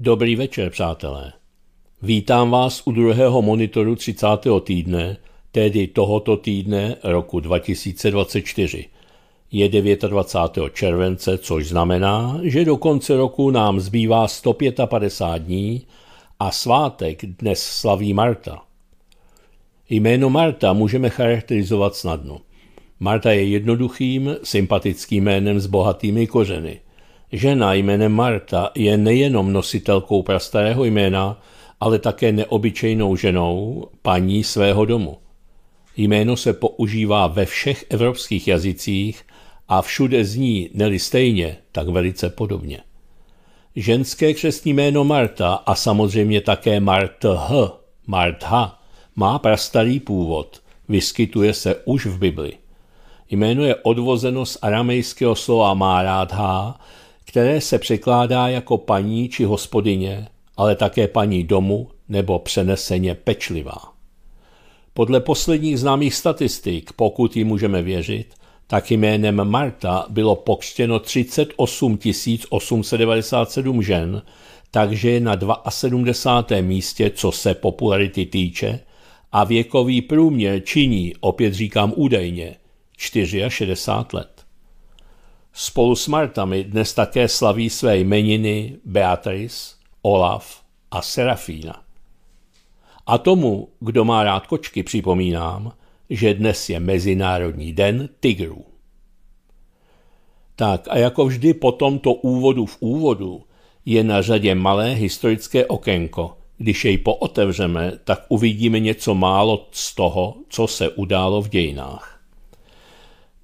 Dobrý večer, přátelé. Vítám vás u druhého monitoru 30. týdne, tedy tohoto týdne roku 2024. Je 29. července, což znamená, že do konce roku nám zbývá 155 dní a svátek dnes slaví Marta. Jméno Marta můžeme charakterizovat snadno. Marta je jednoduchým, sympatickým jménem s bohatými kořeny – Žena jménem Marta je nejenom nositelkou prastarého jména, ale také neobyčejnou ženou, paní svého domu. Jméno se používá ve všech evropských jazycích a všude zní, neli stejně, tak velice podobně. Ženské křestní jméno Marta a samozřejmě také Mart H, Martha, má prastarý původ, vyskytuje se už v Bibli. Jméno je odvozeno z aramejského slova Márádha, které se překládá jako paní či hospodyně, ale také paní domu nebo přeneseně pečlivá. Podle posledních známých statistik, pokud ji můžeme věřit, tak jménem Marta bylo pokřtěno 38 897 žen, takže je na 72. místě, co se popularity týče, a věkový průměr činí, opět říkám údajně, 64 let. Spolu s Martami dnes také slaví své jmeniny Beatrice, Olaf a Serafína. A tomu, kdo má rád kočky, připomínám, že dnes je Mezinárodní den tigrů. Tak a jako vždy po tomto úvodu v úvodu je na řadě malé historické okénko. Když jej pootevřeme, tak uvidíme něco málo z toho, co se událo v dějinách.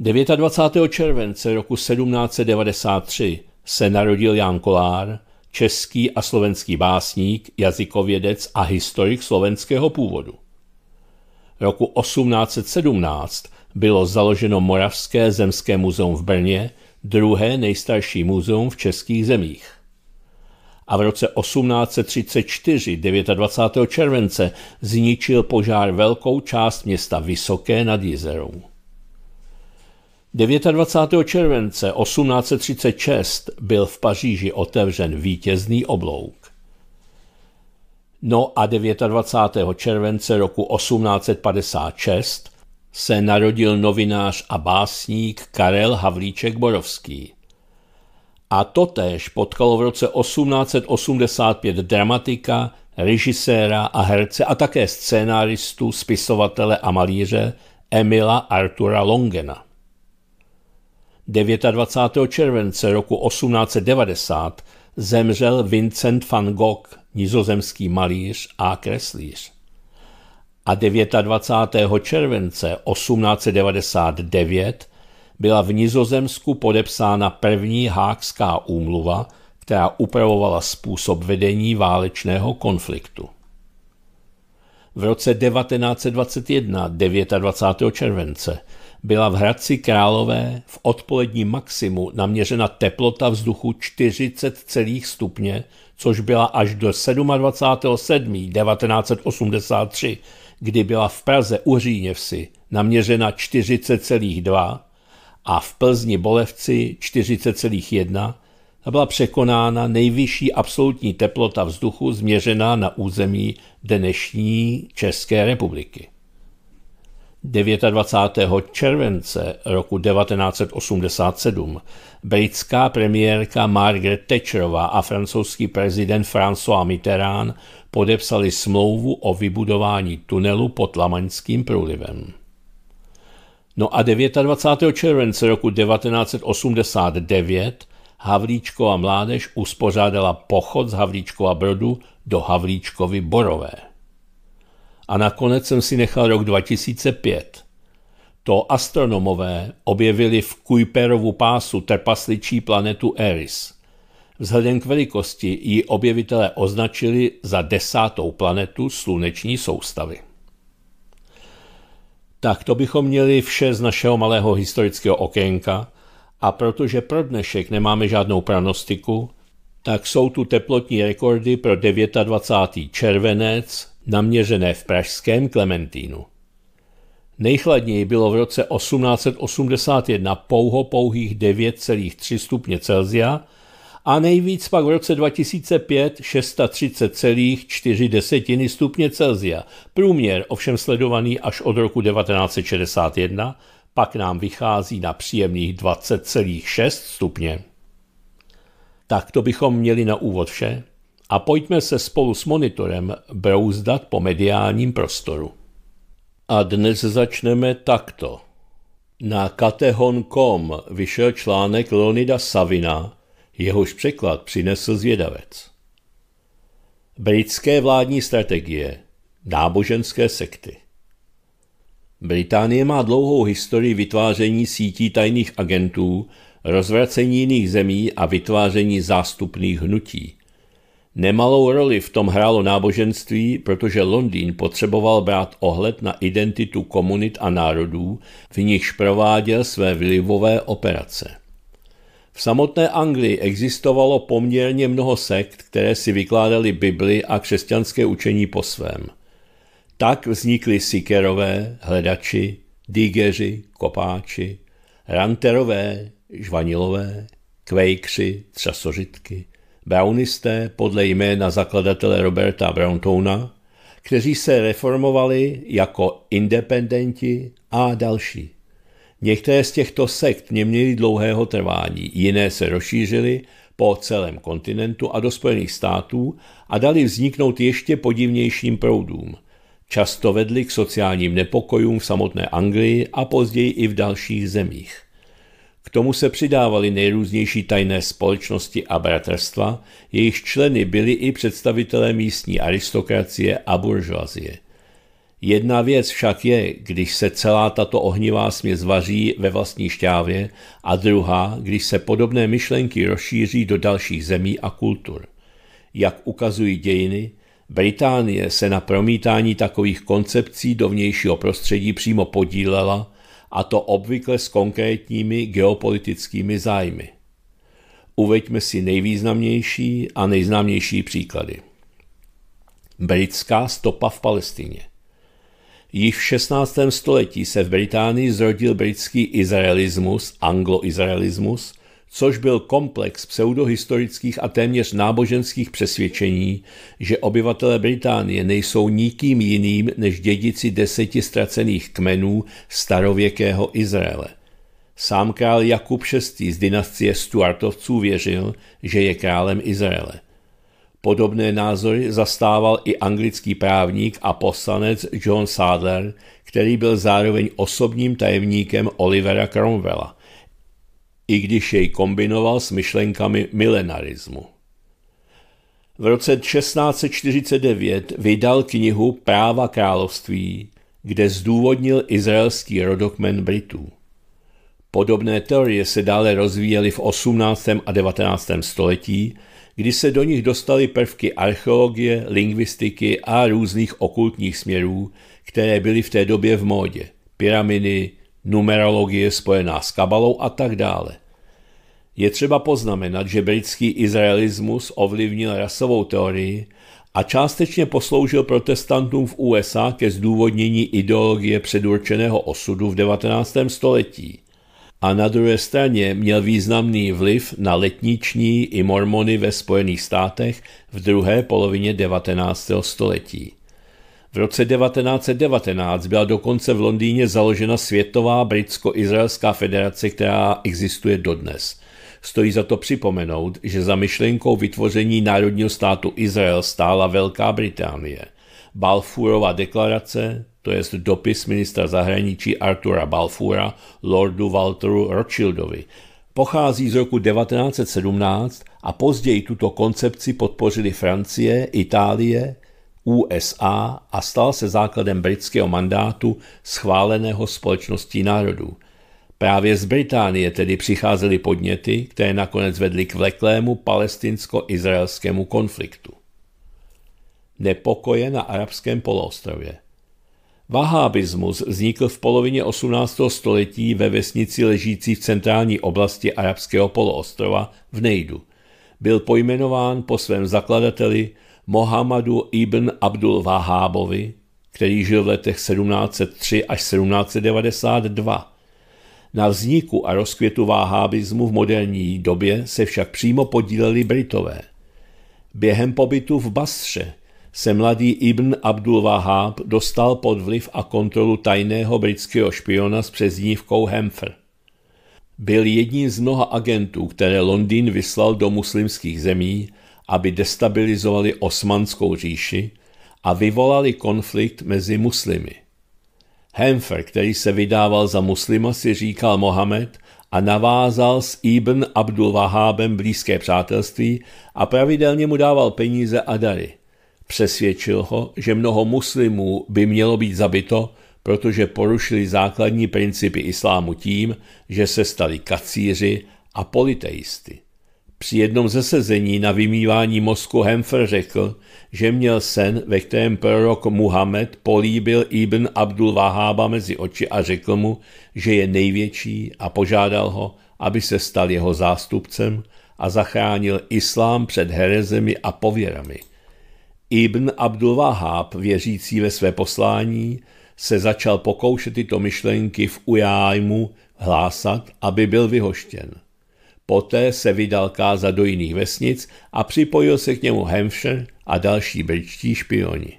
29. července roku 1793 se narodil Jan Kolár, český a slovenský básník, jazykovědec a historik slovenského původu. Roku 1817 bylo založeno Moravské zemské muzeum v Brně, druhé nejstarší muzeum v českých zemích. A v roce 1834, 29. července, zničil požár velkou část města Vysoké nad jezerou. 29. července 1836 byl v Paříži otevřen vítězný oblouk. No a 29. července roku 1856 se narodil novinář a básník Karel Havlíček Borovský. A totéž potkalo v roce 1885 dramatika, režiséra a herce a také scénáristu, spisovatele a malíře Emila Artura Longena. 29. července roku 1890 zemřel Vincent van Gogh, nizozemský malíř a kreslíř. A 29. července 1899 byla v Nizozemsku podepsána první hákská úmluva, která upravovala způsob vedení válečného konfliktu. V roce 1921, 29. července, byla v Hradci Králové v odpolední maximu naměřena teplota vzduchu celých stupně, což byla až do 27.7.1983, 1983, kdy byla v Praze u Říněvsi naměřena 40,2 a v Plzni Bolevci 40,1 a byla překonána nejvyšší absolutní teplota vzduchu změřená na území dnešní České republiky. 29. července roku 1987 britská premiérka Margaret Thatcherová a francouzský prezident François Mitterrand podepsali smlouvu o vybudování tunelu pod Lamaňským průlivem. No a 29. července roku 1989 Havlíčkova mládež uspořádala pochod z Havlíčkova Brodu do Havlíčkovy Borové a nakonec jsem si nechal rok 2005. To astronomové objevili v Kuiperovu pásu trpasličí planetu Eris. Vzhledem k velikosti ji objevitelé označili za desátou planetu sluneční soustavy. Tak to bychom měli vše z našeho malého historického okénka a protože pro dnešek nemáme žádnou pranostiku, tak jsou tu teplotní rekordy pro 29. červenec, naměřené v pražském Klementínu. Nejchladněji bylo v roce 1881 pouho pouhých 9,3 stupně Celsia a nejvíc pak v roce 2005 630,4 stupně Celsia. Průměr ovšem sledovaný až od roku 1961 pak nám vychází na příjemných 20,6 stupně. Tak to bychom měli na úvod vše a pojďme se spolu s monitorem brouzdat po mediálním prostoru. A dnes začneme takto. Na katehon.com vyšel článek Leonida Savina, jehož překlad přinesl zvědavec. Britské vládní strategie Náboženské sekty Británie má dlouhou historii vytváření sítí tajných agentů, rozvracení jiných zemí a vytváření zástupných hnutí – Nemalou roli v tom hrálo náboženství, protože Londýn potřeboval brát ohled na identitu komunit a národů, v nichž prováděl své vlivové operace. V samotné Anglii existovalo poměrně mnoho sekt, které si vykládali Bibli a křesťanské učení po svém. Tak vznikly sikerové, hledači, digeři, kopáči, ranterové, žvanilové, kvejkři, třasořitky, Brownisté podle jména zakladatele Roberta Browntona, kteří se reformovali jako independenti a další. Některé z těchto sekt neměly dlouhého trvání, jiné se rozšířily po celém kontinentu a do Spojených států a dali vzniknout ještě podivnějším proudům. Často vedly k sociálním nepokojům v samotné Anglii a později i v dalších zemích. K tomu se přidávaly nejrůznější tajné společnosti a bratrstva, jejichž členy byli i představitelé místní aristokracie a buržoazie. Jedna věc však je, když se celá tato ohnivá směs vaří ve vlastní šťávě a druhá, když se podobné myšlenky rozšíří do dalších zemí a kultur. Jak ukazují dějiny, Británie se na promítání takových koncepcí do vnějšího prostředí přímo podílela a to obvykle s konkrétními geopolitickými zájmy. Uveďme si nejvýznamnější a nejznámější příklady. Britská stopa v Palestině. Již v 16. století se v Británii zrodil britský izraelismus, angloizraelismus, což byl komplex pseudohistorických a téměř náboženských přesvědčení, že obyvatele Británie nejsou nikým jiným než dědici deseti ztracených kmenů starověkého Izraele. Sám král Jakub VI. z dynastie Stuartovců věřil, že je králem Izraele. Podobné názory zastával i anglický právník a poslanec John Sadler, který byl zároveň osobním tajemníkem Olivera Cromwella – i když jej kombinoval s myšlenkami milenarismu. V roce 1649 vydal knihu Práva království, kde zdůvodnil izraelský rodokmen Britů. Podobné teorie se dále rozvíjely v 18. a 19. století, kdy se do nich dostaly prvky archeologie, lingvistiky a různých okultních směrů, které byly v té době v módě. Pyramidy, numerologie spojená s kabalou a tak dále. Je třeba poznamenat, že britský izraelismus ovlivnil rasovou teorii a částečně posloužil protestantům v USA ke zdůvodnění ideologie předurčeného osudu v 19. století. A na druhé straně měl významný vliv na letniční i mormony ve Spojených státech v druhé polovině 19. století. V roce 1919 byla dokonce v Londýně založena Světová britsko-izraelská federace, která existuje dodnes – Stojí za to připomenout, že za myšlenkou vytvoření národního státu Izrael stála Velká Británie. Balfourova deklarace, to je dopis ministra zahraničí Artura Balfoura Lordu Walteru Rothschildovi, pochází z roku 1917 a později tuto koncepci podpořili Francie, Itálie, USA a stal se základem britského mandátu schváleného společností národů. Právě z Británie tedy přicházely podněty, které nakonec vedly k vleklému palestinsko-izraelskému konfliktu. Nepokoje na arabském poloostrově Vahábismus vznikl v polovině 18. století ve vesnici ležící v centrální oblasti arabského poloostrova v Nejdu. Byl pojmenován po svém zakladateli Mohamadu ibn Abdul Vahábovi, který žil v letech 1703 až 1792. Na vzniku a rozkvětu váhábismu v moderní době se však přímo podíleli Britové. Během pobytu v Basře se mladý Ibn Abdul Wahab dostal pod vliv a kontrolu tajného britského špiona s přezdívkou Hemfer. Byl jedním z mnoha agentů, které Londýn vyslal do muslimských zemí, aby destabilizovali osmanskou říši a vyvolali konflikt mezi muslimy. Hemfer, který se vydával za muslima, si říkal Mohamed a navázal s Ibn Abdul Wahábem blízké přátelství a pravidelně mu dával peníze a dary. Přesvědčil ho, že mnoho muslimů by mělo být zabito, protože porušili základní principy islámu tím, že se stali kacíři a politeisty. Při jednom ze sezení na vymývání mozku Hemfer řekl, že měl sen, ve kterém prorok Muhammed políbil Ibn Abdul Wahába mezi oči a řekl mu, že je největší a požádal ho, aby se stal jeho zástupcem a zachránil islám před herezemi a pověrami. Ibn Abdul Wahab, věřící ve své poslání, se začal pokoušet tyto myšlenky v ujájmu hlásat, aby byl vyhoštěn. Poté se vydal kázat do jiných vesnic a připojil se k němu Hampshire a další britští špioni.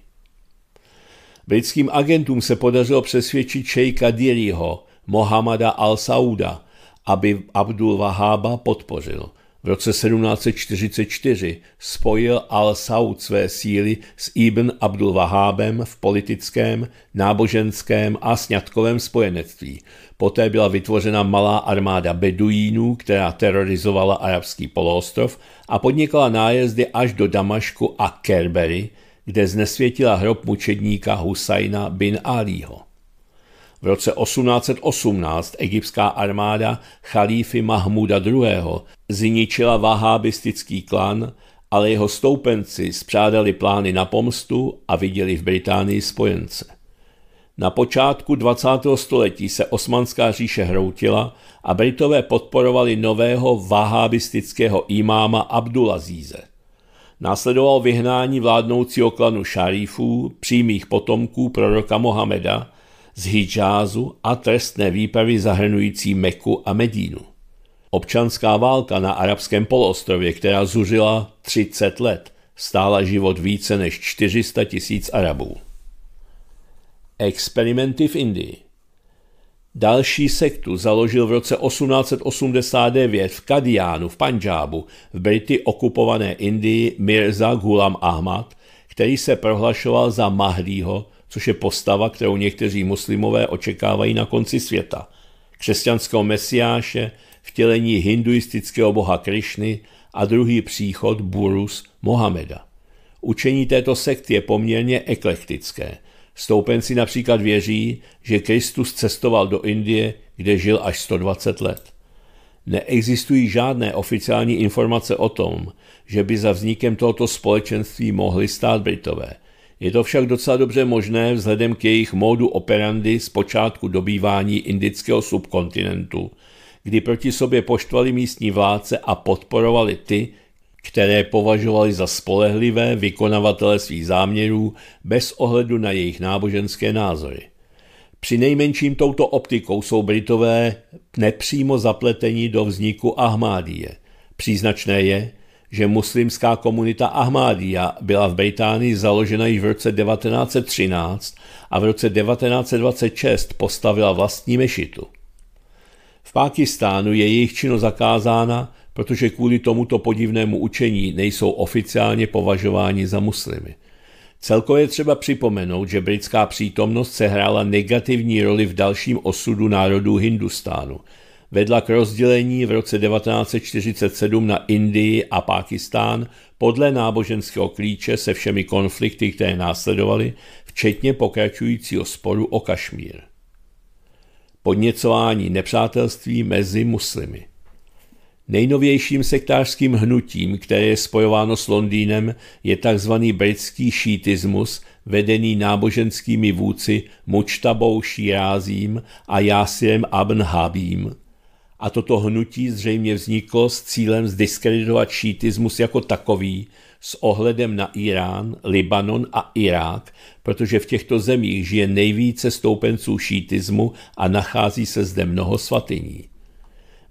Britským agentům se podařilo přesvědčit šejka Diriho, Mohamada al-Sauda, aby Abdul Wahaba podpořil – v roce 1744 spojil al-Saud své síly s Ibn Abdul Wahábem v politickém, náboženském a sňatkovém spojenectví. Poté byla vytvořena malá armáda Beduínů, která terorizovala arabský poloostrov a podnikla nájezdy až do Damašku a Kerbery, kde znesvětila hrob mučedníka Husajna bin Alího. V roce 1818 egyptská armáda chalífy Mahmuda II. zničila vahábistický klan, ale jeho stoupenci spřádali plány na pomstu a viděli v Británii spojence. Na počátku 20. století se osmanská říše hroutila a Britové podporovali nového vahábistického imáma Abdulazíze. Následoval vyhnání vládnoucího klanu šarífů, přímých potomků proroka Mohameda, z Hijázu a trestné výpravy zahrnující Meku a Medínu. Občanská válka na arabském poloostrově, která zužila 30 let, stála život více než 400 tisíc Arabů. Experimenty v Indii Další sektu založil v roce 1889 v Kadiánu v Panžábu v Brity okupované Indii Mirza Ghulam Ahmad, který se prohlašoval za Mahdýho, což je postava, kterou někteří muslimové očekávají na konci světa, křesťanského mesiáše, vtělení hinduistického boha Krišny a druhý příchod Burus Mohameda. Učení této sekty je poměrně eklektické. Stoupenci například věří, že Kristus cestoval do Indie, kde žil až 120 let. Neexistují žádné oficiální informace o tom, že by za vznikem tohoto společenství mohli stát Britové – je to však docela dobře možné vzhledem k jejich módu operandy z počátku dobývání indického subkontinentu, kdy proti sobě poštvali místní vládce a podporovali ty, které považovali za spolehlivé vykonavatele svých záměrů bez ohledu na jejich náboženské názory. Při nejmenším touto optikou jsou Britové nepřímo zapleteni do vzniku Ahmádie. Příznačné je, že muslimská komunita Ahmadiyya byla v Bejtánii založena již v roce 1913 a v roce 1926 postavila vlastní mešitu. V Pákistánu je jejich činnost zakázána, protože kvůli tomuto podivnému učení nejsou oficiálně považováni za muslimy. Celkově třeba připomenout, že britská přítomnost sehrála negativní roli v dalším osudu národů Hindustánu – vedla k rozdělení v roce 1947 na Indii a Pákistán podle náboženského klíče se všemi konflikty, které následovaly, včetně pokračujícího sporu o Kašmír. Podněcování nepřátelství mezi muslimy. Nejnovějším sektářským hnutím, které je spojováno s Londýnem, je tzv. britský šítismus, vedený náboženskými vůdci Mučtabou Šírázím a Jásirem Abn a toto hnutí zřejmě vzniklo s cílem zdiskreditovat šítismus jako takový s ohledem na Irán, Libanon a Irák, protože v těchto zemích žije nejvíce stoupenců šítismu a nachází se zde mnoho svatyní.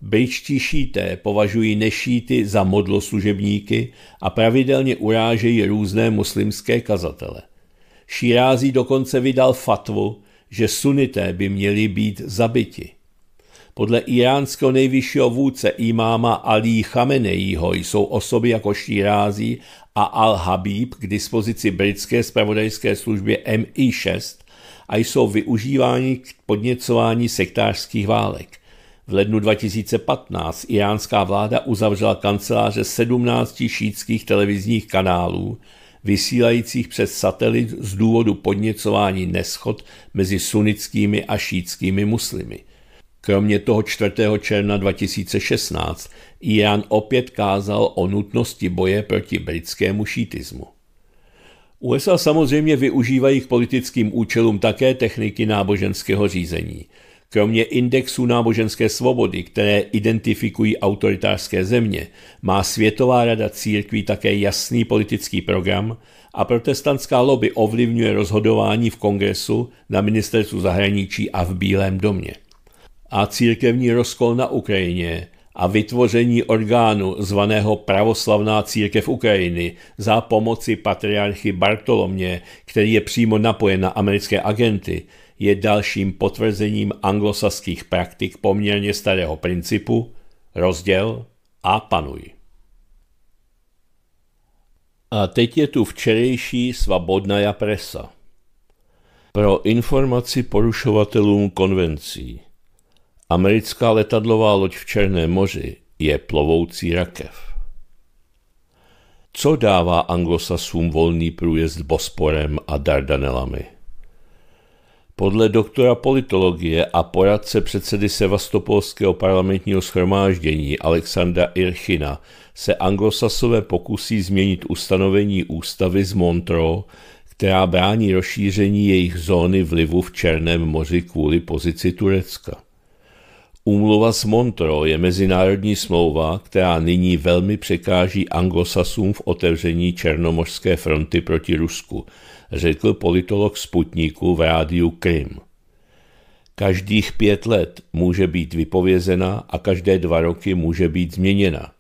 Bejčtí šíté považují nešíty za modloslužebníky a pravidelně urážejí různé muslimské kazatele. Šírází dokonce vydal fatvu, že sunité by měli být zabiti. Podle iránského nejvyššího vůdce imáma Ali Chamenejího jsou osoby jako Šírází a Al-Habib k dispozici britské spravodajské službě MI6 a jsou využíváni k podněcování sektářských válek. V lednu 2015 iránská vláda uzavřela kanceláře 17 šítských televizních kanálů, vysílajících přes satelit z důvodu podněcování neschod mezi sunnickými a šítskými muslimy – Kromě toho 4. června 2016 Irán opět kázal o nutnosti boje proti britskému šítismu. USA samozřejmě využívají k politickým účelům také techniky náboženského řízení. Kromě indexu náboženské svobody, které identifikují autoritářské země, má Světová rada církví také jasný politický program a protestantská lobby ovlivňuje rozhodování v kongresu, na ministerstvu zahraničí a v Bílém domě a církevní rozkol na Ukrajině a vytvoření orgánu zvaného Pravoslavná církev Ukrajiny za pomoci patriarchy Bartolomě, který je přímo napojen na americké agenty, je dalším potvrzením anglosaských praktik poměrně starého principu rozděl a panuj. A teď je tu včerejší svobodná presa. Pro informaci porušovatelům konvencí – Americká letadlová loď v Černém moři je plovoucí rakev. Co dává anglosasům volný průjezd Bosporem a Dardanelami? Podle doktora politologie a poradce předsedy Sevastopolského parlamentního schromáždění Alexandra Irchina se anglosasové pokusí změnit ustanovení ústavy z Montreux, která brání rozšíření jejich zóny vlivu v Černém moři kvůli pozici Turecka. Úmluva s Montro je mezinárodní smlouva, která nyní velmi překáží anglosasům v otevření Černomořské fronty proti Rusku, řekl politolog Sputníku v rádiu Krim. Každých pět let může být vypovězena a každé dva roky může být změněna.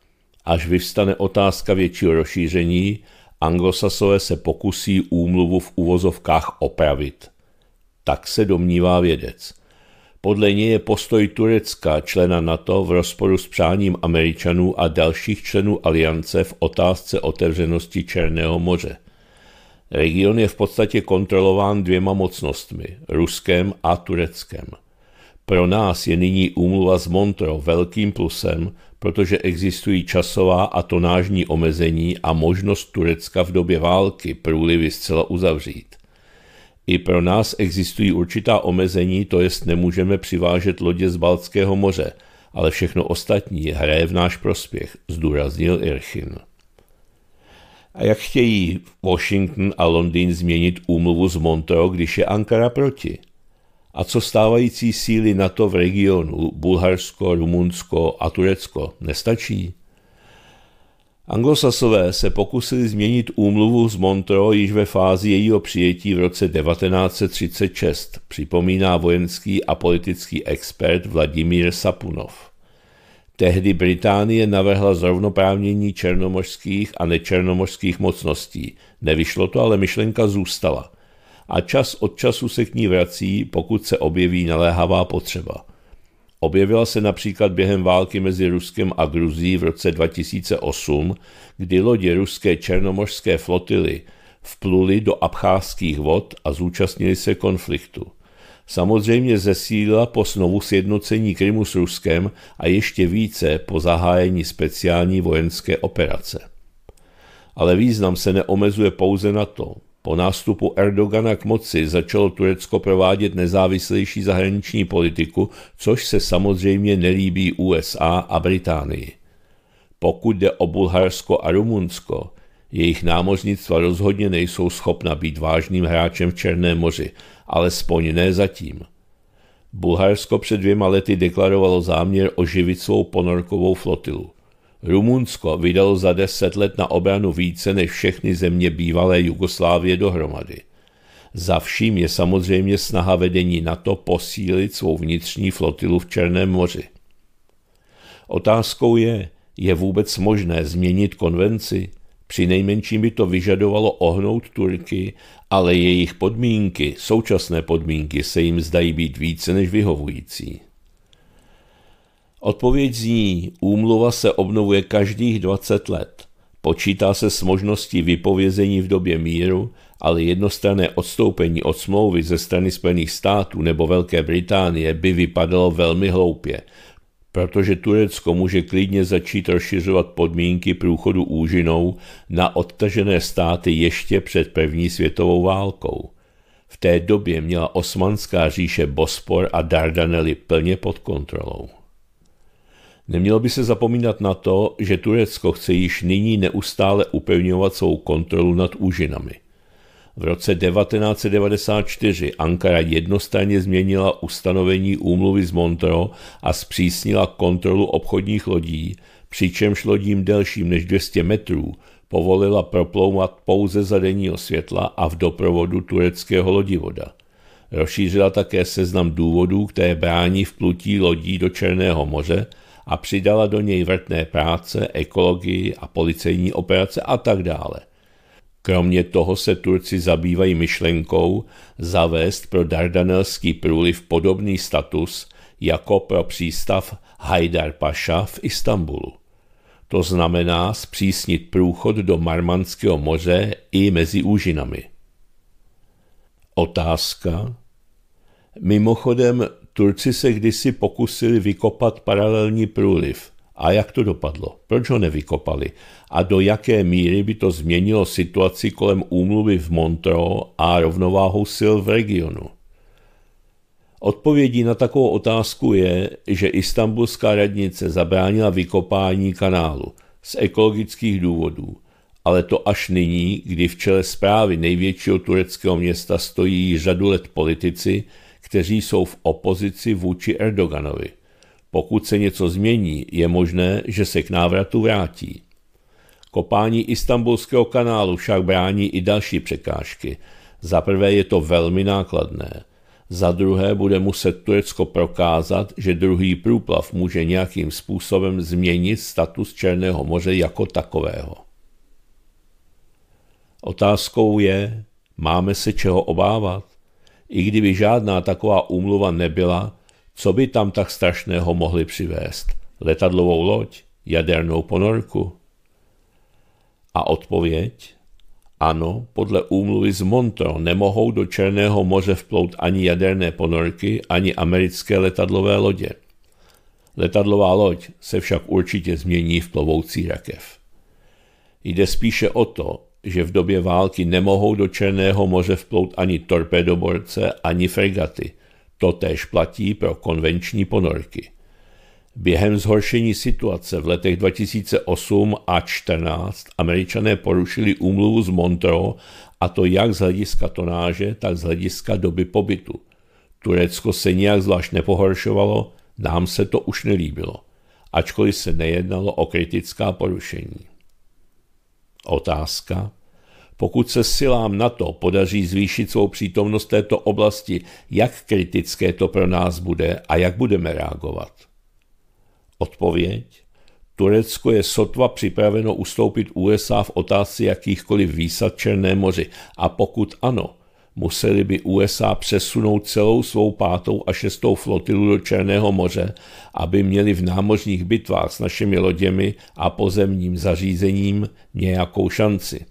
Až vyvstane otázka většího rozšíření, anglosasové se pokusí úmluvu v uvozovkách opravit. Tak se domnívá vědec – podle něj je postoj Turecka, člena NATO, v rozporu s přáním Američanů a dalších členů aliance v otázce otevřenosti Černého moře. Region je v podstatě kontrolován dvěma mocnostmi, Ruskem a Tureckem. Pro nás je nyní úmluva z Montro velkým plusem, protože existují časová a tonážní omezení a možnost Turecka v době války průlivy zcela uzavřít. I pro nás existují určitá omezení, to jest nemůžeme přivážet lodě z Baltského moře, ale všechno ostatní hraje v náš prospěch, zdůraznil Irchin. A jak chtějí Washington a Londýn změnit úmluvu z Montreux, když je Ankara proti? A co stávající síly NATO v regionu, Bulharsko, Rumunsko a Turecko, nestačí? Anglosasové se pokusili změnit úmluvu z Montreux již ve fázi jejího přijetí v roce 1936, připomíná vojenský a politický expert Vladimír Sapunov. Tehdy Británie navrhla zrovnoprávnění černomořských a nečernomořských mocností. Nevyšlo to, ale myšlenka zůstala. A čas od času se k ní vrací, pokud se objeví naléhavá potřeba – Objevila se například během války mezi Ruskem a Gruzí v roce 2008, kdy lodě ruské černomořské flotily vpluli do abcházských vod a zúčastnili se konfliktu. Samozřejmě zesílila po snovu sjednocení Krymu s Ruskem a ještě více po zahájení speciální vojenské operace. Ale význam se neomezuje pouze na to. Po nástupu Erdogana k moci začalo Turecko provádět nezávislejší zahraniční politiku, což se samozřejmě nelíbí USA a Británii. Pokud jde o Bulharsko a Rumunsko, jejich námořnictva rozhodně nejsou schopna být vážným hráčem v Černém moři, alespoň ne zatím. Bulharsko před dvěma lety deklarovalo záměr oživit svou ponorkovou flotilu – Rumunsko vydalo za deset let na obranu více než všechny země bývalé Jugoslávie dohromady. Za vším je samozřejmě snaha vedení NATO posílit svou vnitřní flotilu v Černém moři. Otázkou je, je vůbec možné změnit konvenci? Při nejmenším by to vyžadovalo ohnout Turky, ale jejich podmínky, současné podmínky, se jim zdají být více než vyhovující. Odpověď zní, úmluva se obnovuje každých 20 let. Počítá se s možností vypovězení v době míru, ale jednostranné odstoupení od smlouvy ze strany Spojených států nebo Velké Británie by vypadalo velmi hloupě, protože Turecko může klidně začít rozšiřovat podmínky průchodu úžinou na odtažené státy ještě před první světovou válkou. V té době měla osmanská říše Bospor a Dardanely plně pod kontrolou. Nemělo by se zapomínat na to, že Turecko chce již nyní neustále upevňovat svou kontrolu nad úžinami. V roce 1994 Ankara jednostranně změnila ustanovení úmluvy z Montro a zpřísnila kontrolu obchodních lodí, přičemž lodím delším než 200 metrů povolila proplouvat pouze za denního světla a v doprovodu tureckého lodivoda. Rozšířila také seznam důvodů, které brání vplutí lodí do Černého moře – a přidala do něj vrtné práce, ekologii a policejní operace a tak dále. Kromě toho se Turci zabývají myšlenkou zavést pro dardanelský průliv podobný status jako pro přístav Haidar Paša v Istanbulu. To znamená zpřísnit průchod do Marmanského moře i mezi úžinami. Otázka. Mimochodem, Turci se kdysi pokusili vykopat paralelní průliv. A jak to dopadlo? Proč ho nevykopali? A do jaké míry by to změnilo situaci kolem úmluvy v Montreux a rovnováhou sil v regionu? Odpovědí na takovou otázku je, že istambulská radnice zabránila vykopání kanálu z ekologických důvodů, ale to až nyní, kdy v čele zprávy největšího tureckého města stojí řadu let politici, kteří jsou v opozici vůči Erdoganovi. Pokud se něco změní, je možné, že se k návratu vrátí. Kopání istambulského kanálu však brání i další překážky. Za prvé je to velmi nákladné. Za druhé bude muset Turecko prokázat, že druhý průplav může nějakým způsobem změnit status Černého moře jako takového. Otázkou je, máme se čeho obávat? I kdyby žádná taková úmluva nebyla, co by tam tak strašného mohli přivést? Letadlovou loď? Jadernou ponorku? A odpověď? Ano, podle úmluvy z Montro nemohou do Černého moře vplout ani jaderné ponorky, ani americké letadlové lodě. Letadlová loď se však určitě změní v plovoucí rakev. Jde spíše o to, že v době války nemohou do Černého moře vplout ani torpedoborce, ani fregaty. To též platí pro konvenční ponorky. Během zhoršení situace v letech 2008 a 2014 američané porušili úmluvu z Montreux a to jak z hlediska tonáže, tak z hlediska doby pobytu. Turecko se nijak zvlášť nepohoršovalo, nám se to už nelíbilo, ačkoliv se nejednalo o kritická porušení. Otázka. Pokud se silám NATO podaří zvýšit svou přítomnost této oblasti, jak kritické to pro nás bude a jak budeme reagovat? Odpověď? Turecko je sotva připraveno ustoupit USA v otázce jakýchkoliv výsad Černé moři a pokud ano, museli by USA přesunout celou svou pátou a šestou flotilu do Černého moře, aby měli v námořních bitvách s našimi loděmi a pozemním zařízením nějakou šanci.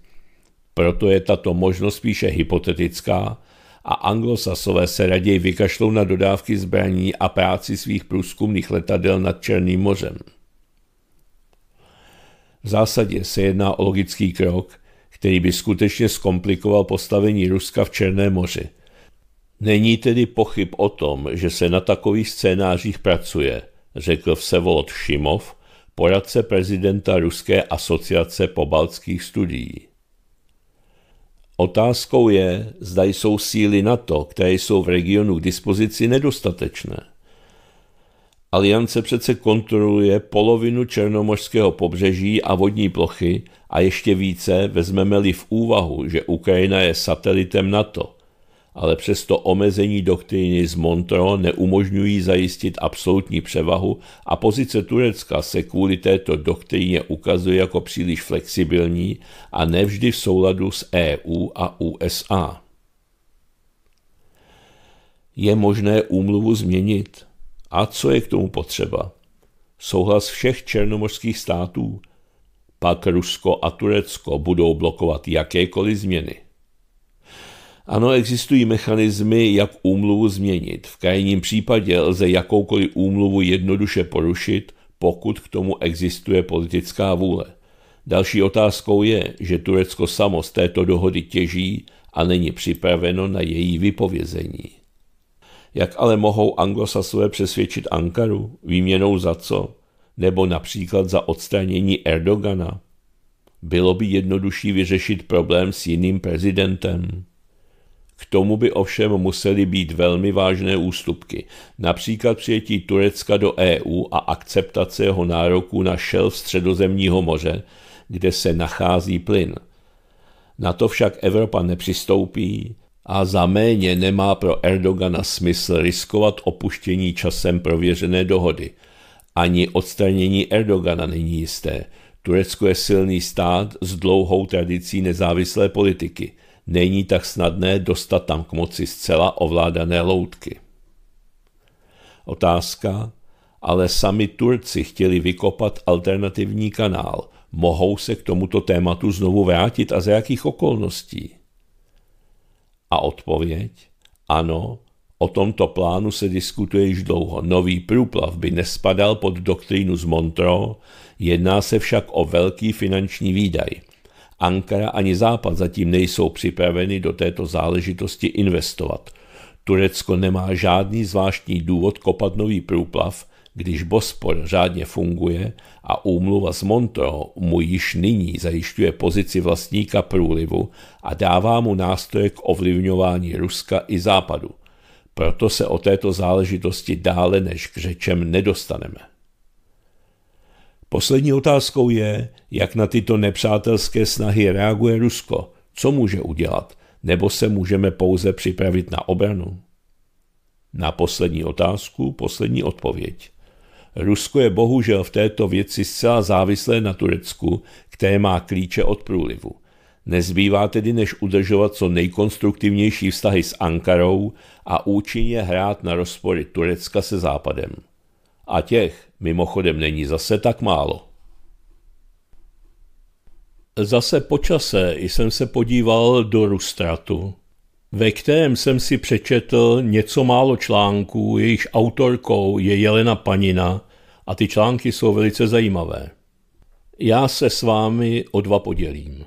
Proto je tato možnost spíše hypotetická a anglosasové se raději vykašlou na dodávky zbraní a práci svých průzkumných letadel nad Černým mořem. V zásadě se jedná o logický krok – který by skutečně zkomplikoval postavení Ruska v Černé moři. Není tedy pochyb o tom, že se na takových scénářích pracuje, řekl Vsevolod Šimov, poradce prezidenta Ruské asociace pobaltských studií. Otázkou je, zda jsou síly NATO, které jsou v regionu k dispozici, nedostatečné. Aliance přece kontroluje polovinu černomořského pobřeží a vodní plochy a ještě více vezmeme-li v úvahu, že Ukrajina je satelitem NATO, ale přesto omezení doktriny z Montreux neumožňují zajistit absolutní převahu a pozice Turecka se kvůli této doktríně ukazuje jako příliš flexibilní a nevždy v souladu s EU a USA. Je možné úmluvu změnit? A co je k tomu potřeba? Souhlas všech černomorských států – pak Rusko a Turecko budou blokovat jakékoliv změny. Ano, existují mechanismy, jak úmluvu změnit. V krajním případě lze jakoukoliv úmluvu jednoduše porušit, pokud k tomu existuje politická vůle. Další otázkou je, že Turecko samo z této dohody těží a není připraveno na její vypovězení. Jak ale mohou anglosasové přesvědčit Ankaru? Výměnou za co? nebo například za odstranění Erdogana. Bylo by jednodušší vyřešit problém s jiným prezidentem. K tomu by ovšem musely být velmi vážné ústupky, například přijetí Turecka do EU a akceptace jeho nároku na šelf středozemního moře, kde se nachází plyn. Na to však Evropa nepřistoupí a za méně nemá pro Erdogana smysl riskovat opuštění časem prověřené dohody – ani odstranění Erdogana není jisté. Turecko je silný stát s dlouhou tradicí nezávislé politiky. Není tak snadné dostat tam k moci zcela ovládané loutky. Otázka, ale sami Turci chtěli vykopat alternativní kanál. Mohou se k tomuto tématu znovu vrátit a za jakých okolností? A odpověď? Ano, O tomto plánu se diskutuje již dlouho. Nový průplav by nespadal pod doktrínu z Montreux, jedná se však o velký finanční výdaj. Ankara ani Západ zatím nejsou připraveny do této záležitosti investovat. Turecko nemá žádný zvláštní důvod kopat nový průplav, když Bospor řádně funguje a úmluva z Montreux mu již nyní zajišťuje pozici vlastníka průlivu a dává mu nástroje k ovlivňování Ruska i Západu – proto se o této záležitosti dále než k řečem nedostaneme. Poslední otázkou je, jak na tyto nepřátelské snahy reaguje Rusko, co může udělat, nebo se můžeme pouze připravit na obranu. Na poslední otázku poslední odpověď. Rusko je bohužel v této věci zcela závislé na Turecku, které má klíče od průlivu. Nezbývá tedy než udržovat co nejkonstruktivnější vztahy s Ankarou a účinně hrát na rozpory Turecka se Západem. A těch mimochodem není zase tak málo. Zase počase jsem se podíval do Rustratu, ve kterém jsem si přečetl něco málo článků, jejichž autorkou je Jelena Panina a ty články jsou velice zajímavé. Já se s vámi o dva podělím.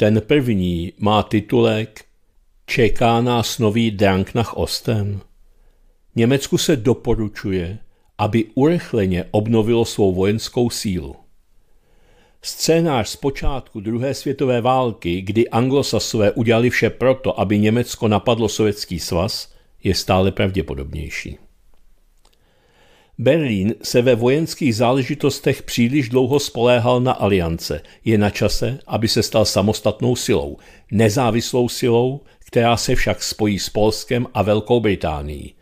Ten první má titulek Čeká nás nový drank na Osten. Německu se doporučuje, aby urychleně obnovilo svou vojenskou sílu. Scénář z počátku druhé světové války, kdy anglosasové udělali vše proto, aby Německo napadlo Sovětský svaz, je stále pravděpodobnější. Berlín se ve vojenských záležitostech příliš dlouho spoléhal na aliance. Je na čase, aby se stal samostatnou silou, nezávislou silou, která se však spojí s Polskem a Velkou Británií.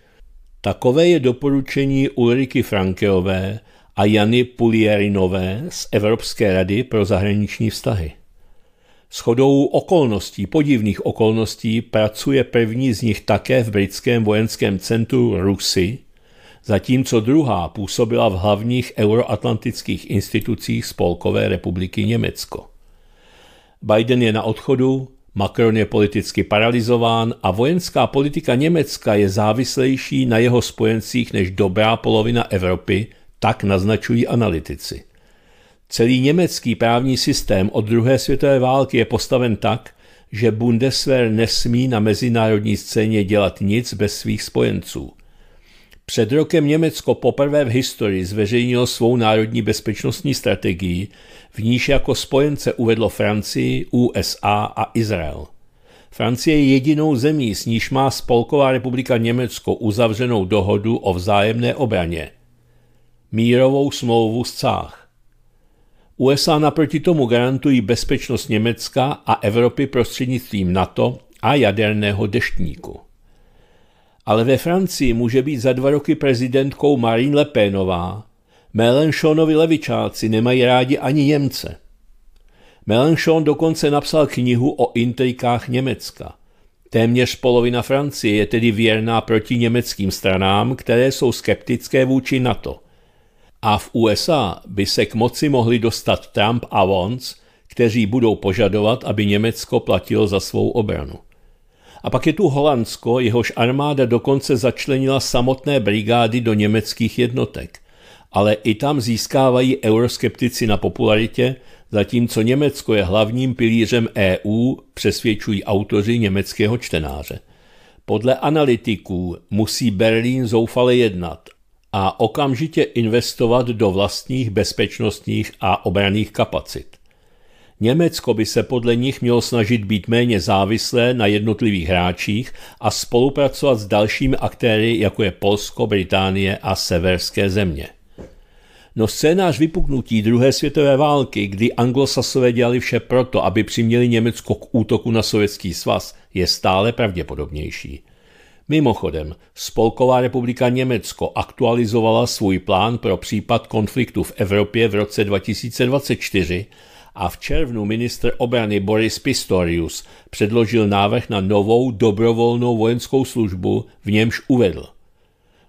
Takové je doporučení Ulriky Frankeové a Jany Pulierinové z Evropské rady pro zahraniční vztahy. S chodou okolností, podivných okolností, pracuje první z nich také v britském vojenském centru Rusy, zatímco druhá působila v hlavních euroatlantických institucích Spolkové republiky Německo. Biden je na odchodu, Macron je politicky paralizován a vojenská politika Německa je závislejší na jeho spojencích než dobrá polovina Evropy, tak naznačují analytici. Celý německý právní systém od druhé světové války je postaven tak, že Bundeswehr nesmí na mezinárodní scéně dělat nic bez svých spojenců – před rokem Německo poprvé v historii zveřejnilo svou národní bezpečnostní strategii, v níž jako spojence uvedlo Francii, USA a Izrael. Francie je jedinou zemí, s níž má Spolková republika Německo uzavřenou dohodu o vzájemné obraně. Mírovou smlouvu z Cách. USA naproti tomu garantují bezpečnost Německa a Evropy prostřednictvím NATO a jaderného deštníku ale ve Francii může být za dva roky prezidentkou Marine Le Penová. Mélenchonovi levičáci nemají rádi ani Němce. Mélenchon dokonce napsal knihu o intrikách Německa. Téměř polovina Francie je tedy věrná proti německým stranám, které jsou skeptické vůči NATO. A v USA by se k moci mohli dostat Trump a Vons, kteří budou požadovat, aby Německo platilo za svou obranu. A pak je tu Holandsko, jehož armáda dokonce začlenila samotné brigády do německých jednotek. Ale i tam získávají euroskeptici na popularitě, zatímco Německo je hlavním pilířem EU, přesvědčují autoři německého čtenáře. Podle analytiků musí Berlín zoufale jednat a okamžitě investovat do vlastních bezpečnostních a obraných kapacit. Německo by se podle nich mělo snažit být méně závislé na jednotlivých hráčích a spolupracovat s dalšími aktéry, jako je Polsko, Británie a severské země. No scénář vypuknutí druhé světové války, kdy anglosasové dělali vše proto, aby přiměli Německo k útoku na sovětský svaz, je stále pravděpodobnější. Mimochodem, Spolková republika Německo aktualizovala svůj plán pro případ konfliktu v Evropě v roce 2024 a v červnu ministr obrany Boris Pistorius předložil návrh na novou dobrovolnou vojenskou službu, v němž uvedl.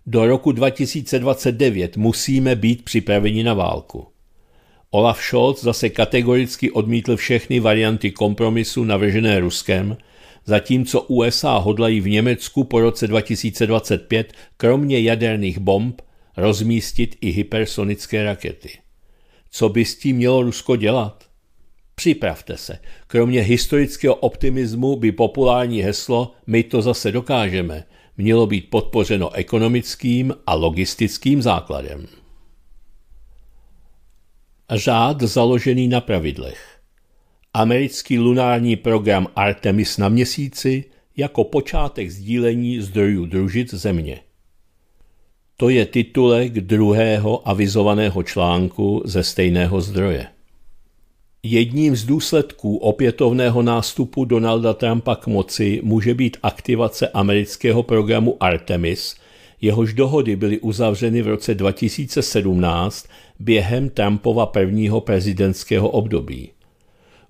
Do roku 2029 musíme být připraveni na válku. Olaf Scholz zase kategoricky odmítl všechny varianty kompromisu navržené Ruskem, zatímco USA hodlají v Německu po roce 2025 kromě jaderných bomb rozmístit i hypersonické rakety. Co by s tím mělo Rusko dělat? Připravte se. Kromě historického optimismu by populární heslo My to zase dokážeme mělo být podpořeno ekonomickým a logistickým základem. Řád založený na pravidlech. Americký lunární program Artemis na měsíci jako počátek sdílení zdrojů družit Země. To je titulek druhého avizovaného článku ze stejného zdroje. Jedním z důsledků opětovného nástupu Donalda Trumpa k moci může být aktivace amerického programu Artemis, jehož dohody byly uzavřeny v roce 2017 během Trumpova prvního prezidentského období.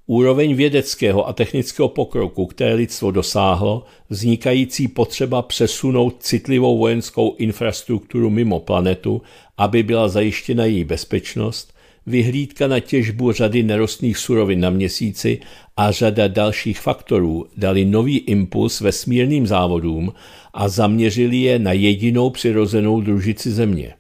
Úroveň vědeckého a technického pokroku, které lidstvo dosáhlo, vznikající potřeba přesunout citlivou vojenskou infrastrukturu mimo planetu, aby byla zajištěna její bezpečnost, vyhlídka na těžbu řady nerostných surovin na měsíci a řada dalších faktorů dali nový impuls vesmírným závodům a zaměřili je na jedinou přirozenou družici Země.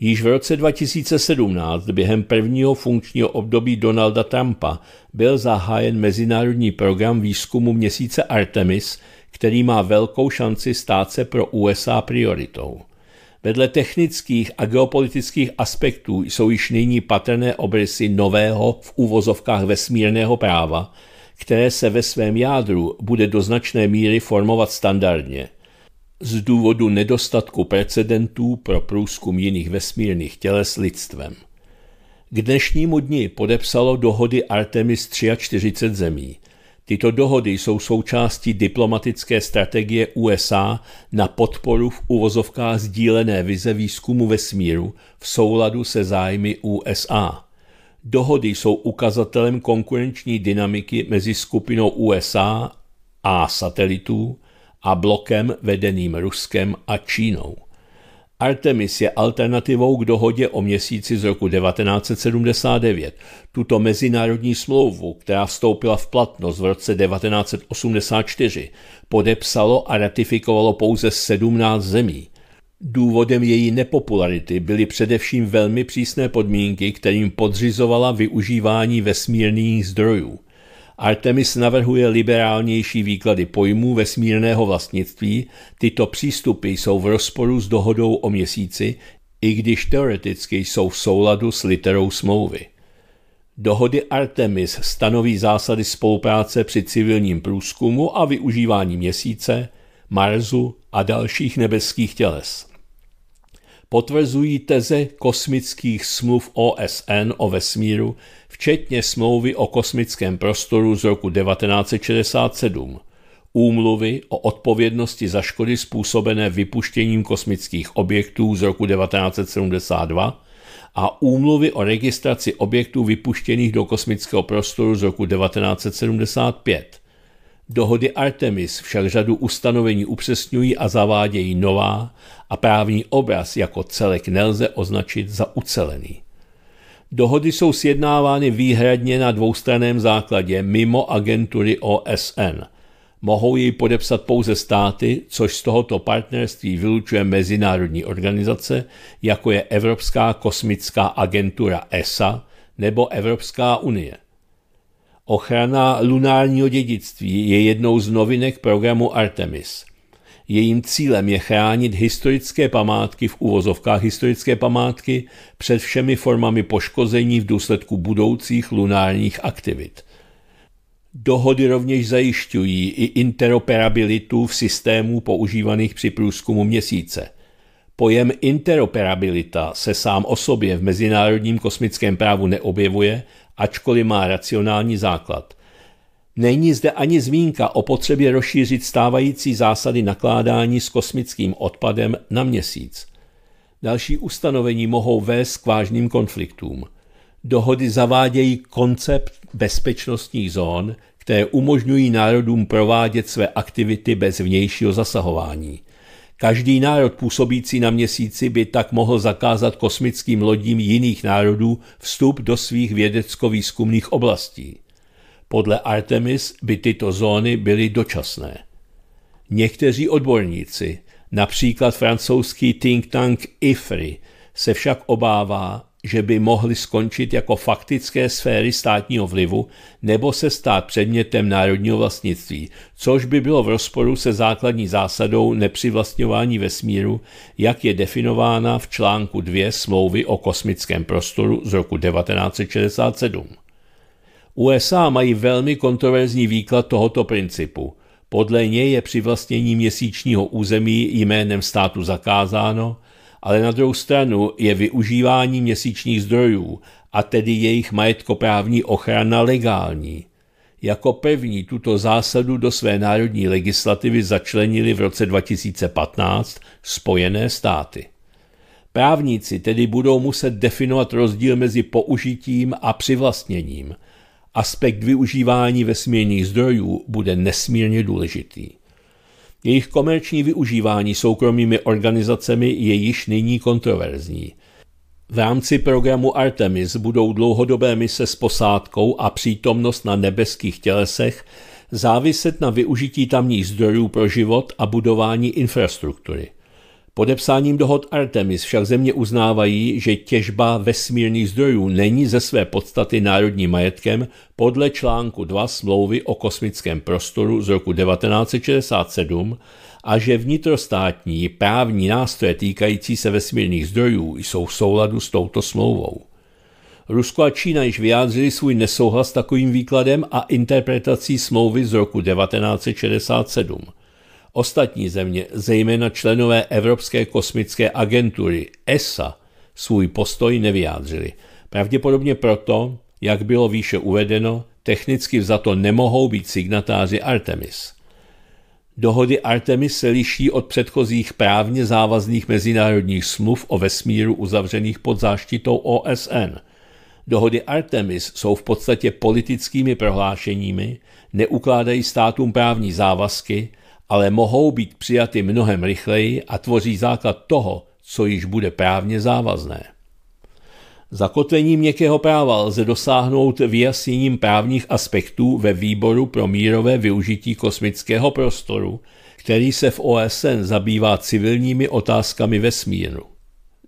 Již v roce 2017 během prvního funkčního období Donalda Trumpa byl zahájen mezinárodní program výzkumu měsíce Artemis, který má velkou šanci stát se pro USA prioritou. Vedle technických a geopolitických aspektů jsou již nyní patrné obrysy nového v úvozovkách vesmírného práva, které se ve svém jádru bude do značné míry formovat standardně. Z důvodu nedostatku precedentů pro průzkum jiných vesmírných těles lidstvem. K dnešnímu dni podepsalo dohody Artemis 43 zemí. Tyto dohody jsou součástí diplomatické strategie USA na podporu v uvozovkách sdílené vize výzkumu vesmíru v souladu se zájmy USA. Dohody jsou ukazatelem konkurenční dynamiky mezi skupinou USA a satelitů a blokem vedeným Ruskem a Čínou. Artemis je alternativou k dohodě o měsíci z roku 1979. Tuto mezinárodní smlouvu, která vstoupila v platnost v roce 1984, podepsalo a ratifikovalo pouze 17 zemí. Důvodem její nepopularity byly především velmi přísné podmínky, kterým podřizovala využívání vesmírných zdrojů. Artemis navrhuje liberálnější výklady pojmů vesmírného vlastnictví, tyto přístupy jsou v rozporu s dohodou o měsíci, i když teoreticky jsou v souladu s literou smlouvy. Dohody Artemis stanoví zásady spolupráce při civilním průzkumu a využívání měsíce, Marsu a dalších nebeských těles potvrzují teze kosmických smluv OSN o vesmíru, včetně smlouvy o kosmickém prostoru z roku 1967, úmluvy o odpovědnosti za škody způsobené vypuštěním kosmických objektů z roku 1972 a úmluvy o registraci objektů vypuštěných do kosmického prostoru z roku 1975. Dohody Artemis však řadu ustanovení upřesňují a zavádějí nová a právní obraz jako celek nelze označit za ucelený. Dohody jsou sjednávány výhradně na dvoustraném základě mimo agentury OSN. Mohou jej podepsat pouze státy, což z tohoto partnerství vylučuje mezinárodní organizace, jako je Evropská kosmická agentura ESA nebo Evropská unie – Ochrana lunárního dědictví je jednou z novinek programu Artemis. Jejím cílem je chránit historické památky v uvozovkách historické památky před všemi formami poškození v důsledku budoucích lunárních aktivit. Dohody rovněž zajišťují i interoperabilitu v systému používaných při průzkumu měsíce. Pojem interoperabilita se sám o sobě v mezinárodním kosmickém právu neobjevuje, ačkoliv má racionální základ. Není zde ani zmínka o potřebě rozšířit stávající zásady nakládání s kosmickým odpadem na měsíc. Další ustanovení mohou vést k vážným konfliktům. Dohody zavádějí koncept bezpečnostních zón, které umožňují národům provádět své aktivity bez vnějšího zasahování. Každý národ působící na měsíci by tak mohl zakázat kosmickým lodím jiných národů vstup do svých vědecko-výzkumných oblastí. Podle Artemis by tyto zóny byly dočasné. Někteří odborníci, například francouzský think tank IFRI, se však obává, že by mohly skončit jako faktické sféry státního vlivu nebo se stát předmětem národního vlastnictví, což by bylo v rozporu se základní zásadou nepřivlastňování vesmíru, jak je definována v článku 2 smlouvy o kosmickém prostoru z roku 1967. USA mají velmi kontroverzní výklad tohoto principu. Podle něj je přivlastnění měsíčního území jménem státu zakázáno, ale na druhou stranu je využívání měsíčních zdrojů, a tedy jejich majetkoprávní ochrana legální. Jako první tuto zásadu do své národní legislativy začlenili v roce 2015 Spojené státy. Právníci tedy budou muset definovat rozdíl mezi použitím a přivlastněním. Aspekt využívání vesmírných zdrojů bude nesmírně důležitý. Jejich komerční využívání soukromými organizacemi je již nyní kontroverzní. V rámci programu Artemis budou dlouhodobé mise s posádkou a přítomnost na nebeských tělesech záviset na využití tamních zdrojů pro život a budování infrastruktury. Podepsáním dohod Artemis však země uznávají, že těžba vesmírných zdrojů není ze své podstaty národním majetkem podle článku 2 smlouvy o kosmickém prostoru z roku 1967 a že vnitrostátní právní nástroje týkající se vesmírných zdrojů jsou v souladu s touto smlouvou. Rusko a Čína již vyjádřili svůj nesouhlas s takovým výkladem a interpretací smlouvy z roku 1967. Ostatní země, zejména členové Evropské kosmické agentury ESA, svůj postoj nevyjádřili. Pravděpodobně proto, jak bylo výše uvedeno, technicky vzato nemohou být signatáři Artemis. Dohody Artemis se liší od předchozích právně závazných mezinárodních smluv o vesmíru uzavřených pod záštitou OSN. Dohody Artemis jsou v podstatě politickými prohlášeními, neukládají státům právní závazky, ale mohou být přijaty mnohem rychleji a tvoří základ toho, co již bude právně závazné. Zakotvení měkkého práva lze dosáhnout vyjasněním právních aspektů ve výboru pro mírové využití kosmického prostoru, který se v OSN zabývá civilními otázkami vesmíru.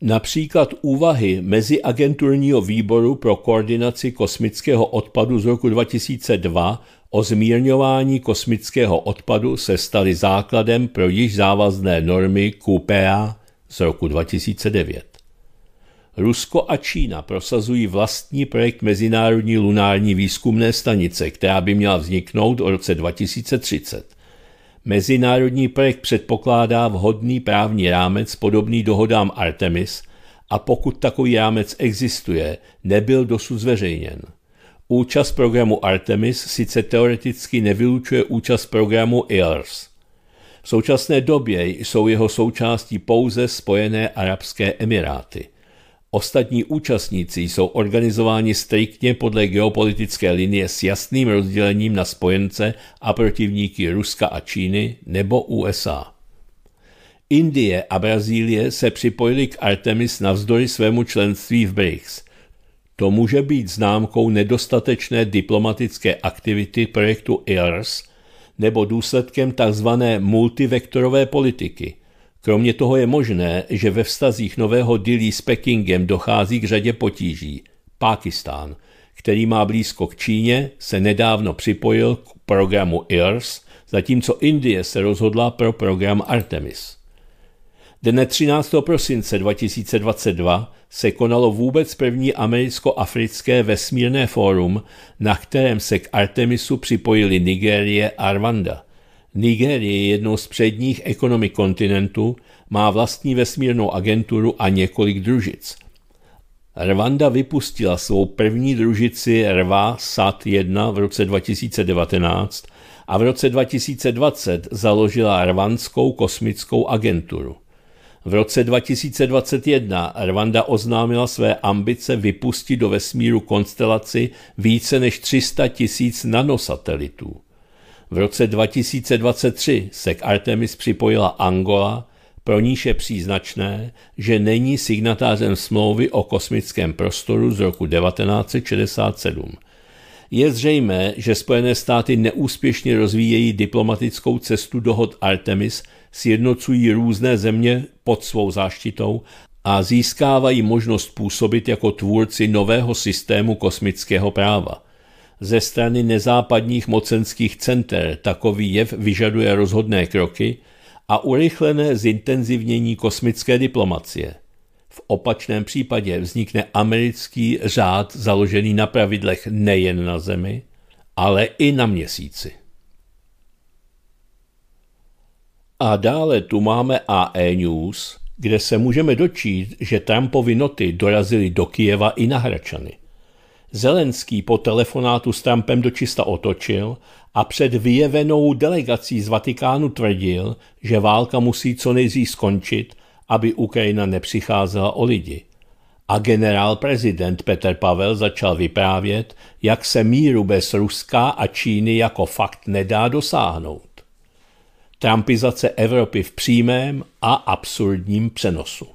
Například úvahy Meziagenturního výboru pro koordinaci kosmického odpadu z roku 2002 o zmírňování kosmického odpadu se staly základem pro již závazné normy QPA z roku 2009. Rusko a Čína prosazují vlastní projekt Mezinárodní lunární výzkumné stanice, která by měla vzniknout v roce 2030. Mezinárodní projekt předpokládá vhodný právní rámec podobný dohodám Artemis a pokud takový rámec existuje, nebyl dosud zveřejněn. Účast programu Artemis sice teoreticky nevylučuje účast programu IRS. V současné době jsou jeho součástí pouze Spojené Arabské Emiráty. Ostatní účastníci jsou organizováni striktně podle geopolitické linie s jasným rozdělením na spojence a protivníky Ruska a Číny nebo USA. Indie a Brazílie se připojili k Artemis navzdory svému členství v BRICS – to může být známkou nedostatečné diplomatické aktivity projektu IRS nebo důsledkem tzv. multivektorové politiky. Kromě toho je možné, že ve vztazích nového dealí s Pekingem dochází k řadě potíží. Pákistán, který má blízko k Číně, se nedávno připojil k programu IRS, zatímco Indie se rozhodla pro program Artemis. Dne 13. prosince 2022 se konalo vůbec první americko-africké vesmírné fórum, na kterém se k Artemisu připojili Nigérie a Rwanda. Nigérie je jednou z předních ekonomik kontinentu, má vlastní vesmírnou agenturu a několik družic. Rwanda vypustila svou první družici Rva Sat 1 v roce 2019 a v roce 2020 založila Rwandskou kosmickou agenturu. V roce 2021 Rwanda oznámila své ambice vypustit do vesmíru konstelaci více než 300 tisíc nanosatelitů. V roce 2023 se k Artemis připojila Angola, pro níž je příznačné, že není signatářem smlouvy o kosmickém prostoru z roku 1967. Je zřejmé, že Spojené státy neúspěšně rozvíjejí diplomatickou cestu dohod Artemis – sjednocují různé země pod svou záštitou a získávají možnost působit jako tvůrci nového systému kosmického práva. Ze strany nezápadních mocenských center takový jev vyžaduje rozhodné kroky a urychlené zintenzivnění kosmické diplomacie. V opačném případě vznikne americký řád založený na pravidlech nejen na Zemi, ale i na měsíci. A dále tu máme AE News, kde se můžeme dočít, že Trumpovi noty dorazily do Kijeva i na Hračany. Zelenský po telefonátu s Trumpem dočista otočil a před vyjevenou delegací z Vatikánu tvrdil, že válka musí co nejdřív skončit, aby Ukrajina nepřicházela o lidi. A generál prezident Petr Pavel začal vyprávět, jak se míru bez Ruska a Číny jako fakt nedá dosáhnout. Trumpizace Evropy v přímém a absurdním přenosu.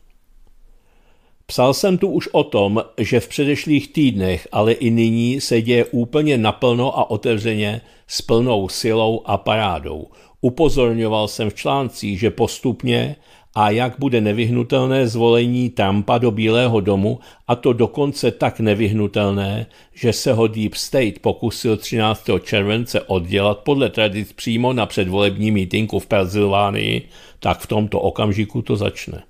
Psal jsem tu už o tom, že v předešlých týdnech, ale i nyní se děje úplně naplno a otevřeně s plnou silou a parádou. Upozorňoval jsem v článcích, že postupně a jak bude nevyhnutelné zvolení Trumpa do Bílého domu, a to dokonce tak nevyhnutelné, že se ho Deep State pokusil 13. července oddělat podle tradic přímo na předvolební mítinku v Pensylvánii, tak v tomto okamžiku to začne.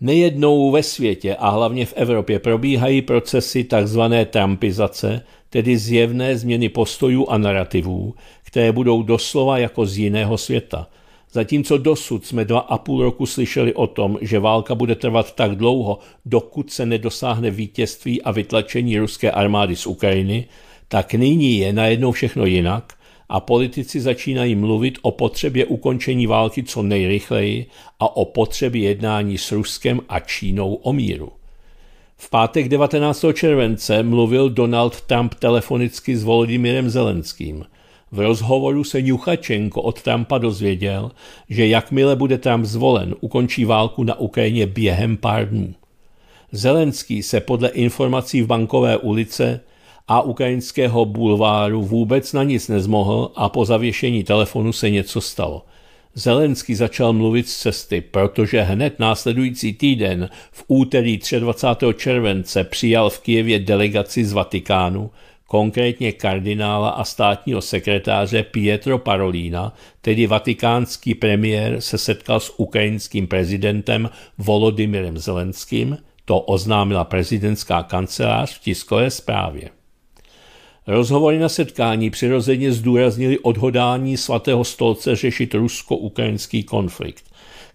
Nejednou ve světě a hlavně v Evropě probíhají procesy tzv. trumpizace, tedy zjevné změny postojů a narrativů, které budou doslova jako z jiného světa – Zatímco dosud jsme dva a půl roku slyšeli o tom, že válka bude trvat tak dlouho, dokud se nedosáhne vítězství a vytlačení ruské armády z Ukrajiny, tak nyní je najednou všechno jinak a politici začínají mluvit o potřebě ukončení války co nejrychleji a o potřebě jednání s Ruskem a Čínou o míru. V pátek 19. července mluvil Donald Trump telefonicky s Volodymyrem Zelenským – v rozhovoru se Juchačenko od Trumpa dozvěděl, že jakmile bude Trump zvolen, ukončí válku na Ukrajině během pár dnů. Zelenský se podle informací v Bankové ulice a ukrajinského bulváru vůbec na nic nezmohl a po zavěšení telefonu se něco stalo. Zelenský začal mluvit z cesty, protože hned následující týden v úterý 23. července přijal v Kijevě delegaci z Vatikánu, konkrétně kardinála a státního sekretáře Pietro Parolina, tedy vatikánský premiér se setkal s ukrajinským prezidentem Volodymyrem Zelenským, to oznámila prezidentská kancelář v tiskové zprávě. Rozhovory na setkání přirozeně zdůraznili odhodání svatého stolce řešit rusko-ukrajinský konflikt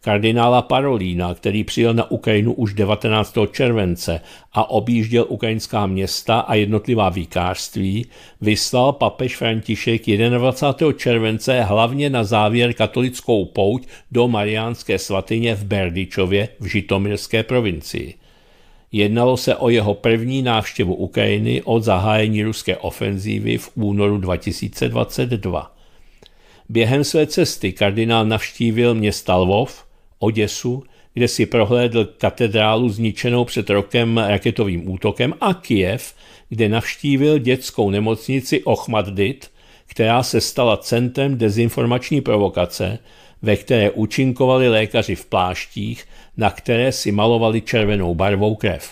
kardinála Parolína, který přijel na Ukrajinu už 19. července a objížděl ukrajinská města a jednotlivá výkářství, vyslal papež František 21. července hlavně na závěr katolickou pouť do Mariánské svatyně v Berdičově v Žitomirské provincii. Jednalo se o jeho první návštěvu Ukrajiny od zahájení ruské ofenzívy v únoru 2022. Během své cesty kardinál navštívil města Lvov, Oděsu, kde si prohlédl katedrálu zničenou před rokem raketovým útokem a Kiev, kde navštívil dětskou nemocnici Ochmaddit, která se stala centrem dezinformační provokace, ve které účinkovali lékaři v pláštích, na které si malovali červenou barvou krev.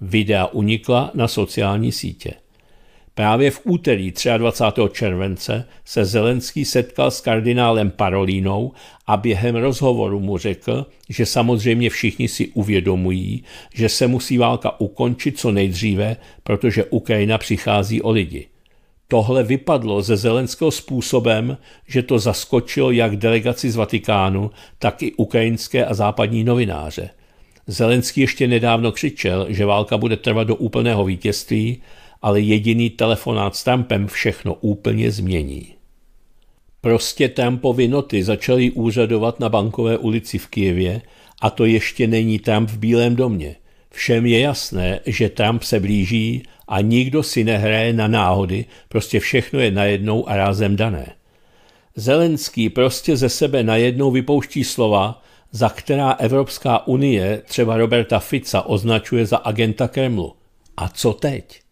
Videa unikla na sociální sítě. Právě v úterý 23. července se Zelenský setkal s kardinálem Parolínou a během rozhovoru mu řekl, že samozřejmě všichni si uvědomují, že se musí válka ukončit co nejdříve, protože Ukrajina přichází o lidi. Tohle vypadlo ze Zelenského způsobem, že to zaskočilo jak delegaci z Vatikánu, tak i ukrajinské a západní novináře. Zelenský ještě nedávno křičel, že válka bude trvat do úplného vítězství ale jediný telefonát s Trumpem všechno úplně změní. Prostě Trumpovi noty začaly úřadovat na bankové ulici v Kijevě a to ještě není Trump v Bílém domě. Všem je jasné, že Trump se blíží a nikdo si nehraje na náhody, prostě všechno je najednou a rázem dané. Zelenský prostě ze sebe najednou vypouští slova, za která Evropská unie třeba Roberta Fica označuje za agenta Kremlu. A co teď?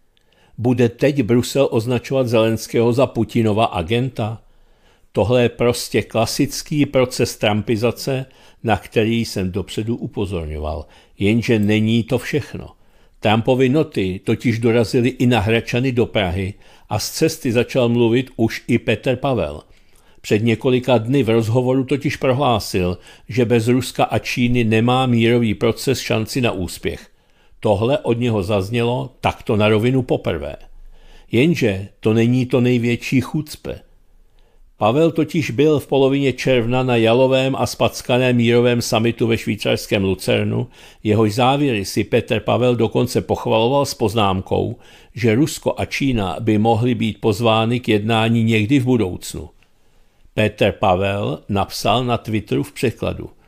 Bude teď Brusel označovat Zelenského za Putinova agenta? Tohle je prostě klasický proces trampizace, na který jsem dopředu upozorňoval. Jenže není to všechno. Trumpovy noty totiž dorazily i na Hračany do Prahy a z cesty začal mluvit už i Petr Pavel. Před několika dny v rozhovoru totiž prohlásil, že bez Ruska a Číny nemá mírový proces šanci na úspěch. Tohle od něho zaznělo takto na rovinu poprvé. Jenže to není to největší chucpe. Pavel totiž byl v polovině června na jalovém a spackaném mírovém samitu ve švýcarském Lucernu, jehož závěry si Petr Pavel dokonce pochvaloval s poznámkou, že Rusko a Čína by mohly být pozvány k jednání někdy v budoucnu. Petr Pavel napsal na Twitteru v překladu –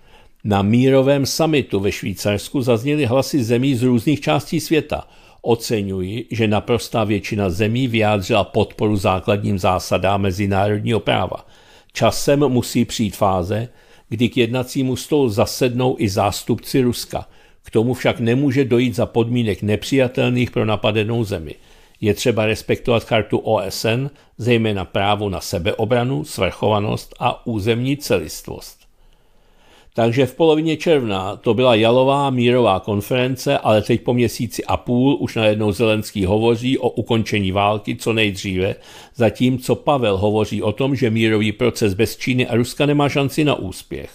na mírovém samitu ve Švýcarsku zazněly hlasy zemí z různých částí světa. Oceňuji, že naprostá většina zemí vyjádřila podporu základním zásadám mezinárodního práva. Časem musí přijít fáze, kdy k jednacímu stolu zasednou i zástupci Ruska. K tomu však nemůže dojít za podmínek nepřijatelných pro napadenou zemi. Je třeba respektovat kartu OSN, zejména právo na sebeobranu, svrchovanost a územní celistvost. Takže v polovině června to byla jalová mírová konference, ale teď po měsíci a půl už najednou Zelenský hovoří o ukončení války co nejdříve, zatímco Pavel hovoří o tom, že mírový proces bez Číny a Ruska nemá šanci na úspěch.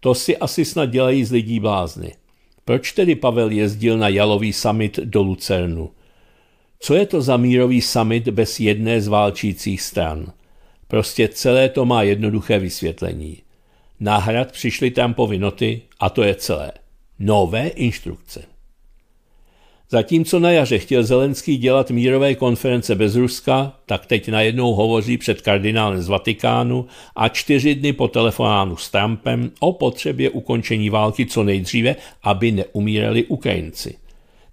To si asi snad dělají z lidí blázny. Proč tedy Pavel jezdil na jalový summit do Lucernu? Co je to za mírový summit bez jedné z válčících stran? Prostě celé to má jednoduché vysvětlení. Na hrad přišly tam povinoty a to je celé. Nové instrukce. Zatímco na jaře chtěl Zelenský dělat mírové konference bez Ruska, tak teď najednou hovoří před kardinálem z Vatikánu a čtyři dny po telefonánu s Trumpem o potřebě ukončení války co nejdříve, aby neumírali Ukrajinci.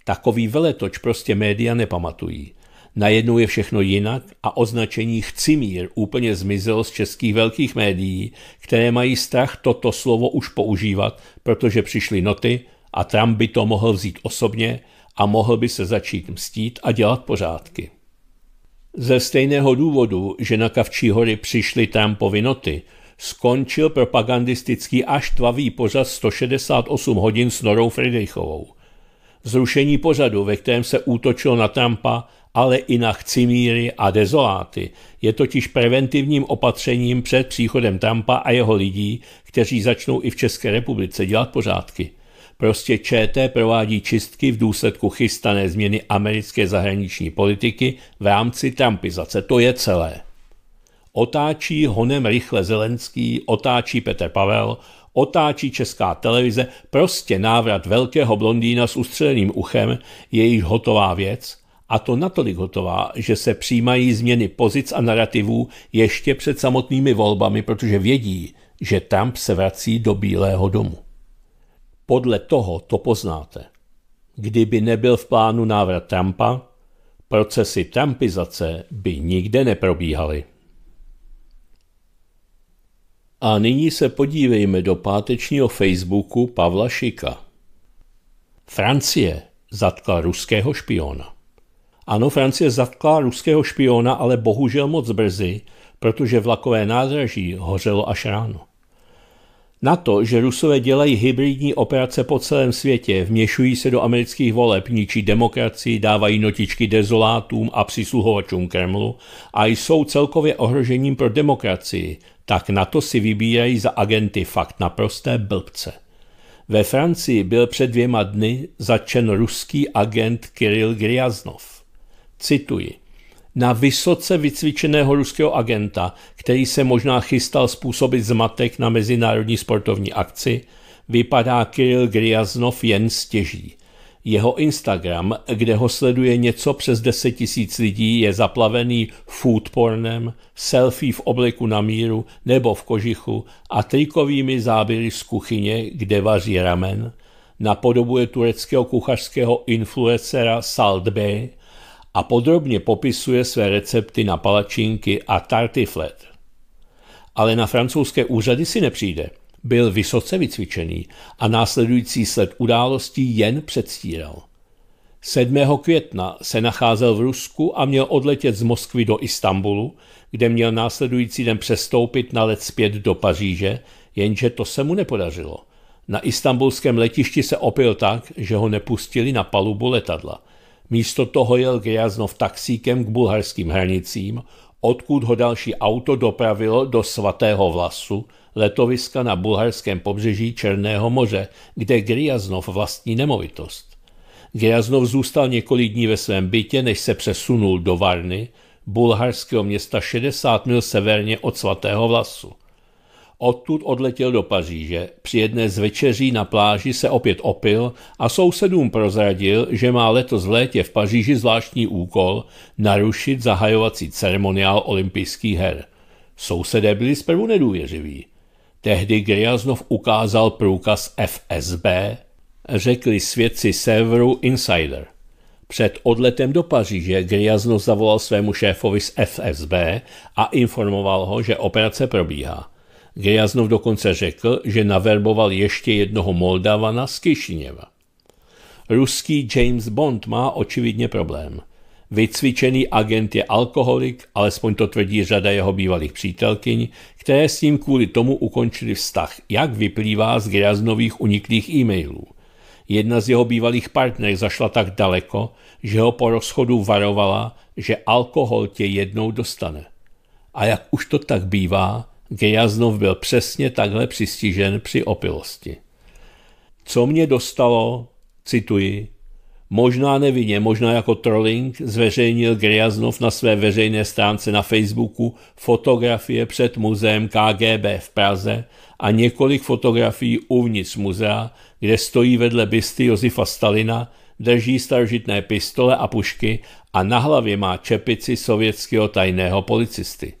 Takový veletoč prostě média nepamatují. Najednou je všechno jinak a označení mír úplně zmizelo z českých velkých médií, které mají strach toto slovo už používat, protože přišly noty a Trump by to mohl vzít osobně a mohl by se začít mstít a dělat pořádky. Ze stejného důvodu, že na Kavčí hory přišly Trumpovi noty, skončil propagandistický až tvavý pořad 168 hodin s Norou Friedrichovou. Zrušení pořadu, ve kterém se útočilo na Trumpa ale i na chcimíry a dezoláty. Je totiž preventivním opatřením před příchodem Trumpa a jeho lidí, kteří začnou i v České republice dělat pořádky. Prostě ČT provádí čistky v důsledku chystané změny americké zahraniční politiky v rámci Trumpizace. To je celé. Otáčí honem rychle Zelenský, otáčí Petr Pavel, otáčí česká televize, prostě návrat velkého blondýna s ustřeleným uchem je již hotová věc – a to natolik hotová, že se přijímají změny pozic a narrativů ještě před samotnými volbami, protože vědí, že Trump se vrací do Bílého domu. Podle toho to poznáte. Kdyby nebyl v plánu návrat Trumpa, procesy trumpizace by nikde neprobíhaly. A nyní se podívejme do pátečního Facebooku Pavla Šika. Francie zatkla ruského špiona. Ano, Francie zatkla ruského špiona, ale bohužel moc brzy, protože vlakové nádraží hořelo až ráno. Na to, že Rusové dělají hybridní operace po celém světě, vměšují se do amerických voleb, ničí demokracii, dávají notičky dezolátům a přisluhovačům Kremlu a jsou celkově ohrožením pro demokracii, tak na to si vybírají za agenty fakt naprosté blbce. Ve Francii byl před dvěma dny začen ruský agent Kirill Gryaznov cituji, na vysoce vycvičeného ruského agenta, který se možná chystal způsobit zmatek na mezinárodní sportovní akci, vypadá Kirill Gryaznov jen stěží. Jeho Instagram, kde ho sleduje něco přes 10 tisíc lidí, je zaplavený foodpornem, selfie v obleku na míru nebo v kožichu a trikovými záběry z kuchyně, kde vaří ramen. Napodobuje tureckého kuchařského influencera Saldbey – a podrobně popisuje své recepty na palačinky a tartiflet. Ale na francouzské úřady si nepřijde. Byl vysoce vycvičený a následující sled událostí jen předstíral. 7. května se nacházel v Rusku a měl odletět z Moskvy do Istanbulu, kde měl následující den přestoupit na let zpět do Paříže, jenže to se mu nepodařilo. Na istambulském letišti se opil tak, že ho nepustili na palubu letadla – Místo toho jel Gryaznov taxíkem k bulharským hranicím, odkud ho další auto dopravilo do Svatého Vlasu, letoviska na bulharském pobřeží Černého moře, kde Gryaznov vlastní nemovitost. Gryaznov zůstal několik dní ve svém bytě, než se přesunul do Varny, bulharského města 60 mil severně od Svatého Vlasu. Odtud odletěl do Paříže. Při jedné z večeří na pláži se opět opil a sousedům prozradil, že má letos v létě v Paříži zvláštní úkol narušit zahajovací ceremoniál olympijských her. Sousedé byli zprvu nedůvěřiví. Tehdy Griaznov ukázal průkaz FSB, řekli svědci severu Insider. Před odletem do Paříže Griaznov zavolal svému šéfovi z FSB a informoval ho, že operace probíhá. Gejaznov dokonce řekl, že naverboval ještě jednoho Moldavana z Kišiněva. Ruský James Bond má očividně problém. Vycvičený agent je alkoholik, alespoň to tvrdí řada jeho bývalých přítelkyň, které s ním kvůli tomu ukončili vztah, jak vyplývá z Gejaznových uniklých e-mailů. Jedna z jeho bývalých partnerů zašla tak daleko, že ho po rozchodu varovala, že alkohol tě jednou dostane. A jak už to tak bývá, Gejaznov byl přesně takhle přistižen při opilosti. Co mě dostalo, cituji, možná nevinně, možná jako trolling, zveřejnil Gejaznov na své veřejné stránce na Facebooku fotografie před muzeem KGB v Praze a několik fotografií uvnitř muzea, kde stojí vedle bysty Josefa Stalina, drží staržitné pistole a pušky a na hlavě má čepici sovětského tajného policisty.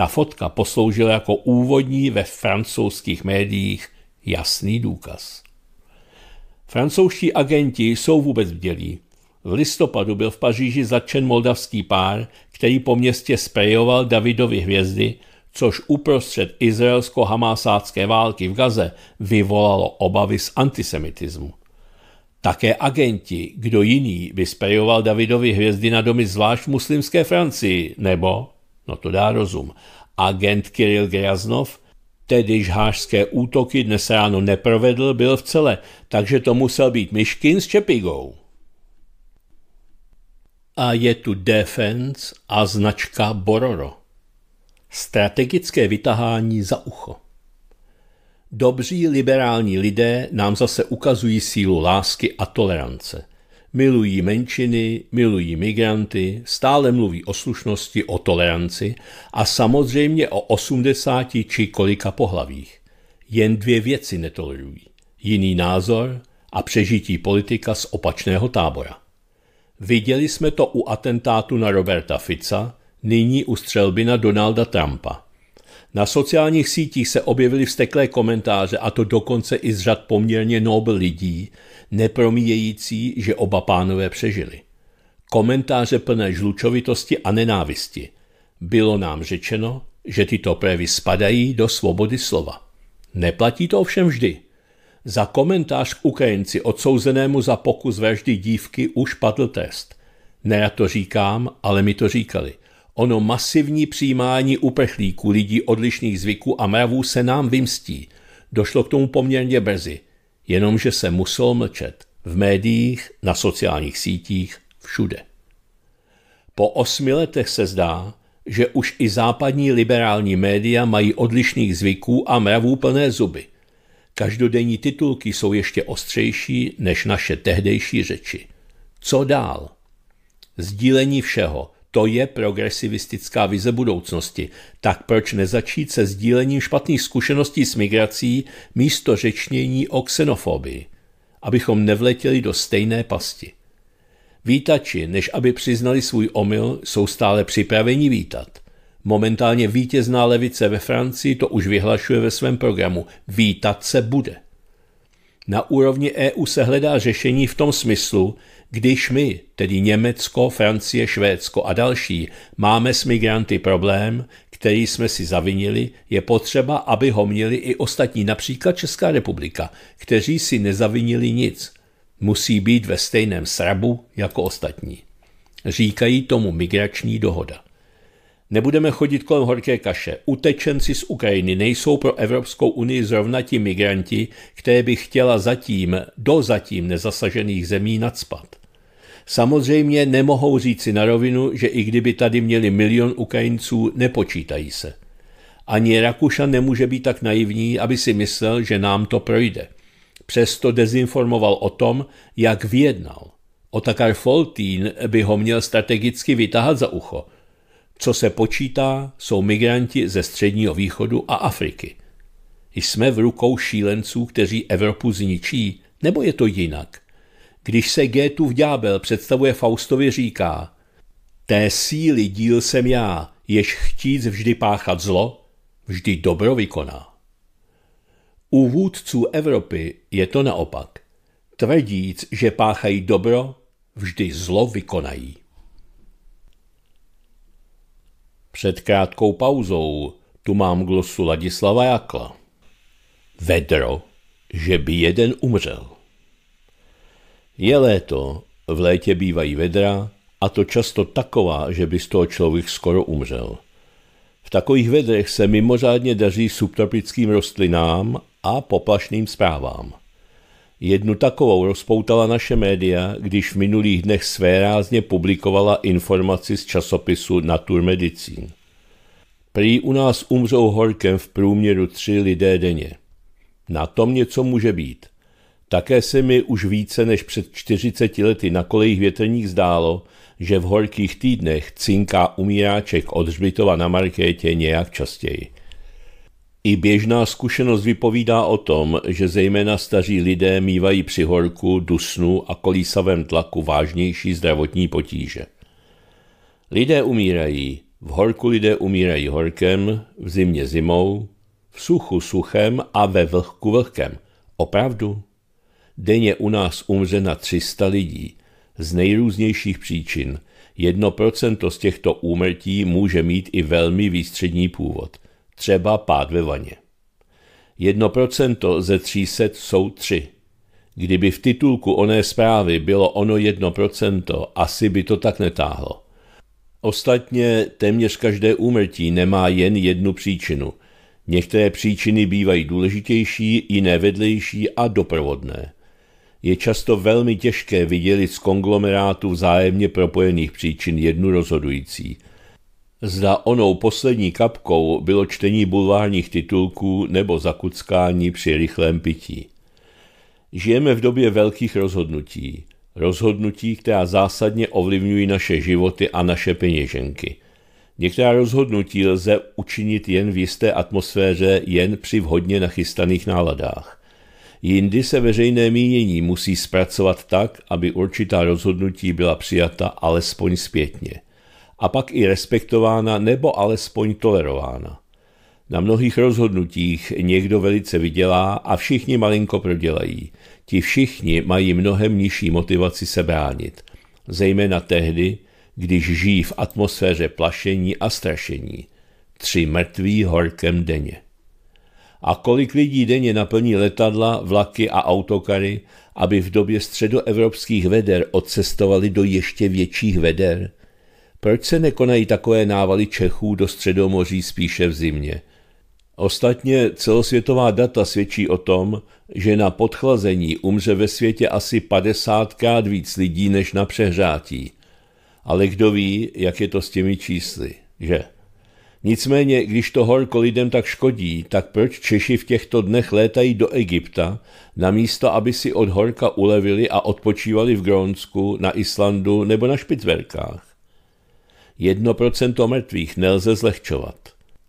Ta fotka posloužila jako úvodní ve francouzských médiích jasný důkaz. Francouzští agenti jsou vůbec vdělí. V listopadu byl v Paříži začen moldavský pár, který po městě sprejoval Davidovi hvězdy, což uprostřed izraelsko-hamásácké války v Gaze vyvolalo obavy z antisemitismu. Také agenti, kdo jiný by sprejoval Davidovi hvězdy na domy zvlášť muslimské Francii, nebo No to dá rozum. Agent Kiril Graznov, tedy hářské útoky dnes ráno neprovedl, byl v celé, takže to musel být Myškin s Čepigou. A je tu Defense a značka Bororo. Strategické vytahání za ucho. Dobří liberální lidé nám zase ukazují sílu lásky a tolerance – milují menšiny, milují migranty, stále mluví o slušnosti, o toleranci a samozřejmě o 80 či kolika pohlavích. Jen dvě věci netolerují. Jiný názor a přežití politika z opačného tábora. Viděli jsme to u atentátu na Roberta Fica, nyní u střelby na Donalda Trumpa. Na sociálních sítích se objevily vzteklé komentáře, a to dokonce i z řad poměrně nobel lidí, nepromíjející, že oba pánové přežili. Komentáře plné žlučovitosti a nenávisti. Bylo nám řečeno, že tyto prévy spadají do svobody slova. Neplatí to ovšem vždy. Za komentář k Ukrajinci odsouzenému za pokus vraždy dívky už padl test. Nerad to říkám, ale mi to říkali. Ono masivní přijímání uprchlíků lidí odlišných zvyků a mravů se nám vymstí. Došlo k tomu poměrně brzy. Jenomže se musel mlčet. V médiích, na sociálních sítích, všude. Po osmi letech se zdá, že už i západní liberální média mají odlišných zvyků a mravů plné zuby. Každodenní titulky jsou ještě ostřejší než naše tehdejší řeči. Co dál? Sdílení všeho, to je progresivistická vize budoucnosti. Tak proč nezačít se sdílením špatných zkušeností s migrací místo řečnění o xenofobii, abychom nevletěli do stejné pasti? Vítači, než aby přiznali svůj omyl, jsou stále připraveni vítat. Momentálně vítězná levice ve Francii to už vyhlašuje ve svém programu. Vítat se bude. Na úrovni EU se hledá řešení v tom smyslu, když my, tedy Německo, Francie, Švédsko a další, máme s migranty problém, který jsme si zavinili, je potřeba, aby ho měli i ostatní, například Česká republika, kteří si nezavinili nic. Musí být ve stejném srabu jako ostatní. Říkají tomu migrační dohoda. Nebudeme chodit kolem horké kaše. Utečenci z Ukrajiny nejsou pro Evropskou unii zrovna ti migranti, které by chtěla zatím do zatím nezasažených zemí nadspat. Samozřejmě nemohou říci na rovinu, že i kdyby tady měli milion Ukrajinců, nepočítají se. Ani Rakušan nemůže být tak naivní, aby si myslel, že nám to projde. Přesto dezinformoval o tom, jak vyjednal. Otakar Foltín by ho měl strategicky vytahat za ucho. Co se počítá, jsou migranti ze Středního východu a Afriky. Jsme v rukou šílenců, kteří Evropu zničí, nebo je to jinak? Když se v ďábel představuje Faustovi, říká Té síly díl jsem já, jež chtíc vždy páchat zlo, vždy dobro vykoná. U vůdců Evropy je to naopak. Tvrdíc, že páchají dobro, vždy zlo vykonají. Před krátkou pauzou tu mám glosu Ladislava Jakla. Vedro, že by jeden umřel. Je léto, v létě bývají vedra, a to často taková, že by z toho člověk skoro umřel. V takových vedrech se mimořádně daří subtropickým rostlinám a poplašným zprávám. Jednu takovou rozpoutala naše média, když v minulých dnech rázně publikovala informaci z časopisu Naturmedicín. Prý u nás umřou horkem v průměru tři lidé denně. Na tom něco může být – také se mi už více než před 40 lety na kolejích větrních zdálo, že v horkých týdnech cinká umíráček od Žbitova na markétě nějak častěji. I běžná zkušenost vypovídá o tom, že zejména staří lidé mývají při horku, dusnu a kolísavém tlaku vážnější zdravotní potíže. Lidé umírají, v horku lidé umírají horkem, v zimě zimou, v suchu suchem a ve vlhku vlhkem. Opravdu? Denně u nás umře na 300 lidí z nejrůznějších příčin. Jedno procento z těchto úmrtí může mít i velmi výstřední původ, třeba pád ve vaně. Jedno procento ze 300 jsou tři. Kdyby v titulku oné zprávy bylo ono jedno procento, asi by to tak netáhlo. Ostatně téměř každé úmrtí nemá jen jednu příčinu. Některé příčiny bývají důležitější, jiné vedlejší a doprovodné je často velmi těžké vydělit z konglomerátu vzájemně propojených příčin jednu rozhodující. Zda onou poslední kapkou bylo čtení bulvárních titulků nebo zakuckání při rychlém pití. Žijeme v době velkých rozhodnutí. Rozhodnutí, která zásadně ovlivňují naše životy a naše peněženky. Některá rozhodnutí lze učinit jen v jisté atmosféře, jen při vhodně nachystaných náladách. Jindy se veřejné mínění musí zpracovat tak, aby určitá rozhodnutí byla přijata alespoň zpětně. A pak i respektována nebo alespoň tolerována. Na mnohých rozhodnutích někdo velice vydělá a všichni malinko prodělají. Ti všichni mají mnohem nižší motivaci se bránit. Zejména tehdy, když žijí v atmosféře plašení a strašení. Tři mrtví horkem denně a kolik lidí denně naplní letadla, vlaky a autokary, aby v době středoevropských veder odcestovali do ještě větších veder? Proč se nekonají takové návaly Čechů do středomoří spíše v zimě? Ostatně celosvětová data svědčí o tom, že na podchlazení umře ve světě asi 50krát víc lidí než na přehřátí. Ale kdo ví, jak je to s těmi čísly, že? Nicméně, když to horko lidem tak škodí, tak proč Češi v těchto dnech létají do Egypta, namísto aby si od horka ulevili a odpočívali v Grónsku, na Islandu nebo na Špitverkách? Jedno procento mrtvých nelze zlehčovat.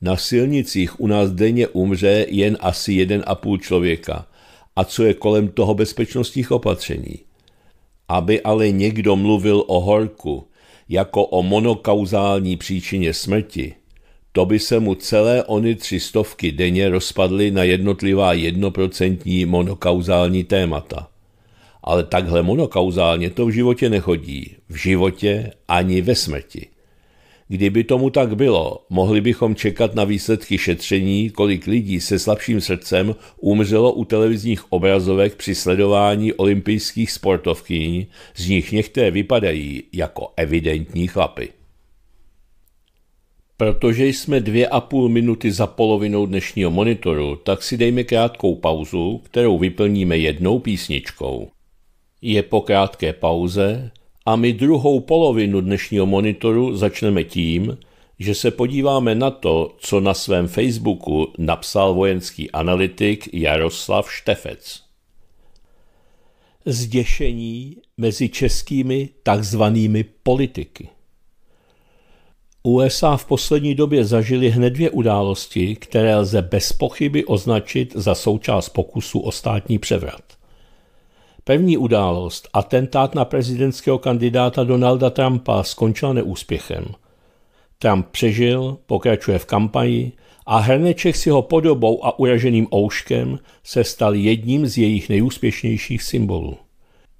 Na silnicích u nás denně umře jen asi jeden a půl člověka. A co je kolem toho bezpečnostních opatření? Aby ale někdo mluvil o horku jako o monokauzální příčině smrti, to by se mu celé ony tři stovky denně rozpadly na jednotlivá jednoprocentní monokauzální témata. Ale takhle monokauzálně to v životě nechodí, v životě ani ve smrti. Kdyby tomu tak bylo, mohli bychom čekat na výsledky šetření, kolik lidí se slabším srdcem umřelo u televizních obrazovek při sledování olympijských sportovkyní, z nich některé vypadají jako evidentní chlapy. Protože jsme dvě a půl minuty za polovinou dnešního monitoru, tak si dejme krátkou pauzu, kterou vyplníme jednou písničkou. Je po krátké pauze a my druhou polovinu dnešního monitoru začneme tím, že se podíváme na to, co na svém Facebooku napsal vojenský analytik Jaroslav Štefec. Zděšení mezi českými takzvanými politiky. USA v poslední době zažili hned dvě události, které lze bez pochyby označit za součást pokusu o státní převrat. První událost, atentát na prezidentského kandidáta Donalda Trumpa, skončila neúspěchem. Trump přežil, pokračuje v kampani a Hrneček s jeho podobou a uraženým ouškem se stal jedním z jejich nejúspěšnějších symbolů.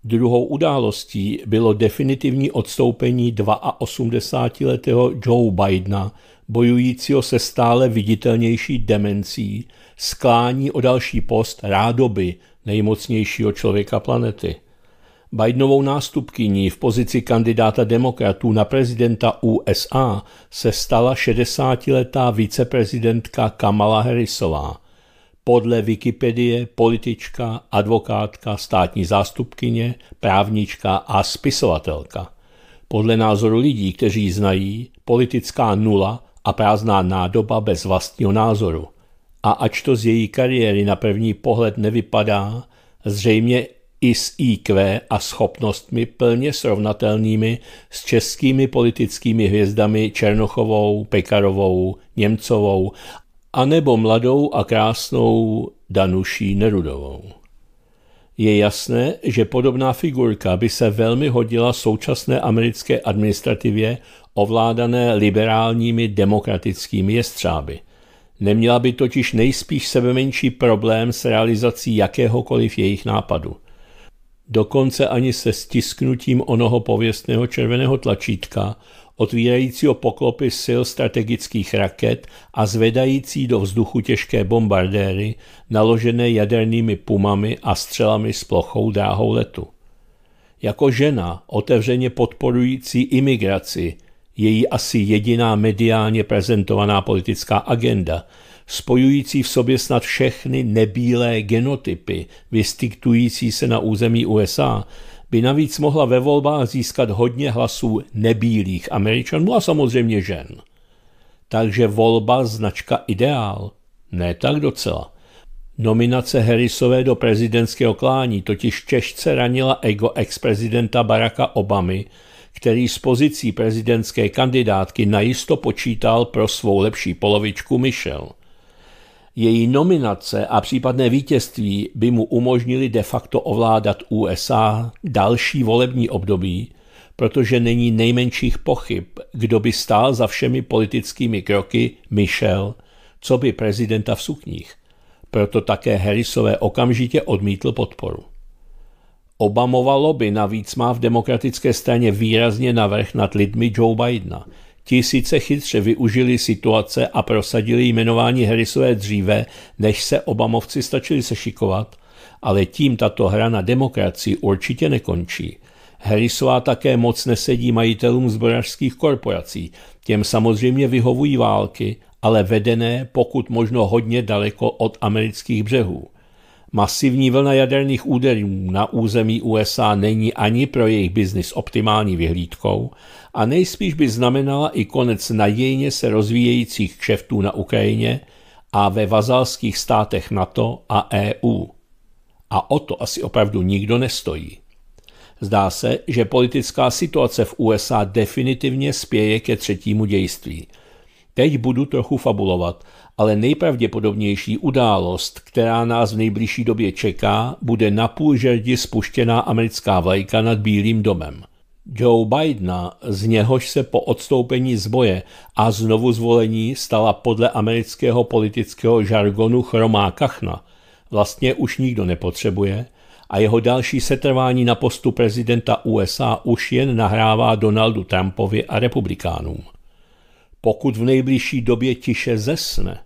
Druhou událostí bylo definitivní odstoupení 82-letého Joe Bidena, bojujícího se stále viditelnější demencí, sklání o další post rádoby nejmocnějšího člověka planety. Bidenovou nástupkyní v pozici kandidáta demokratů na prezidenta USA se stala 60-letá viceprezidentka Kamala Harrisová – podle Wikipedie politička, advokátka, státní zástupkyně, právnička a spisovatelka. Podle názoru lidí, kteří ji znají, politická nula a prázdná nádoba bez vlastního názoru. A ač to z její kariéry na první pohled nevypadá, zřejmě i s IQ a schopnostmi plně srovnatelnými s českými politickými hvězdami Černochovou, Pekarovou, Němcovou anebo mladou a krásnou Danuší Nerudovou. Je jasné, že podobná figurka by se velmi hodila současné americké administrativě ovládané liberálními demokratickými jestřáby. Neměla by totiž nejspíš sebemenší problém s realizací jakéhokoliv jejich nápadu. Dokonce ani se stisknutím onoho pověstného červeného tlačítka otvírajícího poklopy sil strategických raket a zvedající do vzduchu těžké bombardéry naložené jadernými pumami a střelami s plochou dráhou letu. Jako žena otevřeně podporující imigraci, její asi jediná mediálně prezentovaná politická agenda, spojující v sobě snad všechny nebílé genotypy, vystiktující se na území USA, by navíc mohla ve volbách získat hodně hlasů nebílých Američanů a samozřejmě žen. Takže volba značka ideál. Ne tak docela. Nominace Harrisové do prezidentského klání totiž češce ranila ego ex-prezidenta Baracka Obamy, který z pozicí prezidentské kandidátky najisto počítal pro svou lepší polovičku Michelle. Její nominace a případné vítězství by mu umožnili de facto ovládat USA další volební období, protože není nejmenších pochyb, kdo by stál za všemi politickými kroky Michel, co by prezidenta v sukních. Proto také Harrisové okamžitě odmítl podporu. Obamova lobby navíc má v demokratické straně výrazně navrh nad lidmi Joe Bidena – Tisíce chytře využili situace a prosadili jmenování Harrisové dříve, než se Obamovci stačili sešikovat, ale tím tato hra na demokracii určitě nekončí. Harrisová také moc nesedí majitelům zbrojařských korporací, těm samozřejmě vyhovují války, ale vedené pokud možno hodně daleko od amerických břehů. Masivní vlna jaderných úderů na území USA není ani pro jejich biznis optimální vyhlídkou a nejspíš by znamenala i konec nadějně se rozvíjejících kšeftů na Ukrajině a ve vazalských státech NATO a EU. A o to asi opravdu nikdo nestojí. Zdá se, že politická situace v USA definitivně spěje ke třetímu dějství. Teď budu trochu fabulovat, ale nejpravděpodobnější událost, která nás v nejbližší době čeká, bude na půl žerdi spuštěná americká vlajka nad Bílým domem. Joe Bidena, z něhož se po odstoupení z boje a znovu zvolení stala podle amerického politického žargonu chromá kachna, vlastně už nikdo nepotřebuje a jeho další setrvání na postu prezidenta USA už jen nahrává Donaldu Trumpovi a republikánům. Pokud v nejbližší době tiše zesne,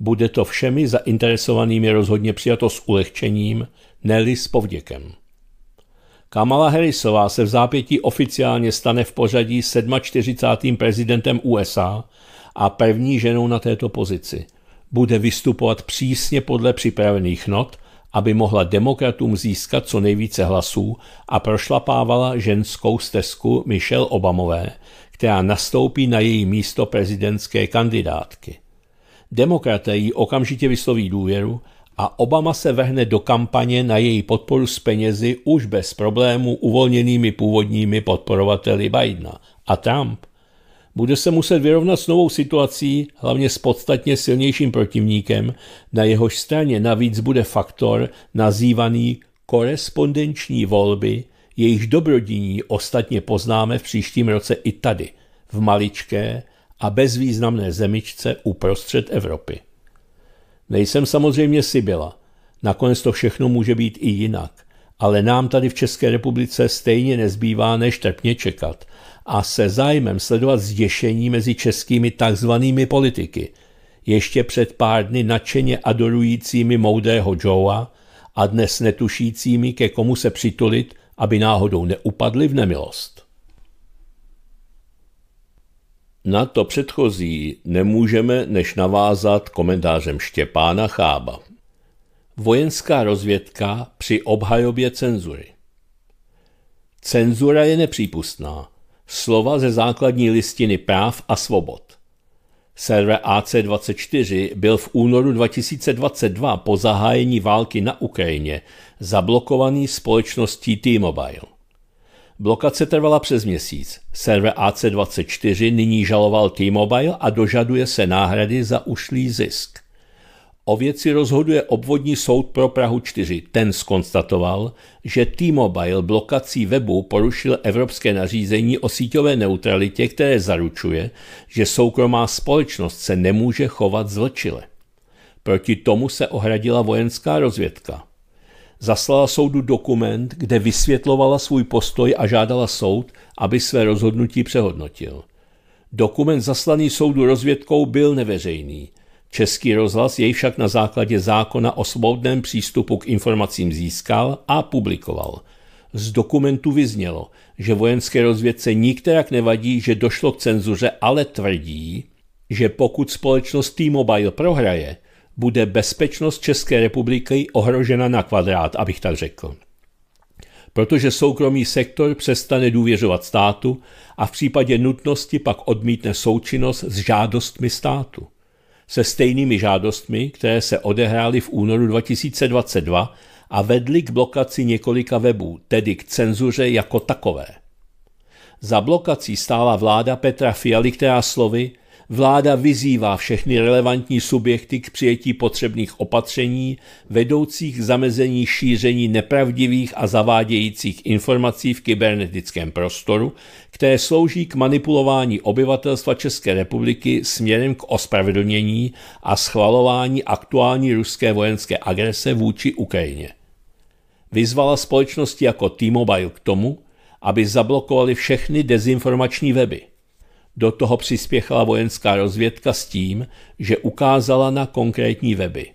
bude to všemi zainteresovanými rozhodně přijato s ulehčením, neli s povděkem. Kamala Harrisová se v zápětí oficiálně stane v pořadí 47. prezidentem USA a první ženou na této pozici. Bude vystupovat přísně podle připravených not, aby mohla demokratům získat co nejvíce hlasů a prošlapávala ženskou stezku Michelle Obamové, která nastoupí na její místo prezidentské kandidátky. Demokraté jí okamžitě vysloví důvěru a Obama se vehne do kampaně na její podporu s penězi už bez problémů uvolněnými původními podporovateli Bidena. A Trump bude se muset vyrovnat s novou situací, hlavně s podstatně silnějším protivníkem, na jehož straně navíc bude faktor nazývaný korespondenční volby, jejichž dobrodiní ostatně poznáme v příštím roce i tady, v maličké a bezvýznamné zemičce uprostřed Evropy. Nejsem samozřejmě si byla. Nakonec to všechno může být i jinak. Ale nám tady v České republice stejně nezbývá než trpně čekat a se zájmem sledovat zděšení mezi českými takzvanými politiky, ještě před pár dny nadšeně adorujícími moudrého Joea a dnes netušícími, ke komu se přitulit, aby náhodou neupadli v nemilost. Na to předchozí nemůžeme než navázat komentářem Štěpána Chába. Vojenská rozvědka při obhajobě cenzury. Cenzura je nepřípustná. Slova ze základní listiny práv a svobod. Server AC24 byl v únoru 2022 po zahájení války na Ukrajině zablokovaný společností T-Mobile. Blokace trvala přes měsíc. Server AC24 nyní žaloval T-Mobile a dožaduje se náhrady za ušlý zisk. O věci rozhoduje obvodní soud pro Prahu 4. Ten skonstatoval, že T-Mobile blokací webu porušil evropské nařízení o síťové neutralitě, které zaručuje, že soukromá společnost se nemůže chovat zlčile. Proti tomu se ohradila vojenská rozvědka zaslala soudu dokument, kde vysvětlovala svůj postoj a žádala soud, aby své rozhodnutí přehodnotil. Dokument zaslaný soudu rozvědkou byl neveřejný. Český rozhlas jej však na základě zákona o svobodném přístupu k informacím získal a publikoval. Z dokumentu vyznělo, že vojenské rozvědce nikterak nevadí, že došlo k cenzuře, ale tvrdí, že pokud společnost T-Mobile prohraje, bude bezpečnost České republiky ohrožena na kvadrát, abych tak řekl. Protože soukromý sektor přestane důvěřovat státu a v případě nutnosti pak odmítne součinnost s žádostmi státu. Se stejnými žádostmi, které se odehrály v únoru 2022 a vedly k blokaci několika webů, tedy k cenzuře jako takové. Za blokací stála vláda Petra Fialy, která slovy – Vláda vyzývá všechny relevantní subjekty k přijetí potřebných opatření vedoucích k zamezení šíření nepravdivých a zavádějících informací v kybernetickém prostoru, které slouží k manipulování obyvatelstva České republiky směrem k ospravedlnění a schvalování aktuální ruské vojenské agrese vůči Ukrajině. Vyzvala společnosti jako T-Mobile k tomu, aby zablokovali všechny dezinformační weby – do toho přispěchala vojenská rozvědka s tím, že ukázala na konkrétní weby.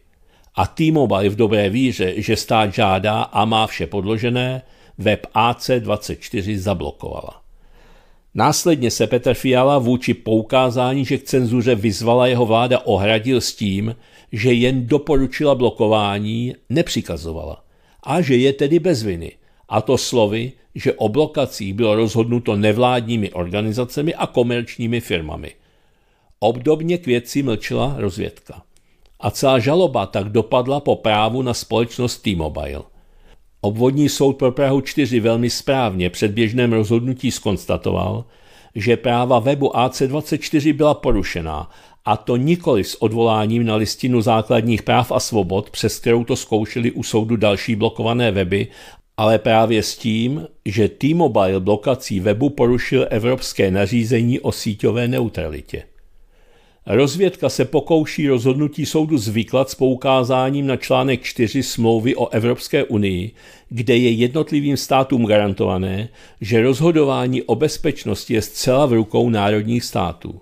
A T-Mobile v dobré víře, že stát žádá a má vše podložené, web AC24 zablokovala. Následně se Petr Fiala vůči poukázání, že k cenzuře vyzvala jeho vláda, ohradil s tím, že jen doporučila blokování, nepřikazovala a že je tedy bez viny – a to slovy, že o blokacích bylo rozhodnuto nevládními organizacemi a komerčními firmami. Obdobně k věci mlčela rozvědka. A celá žaloba tak dopadla po právu na společnost T-Mobile. Obvodní soud pro Prahu 4 velmi správně před běžném rozhodnutí skonstatoval, že práva webu AC24 byla porušená, a to nikoli s odvoláním na listinu základních práv a svobod, přes kterou to zkoušeli u soudu další blokované weby ale právě s tím, že T-Mobile blokací webu porušil evropské nařízení o síťové neutralitě. Rozvědka se pokouší rozhodnutí soudu zvyklat s poukázáním na článek 4 smlouvy o Evropské unii, kde je jednotlivým státům garantované, že rozhodování o bezpečnosti je zcela v rukou národních států.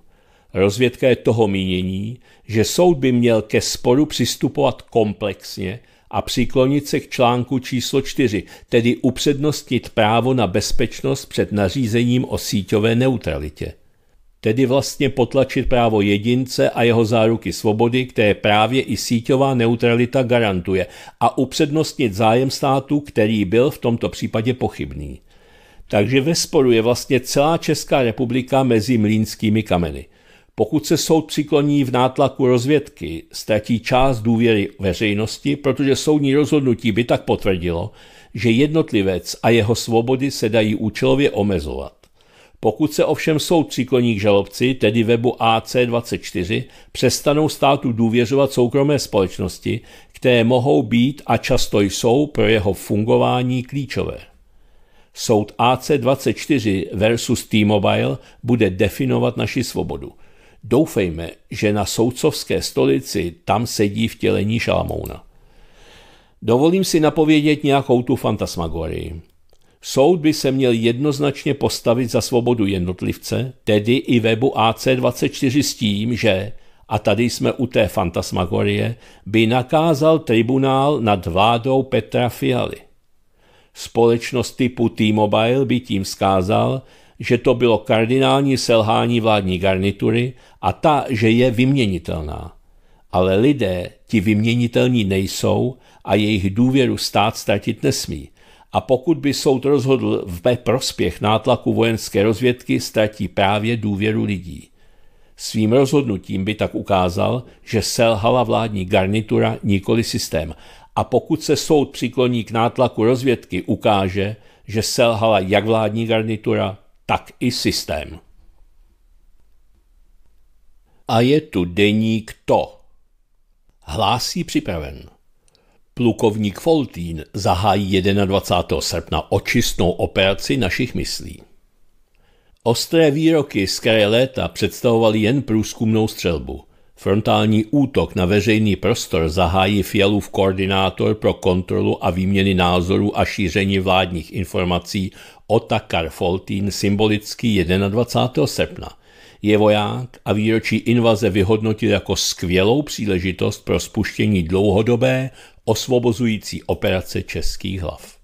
Rozvědka je toho mínění, že soud by měl ke sporu přistupovat komplexně a přiklonit se k článku číslo 4, tedy upřednostnit právo na bezpečnost před nařízením o síťové neutralitě. Tedy vlastně potlačit právo jedince a jeho záruky svobody, které právě i síťová neutralita garantuje, a upřednostnit zájem státu, který byl v tomto případě pochybný. Takže ve sporu je vlastně celá Česká republika mezi mlínskými kameny – pokud se soud přikloní v nátlaku rozvědky, ztratí část důvěry veřejnosti, protože soudní rozhodnutí by tak potvrdilo, že jednotlivec a jeho svobody se dají účelově omezovat. Pokud se ovšem soud přikloní k žalobci, tedy webu AC24, přestanou státu důvěřovat soukromé společnosti, které mohou být a často jsou pro jeho fungování klíčové. Soud AC24 versus T-Mobile bude definovat naši svobodu – Doufejme, že na soudcovské stolici tam sedí v tělení Šalamouna. Dovolím si napovědět nějakou tu fantasmagorii. Soud by se měl jednoznačně postavit za svobodu jednotlivce, tedy i webu AC24 s tím, že, a tady jsme u té fantasmagorie, by nakázal tribunál nad vládou Petra Fialy. Společnost typu T-Mobile by tím skázal, že to bylo kardinální selhání vládní garnitury a ta, že je vyměnitelná. Ale lidé ti vyměnitelní nejsou a jejich důvěru stát ztratit nesmí. A pokud by soud rozhodl v prospěch nátlaku vojenské rozvědky, ztratí právě důvěru lidí. Svým rozhodnutím by tak ukázal, že selhala vládní garnitura, nikoli systém. A pokud se soud přikloní k nátlaku rozvědky, ukáže, že selhala jak vládní garnitura, tak i systém. A je tu deník to. Hlásí připraven. Plukovník Foltín zahájí 21. srpna očistnou operaci našich myslí. Ostré výroky z kraje léta představovaly jen průzkumnou střelbu. Frontální útok na veřejný prostor zahájí Fialův koordinátor pro kontrolu a výměny názorů a šíření vládních informací Otakar Foltín symbolicky 21. srpna. Je voják a výročí invaze vyhodnotil jako skvělou příležitost pro spuštění dlouhodobé osvobozující operace českých hlav.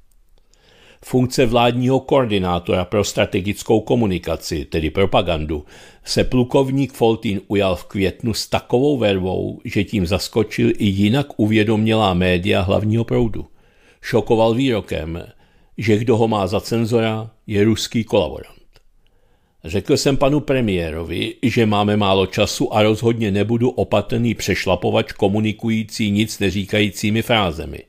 Funkce vládního koordinátora pro strategickou komunikaci, tedy propagandu, se plukovník Foltín ujal v květnu s takovou vervou, že tím zaskočil i jinak uvědomělá média hlavního proudu. Šokoval výrokem, že kdo ho má za cenzora, je ruský kolaborant. Řekl jsem panu premiérovi, že máme málo času a rozhodně nebudu opatrný přešlapovač komunikující nic neříkajícími frázemi.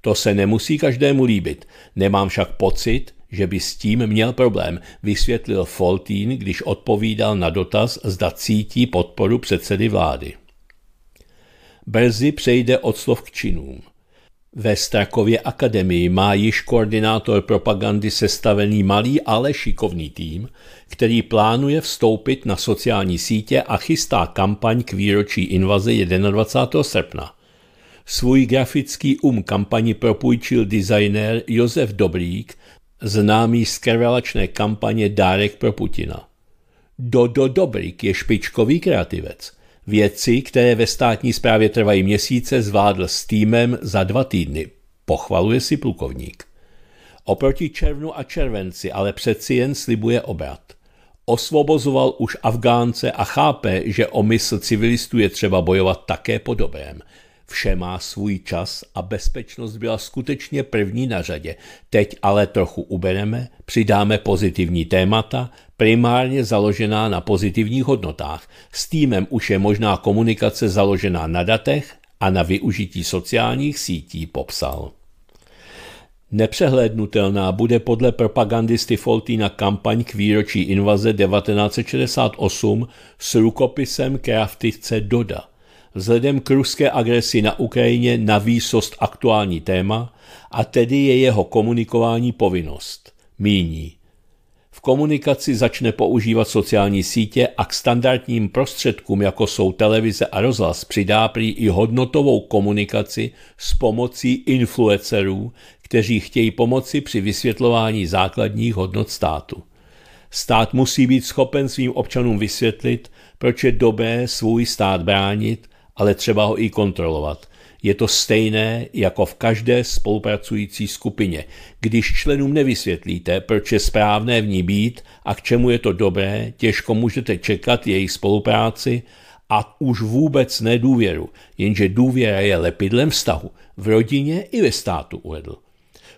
To se nemusí každému líbit, nemám však pocit, že by s tím měl problém, vysvětlil Foltín, když odpovídal na dotaz, zda cítí podporu předsedy vlády. Brzy přejde od slov k činům. Ve Strakově akademii má již koordinátor propagandy sestavený malý, ale šikovný tým, který plánuje vstoupit na sociální sítě a chystá kampaň k výročí invaze 21. srpna. Svůj grafický um kampani propůjčil designér Josef Dobrýk, známý z krvelačné kampaně Dárek pro Putina. Dodo Dobrýk je špičkový kreativec – Věci, které ve státní správě trvají měsíce, zvládl s týmem za dva týdny. Pochvaluje si plukovník. Oproti červnu a červenci ale přeci jen slibuje obrat. Osvobozoval už Afgánce a chápe, že o mysl civilistů je třeba bojovat také po dobrém. Vše má svůj čas a bezpečnost byla skutečně první na řadě. Teď ale trochu ubereme, přidáme pozitivní témata primárně založená na pozitivních hodnotách. S týmem už je možná komunikace založená na datech a na využití sociálních sítí, popsal. Nepřehlédnutelná bude podle propagandisty Foltína kampaň k výročí invaze 1968 s rukopisem kraftice Doda. Vzhledem k ruské agresi na Ukrajině na výsost aktuální téma a tedy je jeho komunikování povinnost. Míní komunikaci začne používat sociální sítě a k standardním prostředkům, jako jsou televize a rozhlas, přidá prý i hodnotovou komunikaci s pomocí influencerů, kteří chtějí pomoci při vysvětlování základních hodnot státu. Stát musí být schopen svým občanům vysvětlit, proč je dobré svůj stát bránit, ale třeba ho i kontrolovat – je to stejné jako v každé spolupracující skupině. Když členům nevysvětlíte, proč je správné v ní být a k čemu je to dobré, těžko můžete čekat jejich spolupráci a už vůbec ne důvěru, jenže důvěra je lepidlem vztahu, v rodině i ve státu, uvedl.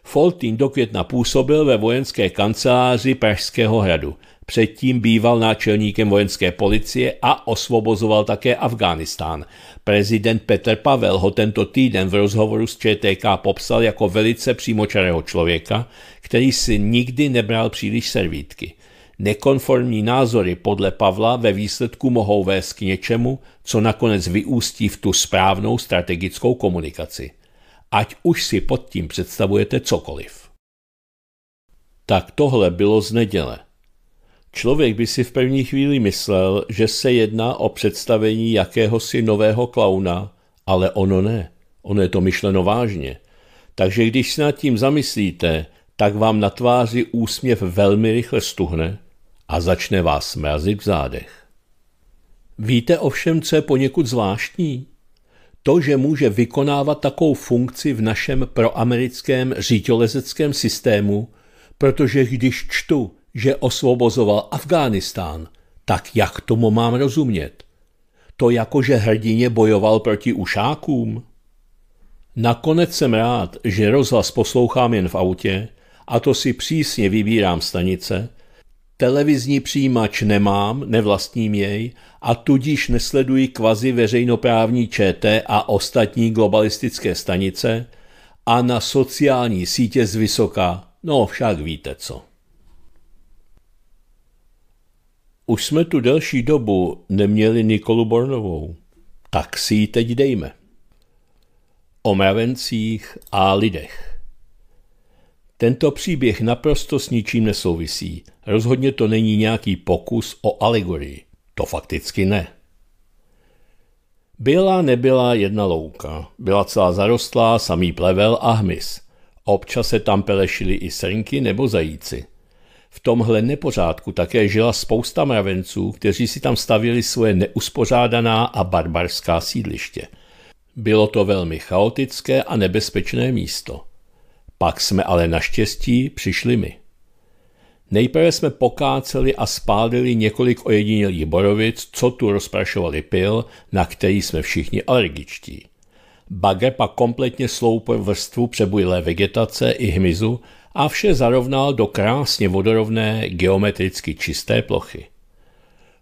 Foltín do května působil ve vojenské kanceláři Pražského hradu. Předtím býval náčelníkem vojenské policie a osvobozoval také Afghánistán. Prezident Petr Pavel ho tento týden v rozhovoru s ČTK popsal jako velice přímočarého člověka, který si nikdy nebral příliš servítky. Nekonformní názory podle Pavla ve výsledku mohou vést k něčemu, co nakonec vyústí v tu správnou strategickou komunikaci. Ať už si pod tím představujete cokoliv. Tak tohle bylo z neděle. Člověk by si v první chvíli myslel, že se jedná o představení jakéhosi nového klauna, ale ono ne. Ono je to myšleno vážně. Takže když se nad tím zamyslíte, tak vám na tváři úsměv velmi rychle stuhne a začne vás mrazit v zádech. Víte ovšem, co je poněkud zvláštní? To, že může vykonávat takovou funkci v našem proamerickém řítělezeckém systému, protože když čtu, že osvobozoval Afghánistán, tak jak tomu mám rozumět? To jako, že hrdině bojoval proti ušákům? Nakonec jsem rád, že rozhlas poslouchám jen v autě, a to si přísně vybírám stanice, televizní přijímač nemám, nevlastním jej, a tudíž nesleduji kvazi veřejnoprávní ČT a ostatní globalistické stanice a na sociální sítě zvysoka, no však víte co. Už jsme tu delší dobu neměli Nikolu Bornovou, tak si ji teď dejme. O mravencích a lidech. Tento příběh naprosto s ničím nesouvisí. Rozhodně to není nějaký pokus o alegorii. To fakticky ne. Byla nebyla jedna louka. Byla celá zarostlá, samý plevel a hmyz. Občas se tam pelešili i srnky nebo zajíci. V tomhle nepořádku také žila spousta mravenců, kteří si tam stavili svoje neuspořádaná a barbarská sídliště. Bylo to velmi chaotické a nebezpečné místo. Pak jsme ale naštěstí přišli my. Nejprve jsme pokáceli a spálili několik ojedinělých borovic, co tu rozprašovali pil, na který jsme všichni alergičtí. Bagr pak kompletně sloupil vrstvu přebujlé vegetace i hmyzu a vše zarovnal do krásně vodorovné, geometricky čisté plochy.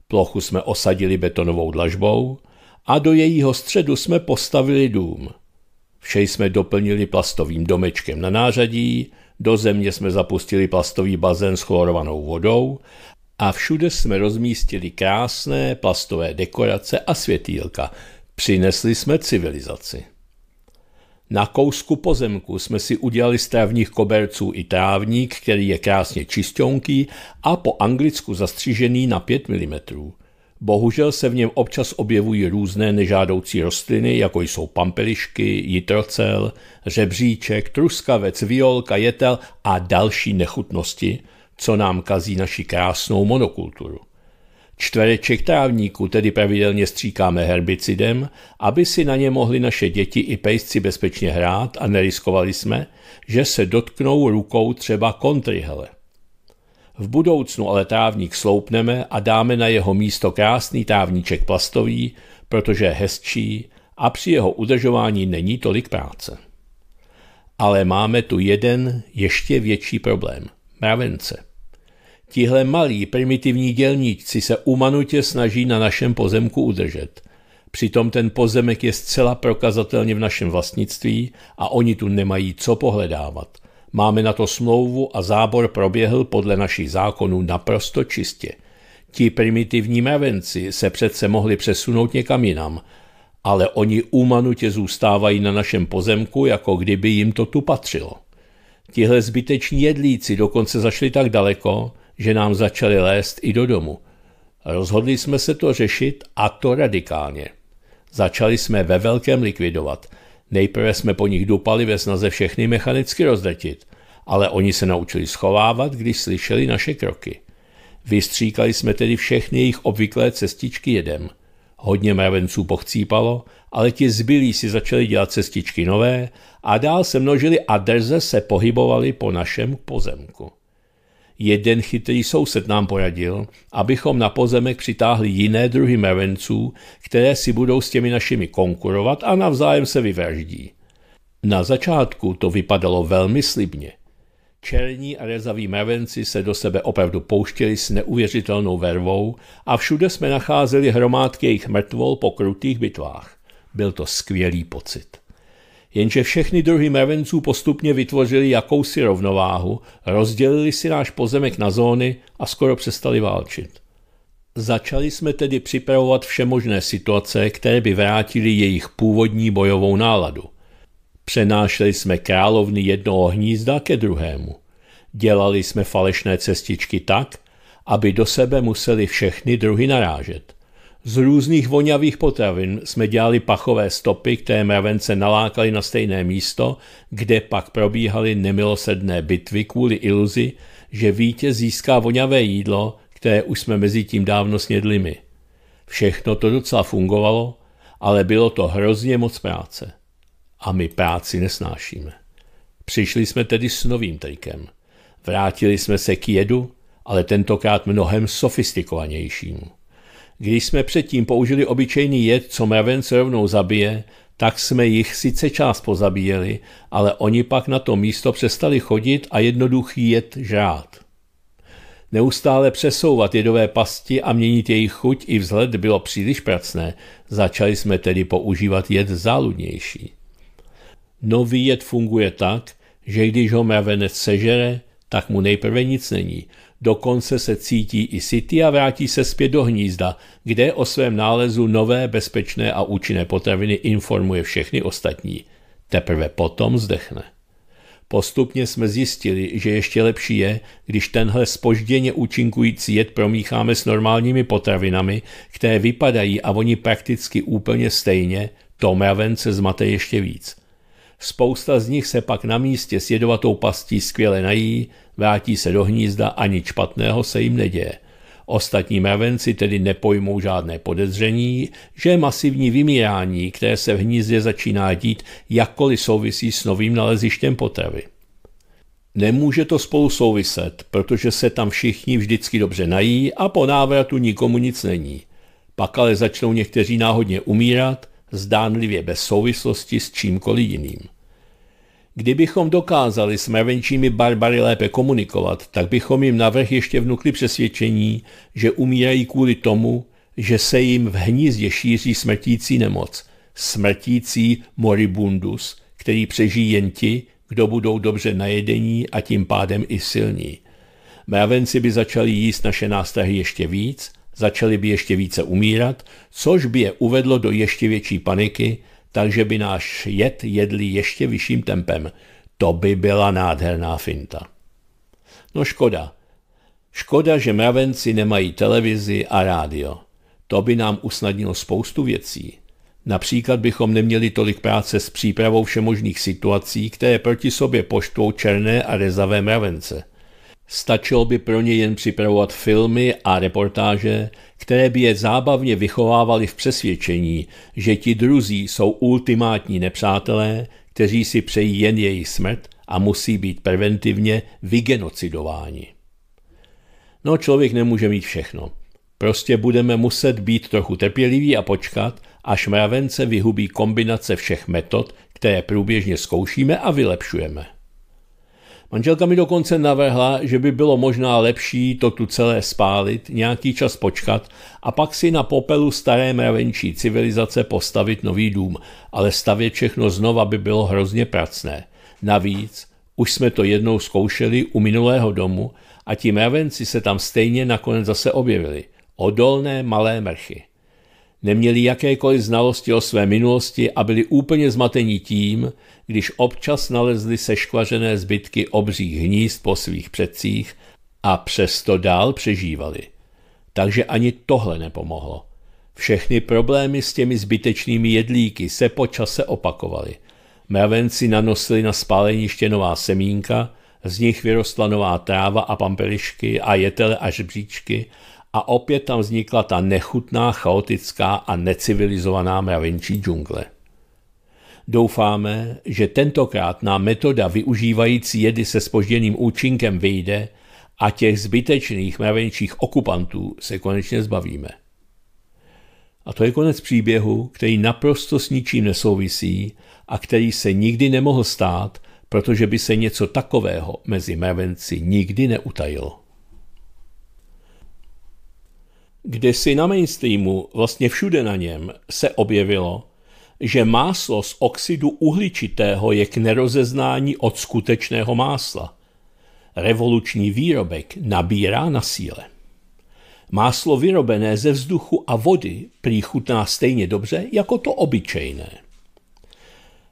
Plochu jsme osadili betonovou dlažbou a do jejího středu jsme postavili dům. Vše jsme doplnili plastovým domečkem na nářadí, do země jsme zapustili plastový bazén s chlorovanou vodou a všude jsme rozmístili krásné plastové dekorace a světýlka. Přinesli jsme civilizaci. Na kousku pozemku jsme si udělali z trávních koberců i trávník, který je krásně čistionký a po anglicku zastřižený na 5 mm. Bohužel se v něm občas objevují různé nežádoucí rostliny, jako jsou pampelišky, jitrocel, řebříček, truskavec, violka, jetel a další nechutnosti, co nám kazí naši krásnou monokulturu. Čtvereček trávníku tedy pravidelně stříkáme herbicidem, aby si na ně mohli naše děti i pejsci bezpečně hrát a neriskovali jsme, že se dotknou rukou třeba kontryhele. V budoucnu ale trávník sloupneme a dáme na jeho místo krásný trávníček plastový, protože je hezčí a při jeho udržování není tolik práce. Ale máme tu jeden ještě větší problém – mravence. Tihle malí primitivní dělníci se umanutě snaží na našem pozemku udržet. Přitom ten pozemek je zcela prokazatelně v našem vlastnictví a oni tu nemají co pohledávat. Máme na to smlouvu a zábor proběhl podle našich zákonů naprosto čistě. Ti primitivní mravenci se přece mohli přesunout někam jinam, ale oni umanutě zůstávají na našem pozemku, jako kdyby jim to tu patřilo. Tihle zbyteční jedlíci dokonce zašli tak daleko, že nám začali lézt i do domu. Rozhodli jsme se to řešit a to radikálně. Začali jsme ve velkém likvidovat. Nejprve jsme po nich dupali ve snaze všechny mechanicky rozdrtit, ale oni se naučili schovávat, když slyšeli naše kroky. Vystříkali jsme tedy všechny jejich obvyklé cestičky jedem. Hodně mravenců pochcípalo, ale ti zbylí si začali dělat cestičky nové a dál se množili a drze se pohybovali po našem pozemku jeden chytrý soused nám poradil, abychom na pozemek přitáhli jiné druhy mravenců, které si budou s těmi našimi konkurovat a navzájem se vyvraždí. Na začátku to vypadalo velmi slibně. Černí a rezaví mravenci se do sebe opravdu pouštěli s neuvěřitelnou vervou a všude jsme nacházeli hromádky jejich mrtvol po krutých bitvách. Byl to skvělý pocit jenže všechny druhy mravenců postupně vytvořili jakousi rovnováhu, rozdělili si náš pozemek na zóny a skoro přestali válčit. Začali jsme tedy připravovat všemožné situace, které by vrátily jejich původní bojovou náladu. Přenášeli jsme královny jednoho hnízda ke druhému. Dělali jsme falešné cestičky tak, aby do sebe museli všechny druhy narážet. Z různých voňavých potravin jsme dělali pachové stopy, které mravence nalákali na stejné místo, kde pak probíhaly nemilosedné bitvy kvůli iluzi, že vítěz získá voňavé jídlo, které už jsme mezi tím dávno snědli my. Všechno to docela fungovalo, ale bylo to hrozně moc práce. A my práci nesnášíme. Přišli jsme tedy s novým trikem. Vrátili jsme se k jedu, ale tentokrát mnohem sofistikovanějšímu. Když jsme předtím použili obyčejný jed, co se rovnou zabije, tak jsme jich sice část pozabíjeli, ale oni pak na to místo přestali chodit a jednoduchý jed žrát. Neustále přesouvat jedové pasti a měnit jejich chuť i vzhled bylo příliš pracné, začali jsme tedy používat jed záludnější. Nový jed funguje tak, že když ho mravenec sežere, tak mu nejprve nic není – Dokonce se cítí i city a vrátí se zpět do hnízda, kde o svém nálezu nové, bezpečné a účinné potraviny informuje všechny ostatní. Teprve potom zdechne. Postupně jsme zjistili, že ještě lepší je, když tenhle spožděně účinkující jed promícháme s normálními potravinami, které vypadají a oni prakticky úplně stejně, to mravence zmate ještě víc. Spousta z nich se pak na místě s jedovatou pastí skvěle nají, vrátí se do hnízda a nic špatného se jim neděje. Ostatní mravenci tedy nepojmou žádné podezření, že masivní vymírání, které se v hnízdě začíná dít, jakkoliv souvisí s novým nalezištěm potravy. Nemůže to spolu souviset, protože se tam všichni vždycky dobře nají a po návratu nikomu nic není. Pak ale začnou někteří náhodně umírat, zdánlivě bez souvislosti s čímkoliv jiným. Kdybychom dokázali s mravenčími barbary lépe komunikovat, tak bychom jim navrh ještě vnukli přesvědčení, že umírají kvůli tomu, že se jim v hnízdě šíří smrtící nemoc, smrtící moribundus, který přežijí jen ti, kdo budou dobře najedení a tím pádem i silní. Mravenci by začali jíst naše nástrahy ještě víc, začali by ještě více umírat, což by je uvedlo do ještě větší paniky takže by náš jed jedli ještě vyšším tempem. To by byla nádherná finta. No škoda. Škoda, že mravenci nemají televizi a rádio. To by nám usnadnilo spoustu věcí. Například bychom neměli tolik práce s přípravou všemožných situací, které proti sobě poštou černé a rezavé mravence – Stačilo by pro ně jen připravovat filmy a reportáže, které by je zábavně vychovávaly v přesvědčení, že ti druzí jsou ultimátní nepřátelé, kteří si přejí jen její smrt a musí být preventivně vygenocidováni. No, člověk nemůže mít všechno. Prostě budeme muset být trochu trpěliví a počkat, až mravence vyhubí kombinace všech metod, které průběžně zkoušíme a vylepšujeme. Manželka mi dokonce navrhla, že by bylo možná lepší to tu celé spálit, nějaký čas počkat a pak si na popelu staré mravenčí civilizace postavit nový dům, ale stavět všechno znova by bylo hrozně pracné. Navíc, už jsme to jednou zkoušeli u minulého domu a ti mravenci se tam stejně nakonec zase objevili. Odolné malé mrchy. Neměli jakékoliv znalosti o své minulosti a byli úplně zmatení tím, když občas nalezli seškvařené zbytky obřích hnízd po svých předcích a přesto dál přežívali. Takže ani tohle nepomohlo. Všechny problémy s těmi zbytečnými jedlíky se po čase opakovaly. Mravenci nanosili na spáleniště nová semínka, z nich vyrostla nová tráva a pampelišky a jetele a žebříčky a opět tam vznikla ta nechutná, chaotická a necivilizovaná mravenčí džungle. Doufáme, že tentokrát nám metoda využívající jedy se spožděným účinkem vyjde a těch zbytečných mravenčích okupantů se konečně zbavíme. A to je konec příběhu, který naprosto s ničím nesouvisí a který se nikdy nemohl stát, protože by se něco takového mezi mravenci nikdy neutajilo kde si na mainstreamu, vlastně všude na něm, se objevilo, že máslo z oxidu uhličitého je k nerozeznání od skutečného másla. Revoluční výrobek nabírá na síle. Máslo vyrobené ze vzduchu a vody příchutná stejně dobře jako to obyčejné.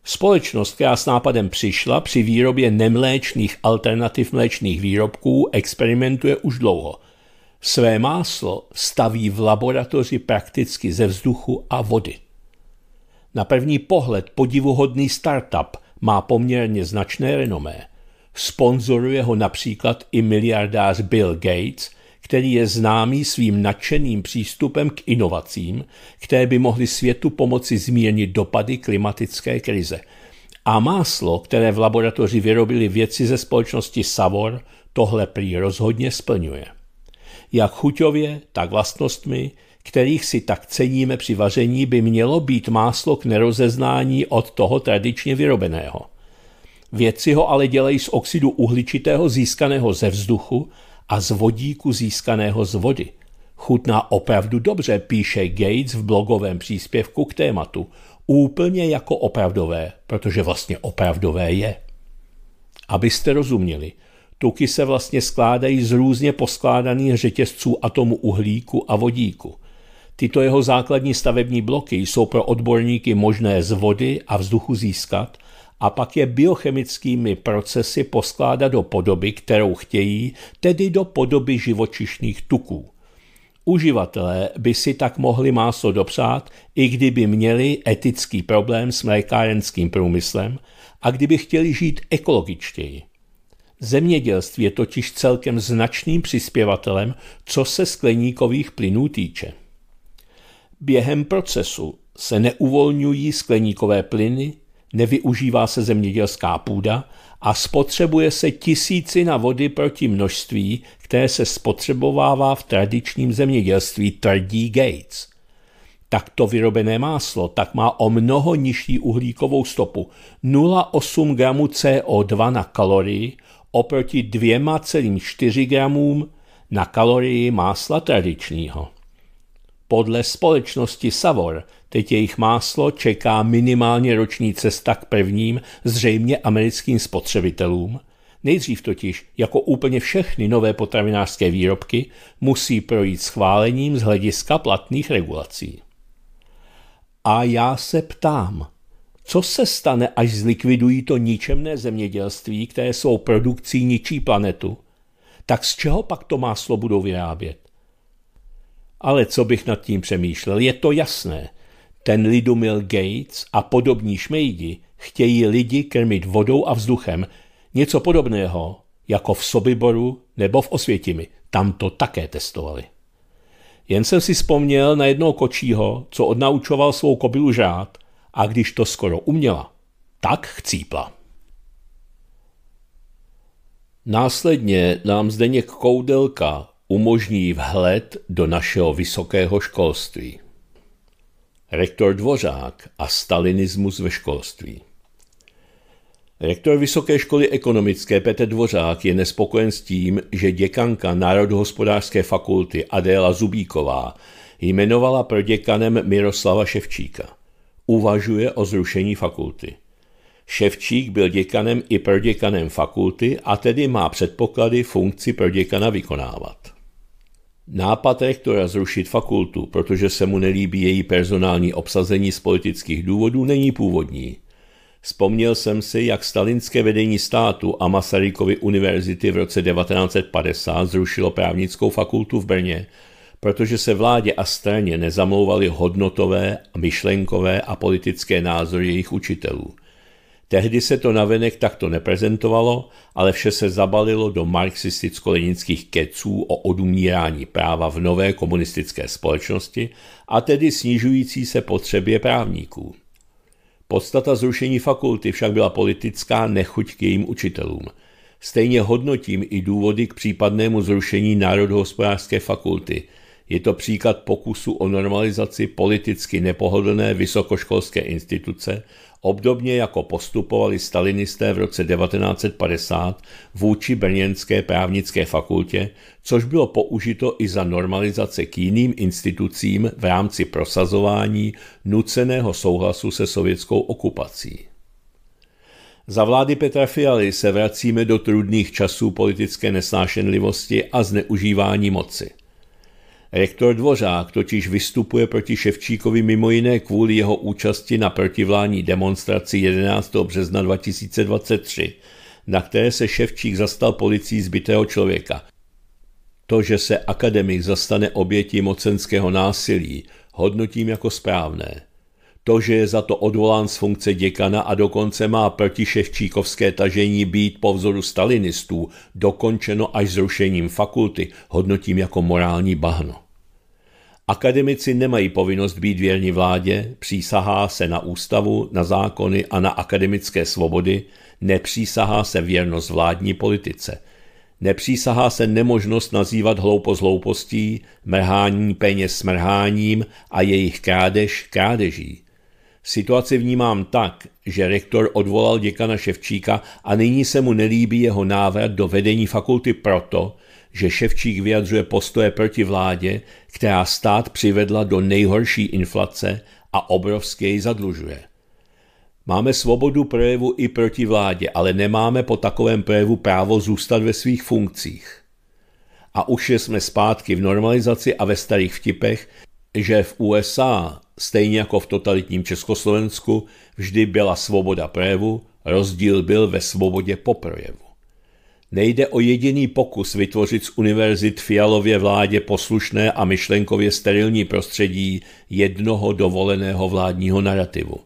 Společnost, která s nápadem přišla při výrobě nemléčných alternativ mléčných výrobků, experimentuje už dlouho – své máslo staví v laboratoři prakticky ze vzduchu a vody. Na první pohled podivuhodný startup má poměrně značné renomé. Sponzoruje ho například i miliardář Bill Gates, který je známý svým nadšeným přístupem k inovacím, které by mohly světu pomoci zmírnit dopady klimatické krize. A máslo, které v laboratoři vyrobili věci ze společnosti Savor, tohle prý rozhodně splňuje jak chuťově, tak vlastnostmi, kterých si tak ceníme při vaření, by mělo být máslo k nerozeznání od toho tradičně vyrobeného. Vědci ho ale dělají z oxidu uhličitého získaného ze vzduchu a z vodíku získaného z vody. Chutná opravdu dobře, píše Gates v blogovém příspěvku k tématu. Úplně jako opravdové, protože vlastně opravdové je. Abyste rozuměli – Tuky se vlastně skládají z různě poskládaných řetězců atomu uhlíku a vodíku. Tyto jeho základní stavební bloky jsou pro odborníky možné z vody a vzduchu získat a pak je biochemickými procesy poskládat do podoby, kterou chtějí, tedy do podoby živočišných tuků. Uživatelé by si tak mohli máslo dopřát, i kdyby měli etický problém s mlékárenským průmyslem a kdyby chtěli žít ekologičtěji. Zemědělství je totiž celkem značným přispěvatelem, co se skleníkových plynů týče. Během procesu se neuvolňují skleníkové plyny, nevyužívá se zemědělská půda a spotřebuje se na vody proti množství, které se spotřebovává v tradičním zemědělství, tvrdí Gates. Takto vyrobené máslo tak má o mnoho nižší uhlíkovou stopu 0,8 gramů CO2 na kalorii oproti 2,4 gramům na kalorii másla tradičního. Podle společnosti Savor teď jejich máslo čeká minimálně roční cesta k prvním, zřejmě americkým spotřebitelům. Nejdřív totiž, jako úplně všechny nové potravinářské výrobky, musí projít schválením z hlediska platných regulací. A já se ptám, co se stane, až zlikvidují to ničemné zemědělství, které svou produkcí ničí planetu? Tak z čeho pak to máslo budou vyrábět? Ale co bych nad tím přemýšlel, je to jasné. Ten lidumil Gates a podobní šmejdi chtějí lidi krmit vodou a vzduchem. Něco podobného, jako v Sobiboru nebo v Osvětimi. Tam to také testovali. Jen jsem si vzpomněl na jednoho kočího, co odnaučoval svou kobylu žád a když to skoro uměla, tak chcípla. Následně nám Zdeněk Koudelka umožní vhled do našeho vysokého školství. Rektor Dvořák a stalinismus ve školství. Rektor Vysoké školy ekonomické Petr Dvořák je nespokojen s tím, že děkanka Národohospodářské fakulty Adéla Zubíková jmenovala děkanem Miroslava Ševčíka uvažuje o zrušení fakulty. Ševčík byl děkanem i proděkanem fakulty a tedy má předpoklady funkci proděkana vykonávat. Nápad rektora zrušit fakultu, protože se mu nelíbí její personální obsazení z politických důvodů, není původní. Vzpomněl jsem si, jak stalinské vedení státu a Masarykovy univerzity v roce 1950 zrušilo právnickou fakultu v Brně protože se vládě a straně nezamlouvaly hodnotové, myšlenkové a politické názory jejich učitelů. Tehdy se to navenek takto neprezentovalo, ale vše se zabalilo do marxisticko-leninských keců o odumírání práva v nové komunistické společnosti a tedy snižující se potřebě právníků. Podstata zrušení fakulty však byla politická nechuť k jejím učitelům. Stejně hodnotím i důvody k případnému zrušení Národohospodářské fakulty – je to příklad pokusu o normalizaci politicky nepohodlné vysokoškolské instituce, obdobně jako postupovali stalinisté v roce 1950 vůči Brněnské právnické fakultě, což bylo použito i za normalizace k jiným institucím v rámci prosazování nuceného souhlasu se sovětskou okupací. Za vlády Petra Fialy se vracíme do trudných časů politické nesnášenlivosti a zneužívání moci – Rektor Dvořák totiž vystupuje proti Ševčíkovi mimo jiné kvůli jeho účasti na protivládní demonstraci 11. března 2023, na které se Ševčík zastal policií zbytého člověka. To, že se akademik zastane oběti mocenského násilí, hodnotím jako správné. To, že je za to odvolán z funkce děkana a dokonce má proti Ševčíkovské tažení být po vzoru stalinistů dokončeno až zrušením fakulty, hodnotím jako morální bahno. Akademici nemají povinnost být věrní vládě, přísahá se na ústavu, na zákony a na akademické svobody, nepřísahá se věrnost vládní politice. Nepřísahá se nemožnost nazývat hloupost hloupostí, mrhání peněz smrháním a jejich krádež krádeží. Situaci vnímám tak, že rektor odvolal děkana Ševčíka a nyní se mu nelíbí jeho návrat do vedení fakulty proto, že Ševčík vyjadřuje postoje proti vládě, která stát přivedla do nejhorší inflace a obrovské ji zadlužuje. Máme svobodu projevu i proti vládě, ale nemáme po takovém projevu právo zůstat ve svých funkcích. A už jsme zpátky v normalizaci a ve starých vtipech, že v USA, stejně jako v totalitním Československu, vždy byla svoboda projevu, rozdíl byl ve svobodě po projevu. Nejde o jediný pokus vytvořit z univerzit Fialově vládě poslušné a myšlenkově sterilní prostředí jednoho dovoleného vládního narrativu.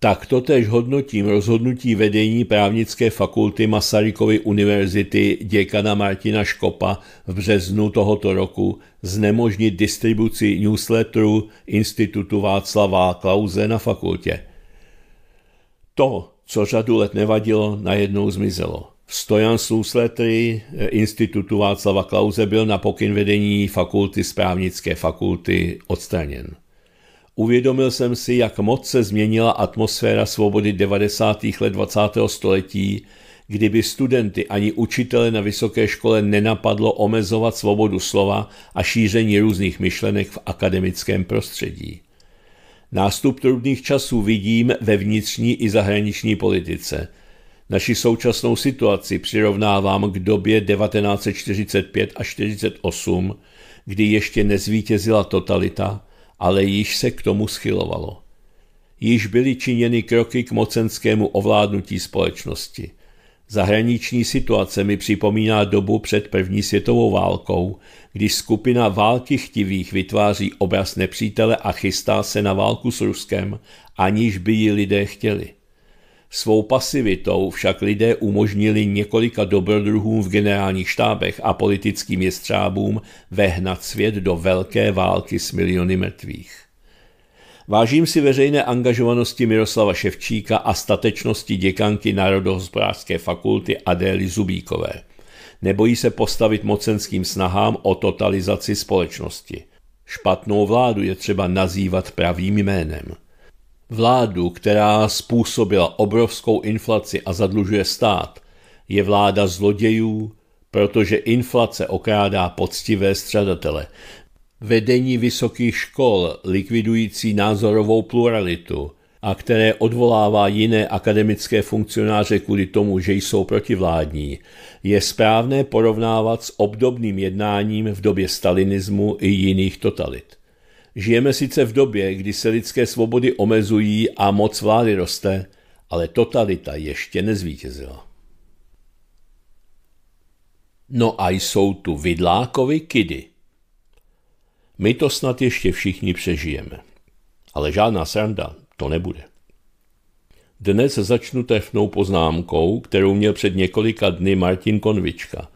Tak totež hodnotím rozhodnutí vedení právnické fakulty Masarykovy univerzity děkana Martina Škopa v březnu tohoto roku znemožnit distribuci newsletteru Institutu Václava Klauze na fakultě. To, co řadu let nevadilo, najednou zmizelo. Stojan Slusletry eh, institutu Václava Klauze byl na pokyn vedení fakulty správnické fakulty odstraněn. Uvědomil jsem si, jak moc se změnila atmosféra svobody 90. let 20. století, kdyby studenty ani učitele na vysoké škole nenapadlo omezovat svobodu slova a šíření různých myšlenek v akademickém prostředí. Nástup trudných časů vidím ve vnitřní i zahraniční politice – Naši současnou situaci přirovnávám k době 1945 a 1948, kdy ještě nezvítězila totalita, ale již se k tomu schylovalo. Již byly činěny kroky k mocenskému ovládnutí společnosti. Zahraniční situace mi připomíná dobu před první světovou válkou, když skupina války chtivých vytváří obraz nepřítele a chystá se na válku s Ruskem, aniž by ji lidé chtěli. Svou pasivitou však lidé umožnili několika dobrodruhům v generálních štábech a politickým jestřábům vehnat svět do velké války s miliony mrtvých. Vážím si veřejné angažovanosti Miroslava Ševčíka a statečnosti děkanky Národohospodářské fakulty Adély Zubíkové. Nebojí se postavit mocenským snahám o totalizaci společnosti. Špatnou vládu je třeba nazývat pravým jménem. Vládu, která způsobila obrovskou inflaci a zadlužuje stát, je vláda zlodějů, protože inflace okrádá poctivé střadatele. Vedení vysokých škol likvidující názorovou pluralitu a které odvolává jiné akademické funkcionáře kvůli tomu, že jsou protivládní, je správné porovnávat s obdobným jednáním v době stalinismu i jiných totalit. Žijeme sice v době, kdy se lidské svobody omezují a moc vlády roste, ale totalita ještě nezvítězila. No a jsou tu vidlákovi kidy. My to snad ještě všichni přežijeme. Ale žádná sranda to nebude. Dnes začnu trefnou poznámkou, kterou měl před několika dny Martin Konvička.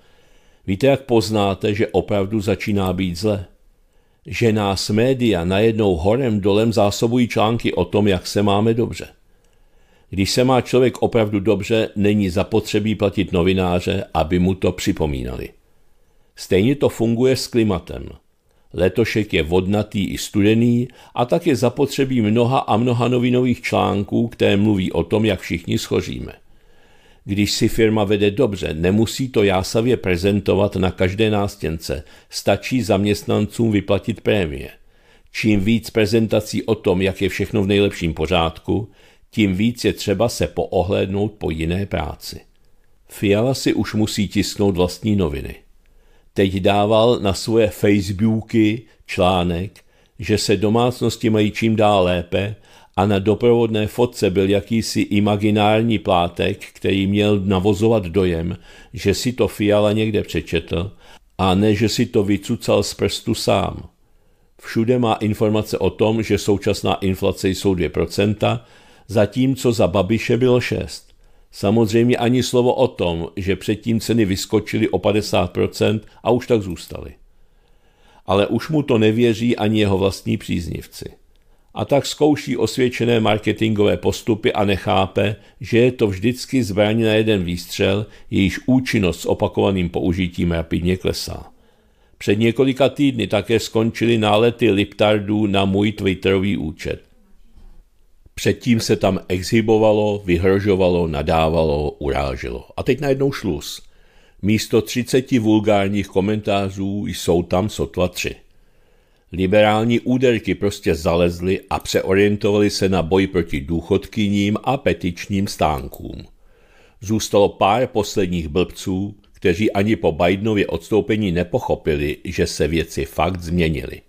Víte, jak poznáte, že opravdu začíná být zle? že nás média najednou horem dolem zásobují články o tom, jak se máme dobře. Když se má člověk opravdu dobře, není zapotřebí platit novináře, aby mu to připomínali. Stejně to funguje s klimatem. Letošek je vodnatý i studený a tak je zapotřebí mnoha a mnoha novinových článků, které mluví o tom, jak všichni schoříme. Když si firma vede dobře, nemusí to jásavě prezentovat na každé nástěnce, stačí zaměstnancům vyplatit prémie. Čím víc prezentací o tom, jak je všechno v nejlepším pořádku, tím víc je třeba se poohlédnout po jiné práci. Fiala si už musí tisknout vlastní noviny. Teď dával na svoje Facebooky článek, že se domácnosti mají čím dál lépe a na doprovodné fotce byl jakýsi imaginární plátek, který měl navozovat dojem, že si to Fiala někde přečetl a ne, že si to vycucal z prstu sám. Všude má informace o tom, že současná inflace jsou 2%, zatímco za Babiše bylo 6%. Samozřejmě ani slovo o tom, že předtím ceny vyskočily o 50% a už tak zůstaly. Ale už mu to nevěří ani jeho vlastní příznivci a tak zkouší osvědčené marketingové postupy a nechápe, že je to vždycky zbraň na jeden výstřel, jejíž účinnost s opakovaným použitím rapidně klesá. Před několika týdny také skončily nálety liptardů na můj Twitterový účet. Předtím se tam exhibovalo, vyhrožovalo, nadávalo, uráželo. A teď najednou šluz. Místo 30 vulgárních komentářů jsou tam sotva tři. Liberální úderky prostě zalezly a přeorientovali se na boj proti důchodkyním a petičním stánkům. Zůstalo pár posledních blbců, kteří ani po Bidenově odstoupení nepochopili, že se věci fakt změnily.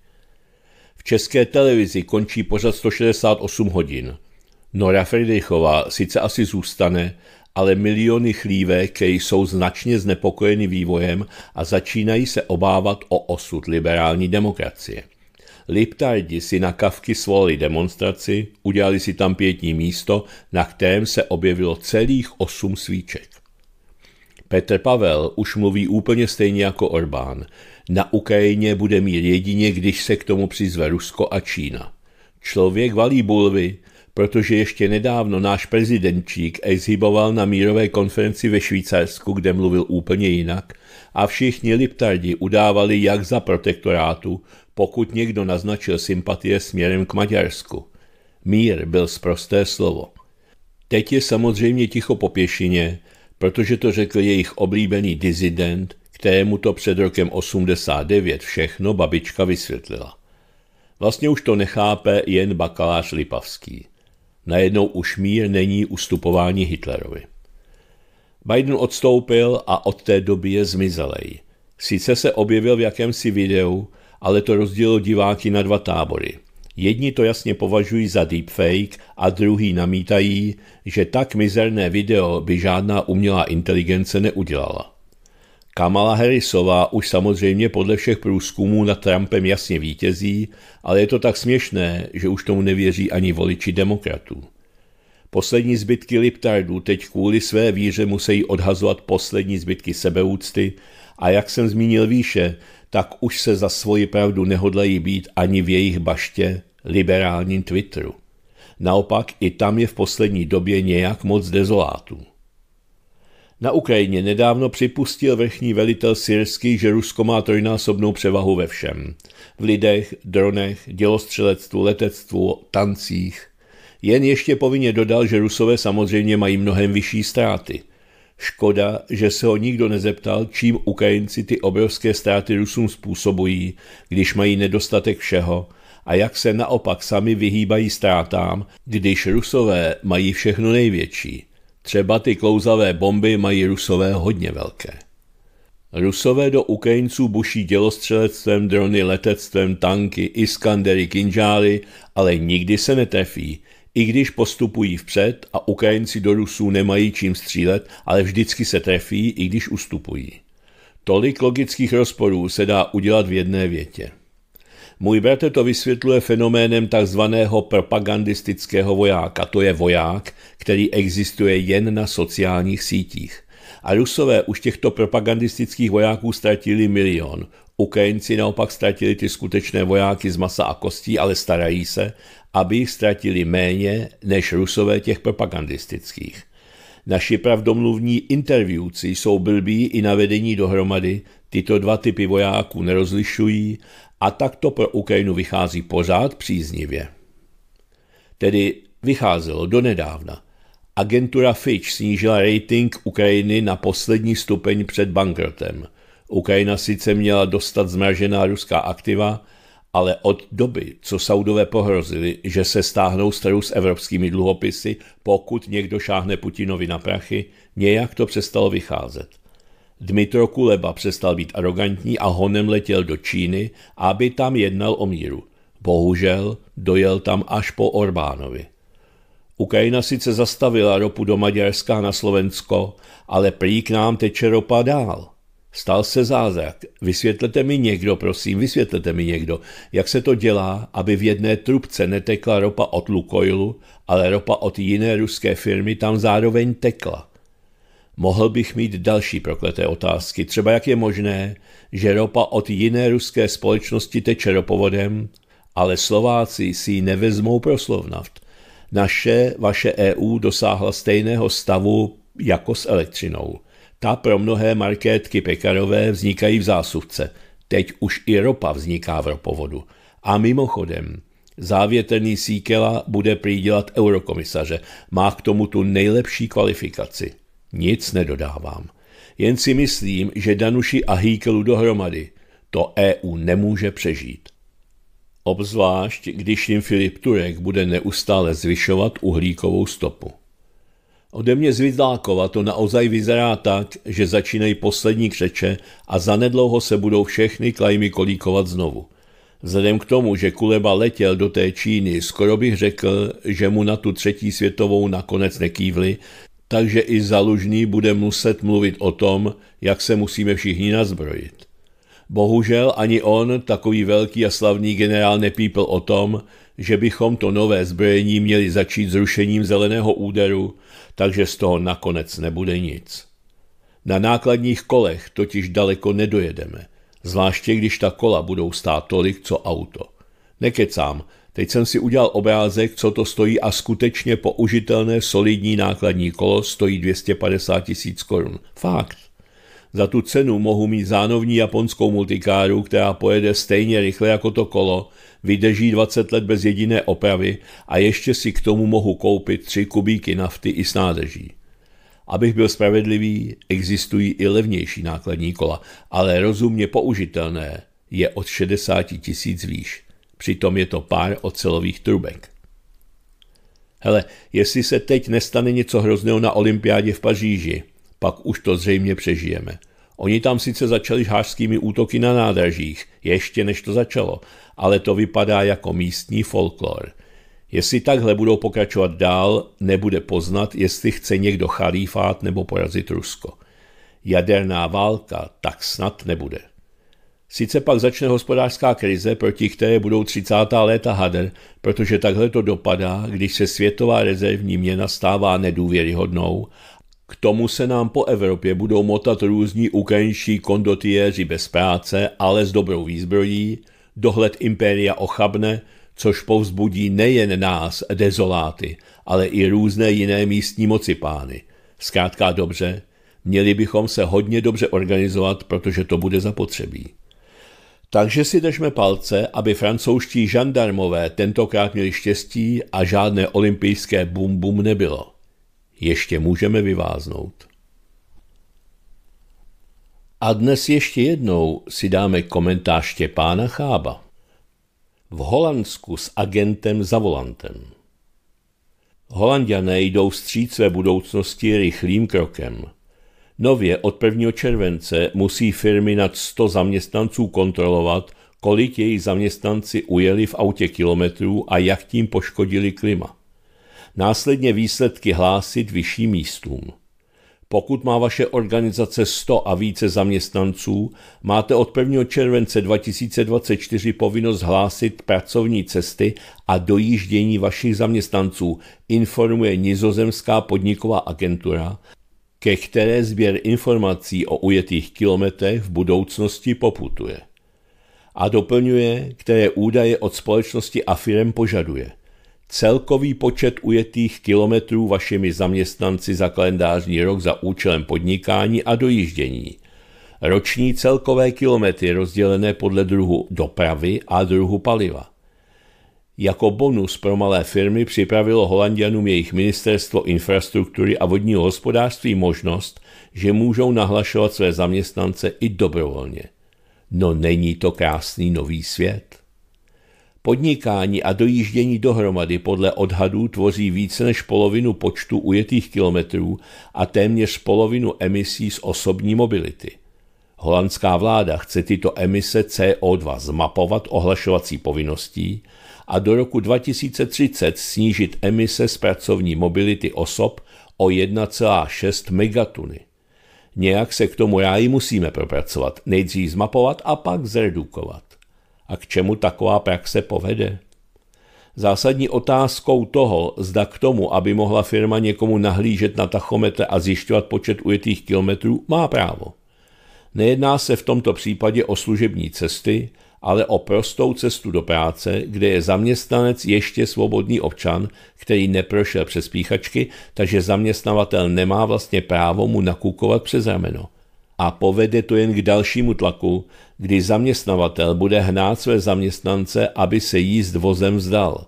V české televizi končí pořad 168 hodin. Nora Friedrichová sice asi zůstane, ale miliony chlíve, které jsou značně znepokojeny vývojem a začínají se obávat o osud liberální demokracie. Liptajdi si na kavky svolali demonstraci, udělali si tam pětní místo, na kterém se objevilo celých osm svíček. Petr Pavel už mluví úplně stejně jako Orbán. Na Ukrajině bude mít jedině, když se k tomu přizve Rusko a Čína. Člověk valí bulvy, protože ještě nedávno náš prezidentčík exhiboval na mírové konferenci ve Švýcarsku, kde mluvil úplně jinak – a všichni Liptardi udávali jak za protektorátu, pokud někdo naznačil sympatie směrem k Maďarsku. Mír byl zprosté slovo. Teď je samozřejmě ticho po pěšině, protože to řekl jejich oblíbený dizident, kterému to před rokem 89 všechno babička vysvětlila. Vlastně už to nechápe jen bakalář Lipavský. Najednou už mír není ustupování Hitlerovi. Biden odstoupil a od té doby je zmizelej. Sice se objevil v jakémsi videu, ale to rozdělilo diváky na dva tábory. Jedni to jasně považují za deepfake a druhý namítají, že tak mizerné video by žádná umělá inteligence neudělala. Kamala Harrisová už samozřejmě podle všech průzkumů nad Trumpem jasně vítězí, ale je to tak směšné, že už tomu nevěří ani voliči demokratů. Poslední zbytky liptardů teď kvůli své víře musí odhazovat poslední zbytky sebeúcty a jak jsem zmínil výše, tak už se za svoji pravdu nehodlají být ani v jejich baště liberálním Twitteru. Naopak i tam je v poslední době nějak moc dezolátů. Na Ukrajině nedávno připustil vrchní velitel syrský, že Rusko má trojnásobnou převahu ve všem. V lidech, dronech, dělostřelectvu, letectvu, tancích – jen ještě povinně dodal, že Rusové samozřejmě mají mnohem vyšší ztráty. Škoda, že se ho nikdo nezeptal, čím Ukrajinci ty obrovské ztráty Rusům způsobují, když mají nedostatek všeho, a jak se naopak sami vyhýbají ztrátám, když Rusové mají všechno největší. Třeba ty klouzavé bomby mají Rusové hodně velké. Rusové do Ukrajinců buší dělostřelectvem, drony, letectvem, tanky, Iskandery, kinžály, ale nikdy se netrefí, i když postupují vpřed a Ukrajinci do Rusů nemají čím střílet, ale vždycky se trefí, i když ustupují. Tolik logických rozporů se dá udělat v jedné větě. Můj bratr to vysvětluje fenoménem takzvaného propagandistického vojáka. To je voják, který existuje jen na sociálních sítích. A rusové už těchto propagandistických vojáků ztratili milion. Ukrajinci naopak ztratili ty skutečné vojáky z masa a kostí, ale starají se, aby jich ztratili méně než rusové těch propagandistických. Naši pravdomluvní interviewci jsou blbí i na vedení dohromady, tyto dva typy vojáků nerozlišují a tak to pro Ukrajinu vychází pořád příznivě. Tedy vycházelo donedávna. Agentura Fitch snížila rating Ukrajiny na poslední stupeň před bankrotem. Ukrajina sice měla dostat zmražená ruská aktiva, ale od doby, co Saudové pohrozili, že se stáhnou starou s evropskými dluhopisy, pokud někdo šáhne Putinovi na prachy, nějak to přestalo vycházet. Dmitro Kuleba přestal být arrogantní a honem letěl do Číny, aby tam jednal o míru. Bohužel dojel tam až po Orbánovi. Ukrajina sice zastavila ropu do Maďarska na Slovensko, ale prý k nám teče ropa dál – Stal se zázrak. Vysvětlete mi někdo, prosím, vysvětlete mi někdo, jak se to dělá, aby v jedné trubce netekla ropa od Lukoilu, ale ropa od jiné ruské firmy tam zároveň tekla. Mohl bych mít další prokleté otázky, třeba jak je možné, že ropa od jiné ruské společnosti teče ropovodem, ale Slováci si ji nevezmou pro Slovnaft. Naše, vaše EU dosáhla stejného stavu jako s elektřinou. Ta pro mnohé markétky pekarové vznikají v zásuvce. Teď už i ropa vzniká v ropovodu. A mimochodem, závětrný síkela bude přidělat eurokomisaře. Má k tomu tu nejlepší kvalifikaci. Nic nedodávám. Jen si myslím, že Danuši a Hýkelu dohromady. To EU nemůže přežít. Obzvlášť, když jim Filip Turek bude neustále zvyšovat uhlíkovou stopu. Ode mě z Vidlákova to naozaj vyzerá tak, že začínají poslední křeče a zanedlouho se budou všechny klajmy kolíkovat znovu. Vzhledem k tomu, že Kuleba letěl do té Číny, skoro bych řekl, že mu na tu třetí světovou nakonec nekývli, takže i Zalužný bude muset mluvit o tom, jak se musíme všichni nazbrojit. Bohužel ani on, takový velký a slavný generál, nepípl o tom, že bychom to nové zbrojení měli začít zrušením zeleného úderu, takže z toho nakonec nebude nic. Na nákladních kolech totiž daleko nedojedeme, zvláště když ta kola budou stát tolik, co auto. Nekecám, teď jsem si udělal obrázek, co to stojí a skutečně použitelné solidní nákladní kolo stojí 250 tisíc korun. Fakt. Za tu cenu mohu mít zánovní japonskou multikáru, která pojede stejně rychle jako to kolo, vydrží 20 let bez jediné opravy a ještě si k tomu mohu koupit 3 kubíky nafty i s nádrží. Abych byl spravedlivý, existují i levnější nákladní kola, ale rozumně použitelné je od 60 tisíc výš. Přitom je to pár ocelových trubek. Hele, jestli se teď nestane něco hrozného na olympiádě v Paříži, pak už to zřejmě přežijeme. Oni tam sice začali hářskými útoky na nádražích, ještě než to začalo, ale to vypadá jako místní folklor. Jestli takhle budou pokračovat dál, nebude poznat, jestli chce někdo chalífát nebo porazit Rusko. Jaderná válka tak snad nebude. Sice pak začne hospodářská krize, proti které budou 30. léta hader, protože takhle to dopadá, když se světová rezervní měna stává nedůvěryhodnou k tomu se nám po Evropě budou motat různí ukrajinští kondotiéři bez práce, ale s dobrou výzbrojí, dohled impéria ochabne, což povzbudí nejen nás, dezoláty, ale i různé jiné místní mocipány. Zkrátka dobře, měli bychom se hodně dobře organizovat, protože to bude zapotřebí. Takže si držme palce, aby francouzští žandarmové tentokrát měli štěstí a žádné olympijské bum-bum nebylo ještě můžeme vyváznout. A dnes ještě jednou si dáme komentář Štěpána Chába. V Holandsku s agentem za volantem. Holandiané jdou vstříc své budoucnosti rychlým krokem. Nově od 1. července musí firmy nad 100 zaměstnanců kontrolovat, kolik jejich zaměstnanci ujeli v autě kilometrů a jak tím poškodili klima následně výsledky hlásit vyšším místům. Pokud má vaše organizace 100 a více zaměstnanců, máte od 1. července 2024 povinnost hlásit pracovní cesty a dojíždění vašich zaměstnanců, informuje nizozemská podniková agentura, ke které sběr informací o ujetých kilometrech v budoucnosti poputuje. A doplňuje, které údaje od společnosti a firm požaduje – Celkový počet ujetých kilometrů vašimi zaměstnanci za kalendářní rok za účelem podnikání a dojíždění. Roční celkové kilometry rozdělené podle druhu dopravy a druhu paliva. Jako bonus pro malé firmy připravilo Holandianům jejich ministerstvo infrastruktury a vodního hospodářství možnost, že můžou nahlašovat své zaměstnance i dobrovolně. No není to krásný nový svět? Podnikání a dojíždění dohromady podle odhadů tvoří více než polovinu počtu ujetých kilometrů a téměř polovinu emisí z osobní mobility. Holandská vláda chce tyto emise CO2 zmapovat ohlašovací povinností a do roku 2030 snížit emise z pracovní mobility osob o 1,6 megatuny. Nějak se k tomu ráji musíme propracovat, nejdřív zmapovat a pak zredukovat a k čemu taková praxe povede. Zásadní otázkou toho, zda k tomu, aby mohla firma někomu nahlížet na tachometr a zjišťovat počet ujetých kilometrů, má právo. Nejedná se v tomto případě o služební cesty, ale o prostou cestu do práce, kde je zaměstnanec ještě svobodný občan, který neprošel přes píchačky, takže zaměstnavatel nemá vlastně právo mu nakukovat přes rameno. A povede to jen k dalšímu tlaku kdy zaměstnavatel bude hnát své zaměstnance, aby se jízd vozem vzdal.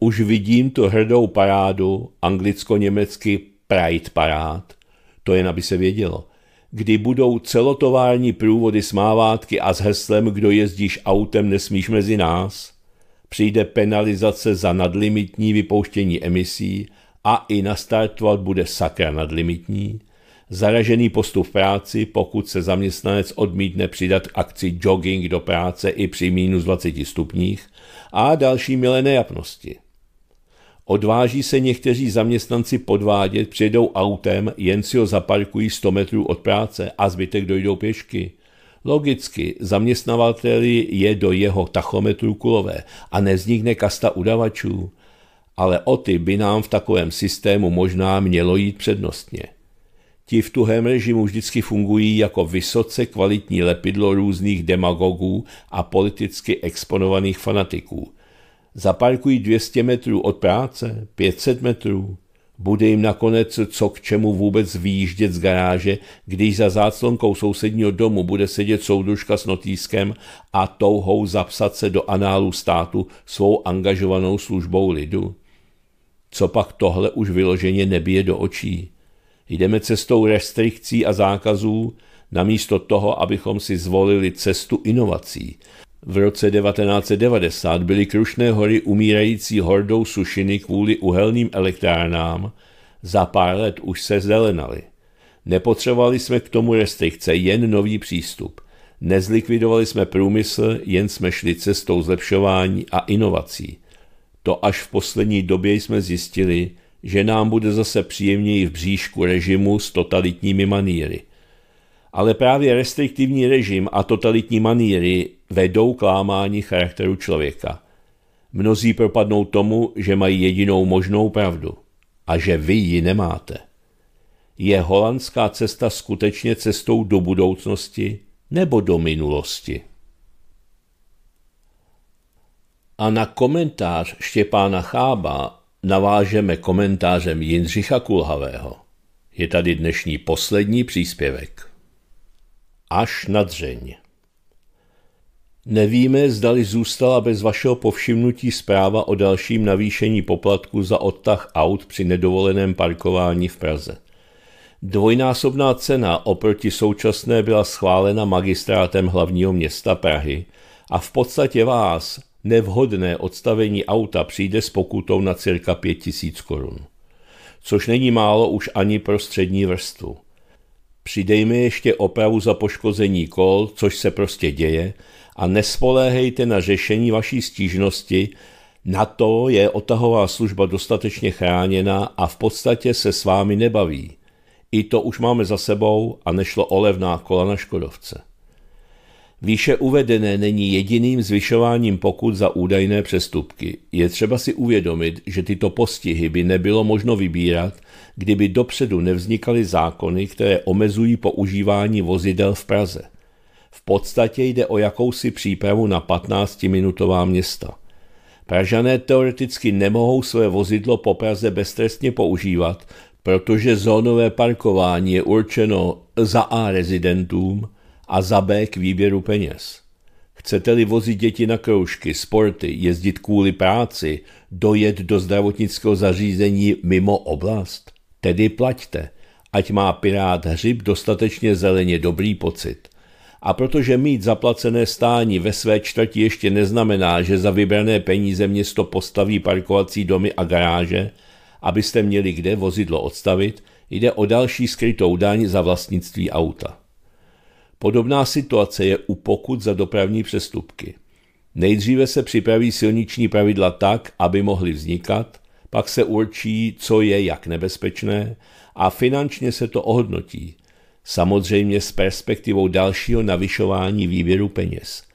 Už vidím tu hrdou parádu, anglicko-německy Pride parád, to jen aby se vědělo, kdy budou celotovární průvody s mávátky a s heslem Kdo jezdíš autem, nesmíš mezi nás, přijde penalizace za nadlimitní vypouštění emisí a i nastartovat bude sakra nadlimitní – Zaražený postup v práci, pokud se zaměstnanec odmítne přidat akci jogging do práce i při minus 20 stupních a další milé nejapnosti. Odváží se někteří zaměstnanci podvádět, přijedou autem, jen si ho zaparkují 100 metrů od práce a zbytek dojdou pěšky. Logicky, zaměstnavateli je do jeho tachometru kulové a nevznikne kasta udavačů, ale o ty by nám v takovém systému možná mělo jít přednostně. Ti v tuhém režimu vždycky fungují jako vysoce kvalitní lepidlo různých demagogů a politicky exponovaných fanatiků. Zaparkují 200 metrů od práce, 500 metrů. Bude jim nakonec co k čemu vůbec výjíždět z garáže, když za záclonkou sousedního domu bude sedět soudružka s notýskem a touhou zapsat se do análu státu svou angažovanou službou lidu? Co pak tohle už vyloženě nebije do očí? Jdeme cestou restrikcí a zákazů, namísto toho, abychom si zvolili cestu inovací. V roce 1990 byly Krušné hory umírající hordou sušiny kvůli uhelným elektrárnám, za pár let už se zelenaly. Nepotřebovali jsme k tomu restrikce, jen nový přístup. Nezlikvidovali jsme průmysl, jen jsme šli cestou zlepšování a inovací. To až v poslední době jsme zjistili, že nám bude zase příjemněji v bříšku režimu s totalitními maníry. Ale právě restriktivní režim a totalitní maníry vedou k lámání charakteru člověka. Mnozí propadnou tomu, že mají jedinou možnou pravdu a že vy ji nemáte. Je holandská cesta skutečně cestou do budoucnosti nebo do minulosti? A na komentář Štěpána Chába navážeme komentářem Jindřicha Kulhavého. Je tady dnešní poslední příspěvek. Až na dřeň. Nevíme, zdali zůstala bez vašeho povšimnutí zpráva o dalším navýšení poplatku za odtah aut při nedovoleném parkování v Praze. Dvojnásobná cena oproti současné byla schválena magistrátem hlavního města Prahy a v podstatě vás, nevhodné odstavení auta přijde s pokutou na cirka 5000 korun. Což není málo už ani pro střední vrstvu. Přidejme ještě opravu za poškození kol, což se prostě děje, a nespoléhejte na řešení vaší stížnosti, na to je otahová služba dostatečně chráněna a v podstatě se s vámi nebaví. I to už máme za sebou a nešlo o levná kola na Škodovce. Výše uvedené není jediným zvyšováním pokut za údajné přestupky. Je třeba si uvědomit, že tyto postihy by nebylo možno vybírat, kdyby dopředu nevznikaly zákony, které omezují používání vozidel v Praze. V podstatě jde o jakousi přípravu na 15-minutová města. Pražané teoreticky nemohou své vozidlo po Praze beztrestně používat, protože zónové parkování je určeno za A rezidentům – a za B k výběru peněz. Chcete-li vozit děti na kroužky, sporty, jezdit kvůli práci, dojet do zdravotnického zařízení mimo oblast? Tedy plaťte, ať má pirát hřib dostatečně zeleně dobrý pocit. A protože mít zaplacené stání ve své čtvrti ještě neznamená, že za vybrané peníze město postaví parkovací domy a garáže, abyste měli kde vozidlo odstavit, jde o další skrytou daň za vlastnictví auta. Podobná situace je u pokut za dopravní přestupky. Nejdříve se připraví silniční pravidla tak, aby mohly vznikat, pak se určí, co je jak nebezpečné a finančně se to ohodnotí. Samozřejmě s perspektivou dalšího navyšování výběru peněz –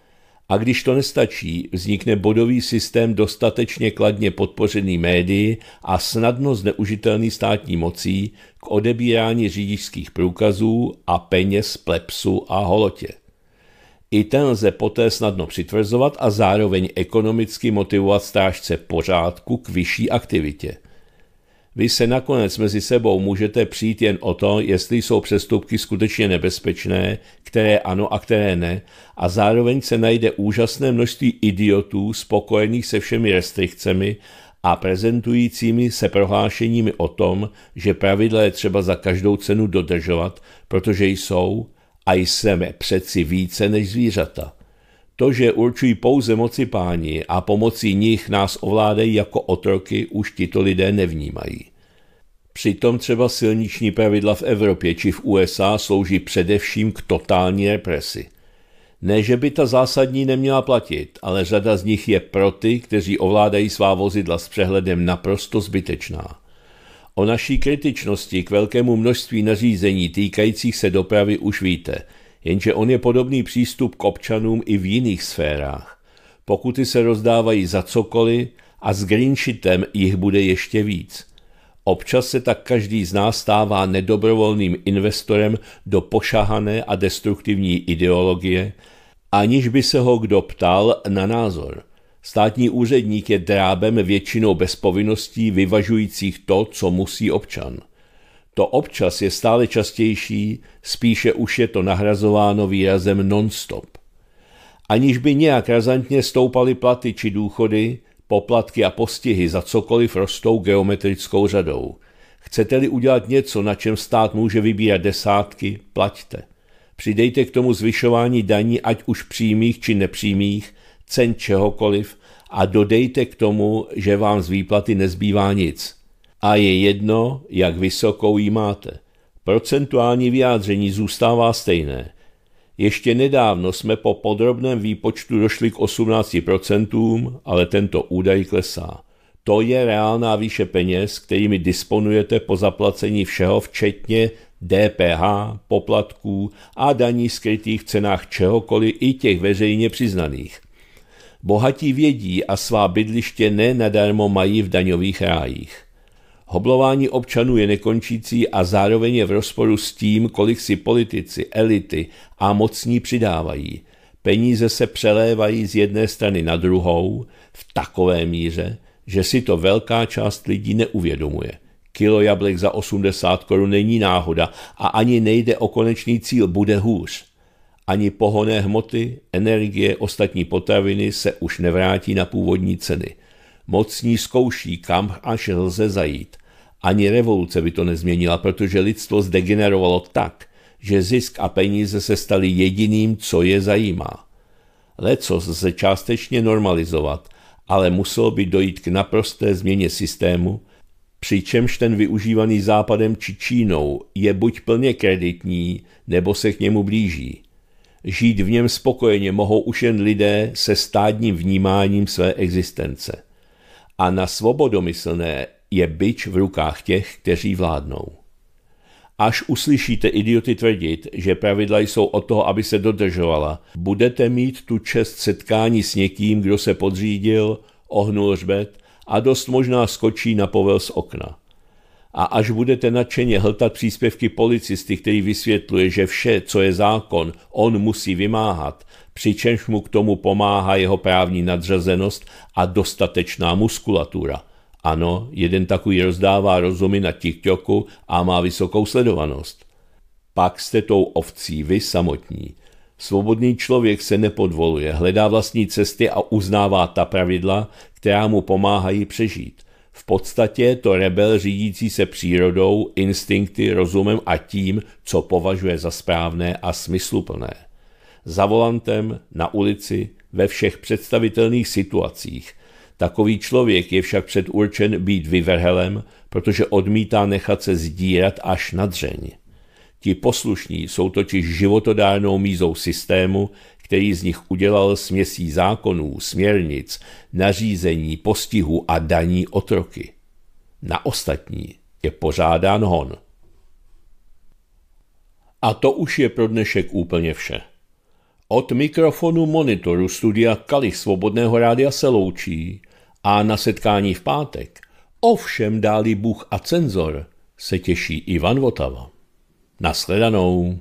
a když to nestačí, vznikne bodový systém dostatečně kladně podpořený médií a snadno zneužitelný státní mocí k odebírání řidičských průkazů a peněz plepsu a holotě. I ten lze poté snadno přitvrzovat a zároveň ekonomicky motivovat strážce pořádku k vyšší aktivitě – vy se nakonec mezi sebou můžete přijít jen o to, jestli jsou přestupky skutečně nebezpečné, které ano a které ne, a zároveň se najde úžasné množství idiotů spokojených se všemi restrikcemi a prezentujícími se prohlášeními o tom, že pravidla je třeba za každou cenu dodržovat, protože jsou a jsme přeci více než zvířata. To, že určují pouze moci páni a pomocí nich nás ovládají jako otroky, už tito lidé nevnímají. Přitom třeba silniční pravidla v Evropě či v USA slouží především k totální represi. Ne, že by ta zásadní neměla platit, ale řada z nich je pro ty, kteří ovládají svá vozidla s přehledem naprosto zbytečná. O naší kritičnosti k velkému množství nařízení týkajících se dopravy už víte – Jenže on je podobný přístup k občanům i v jiných sférách. Pokuty se rozdávají za cokoliv a s Greenshitem jich bude ještě víc. Občas se tak každý z nás stává nedobrovolným investorem do pošahané a destruktivní ideologie, aniž by se ho kdo ptal na názor. Státní úředník je drábem většinou bez povinností vyvažujících to, co musí občan. To občas je stále častější, spíše už je to nahrazováno výrazem non-stop. Aniž by nějak razantně stoupaly platy či důchody, poplatky a postihy za cokoliv rostou geometrickou řadou. Chcete-li udělat něco, na čem stát může vybírat desátky, plaťte. Přidejte k tomu zvyšování daní, ať už přímých či nepřímých, cen čehokoliv a dodejte k tomu, že vám z výplaty nezbývá nic – a je jedno, jak vysokou ji máte. Procentuální vyjádření zůstává stejné. Ještě nedávno jsme po podrobném výpočtu došli k 18%, ale tento údaj klesá. To je reálná výše peněz, kterými disponujete po zaplacení všeho, včetně DPH, poplatků a daní skrytých v cenách čehokoliv i těch veřejně přiznaných. Bohatí vědí a svá bydliště ne nadarmo mají v daňových rájích. Hoblování občanů je nekončící a zároveň je v rozporu s tím, kolik si politici, elity a mocní přidávají. Peníze se přelévají z jedné strany na druhou v takové míře, že si to velká část lidí neuvědomuje. Kilo jablek za 80 korun není náhoda a ani nejde o konečný cíl, bude hůř. Ani pohonné hmoty, energie, ostatní potraviny se už nevrátí na původní ceny – Mocní zkouší, kam až lze zajít. Ani revoluce by to nezměnila, protože lidstvo zdegenerovalo tak, že zisk a peníze se staly jediným, co je zajímá. Leco se částečně normalizovat, ale muselo by dojít k naprosté změně systému, přičemž ten využívaný Západem či Čínou je buď plně kreditní, nebo se k němu blíží. Žít v něm spokojeně mohou už jen lidé se stádním vnímáním své existence a na svobodomyslné je byč v rukách těch, kteří vládnou. Až uslyšíte idioty tvrdit, že pravidla jsou o toho, aby se dodržovala, budete mít tu čest setkání s někým, kdo se podřídil, ohnul řbet a dost možná skočí na povel z okna a až budete nadšeně hltat příspěvky policisty, který vysvětluje, že vše, co je zákon, on musí vymáhat, přičemž mu k tomu pomáhá jeho právní nadřazenost a dostatečná muskulatura. Ano, jeden takový rozdává rozumy na TikToku a má vysokou sledovanost. Pak jste tou ovcí vy samotní. Svobodný člověk se nepodvoluje, hledá vlastní cesty a uznává ta pravidla, která mu pomáhají přežít. V podstatě to rebel řídící se přírodou, instinkty, rozumem a tím, co považuje za správné a smysluplné. Za volantem, na ulici, ve všech představitelných situacích. Takový člověk je však předurčen být vyvrhelem, protože odmítá nechat se zdírat až na dřeň. Ti poslušní jsou totiž životodárnou mízou systému, který z nich udělal směsí zákonů, směrnic, nařízení, postihu a daní otroky. Na ostatní je pořádán hon. A to už je pro dnešek úplně vše. Od mikrofonu monitoru studia Kali Svobodného rádia se loučí a na setkání v pátek, ovšem dáli Bůh a cenzor, se těší Ivan Votava. Nasledanou.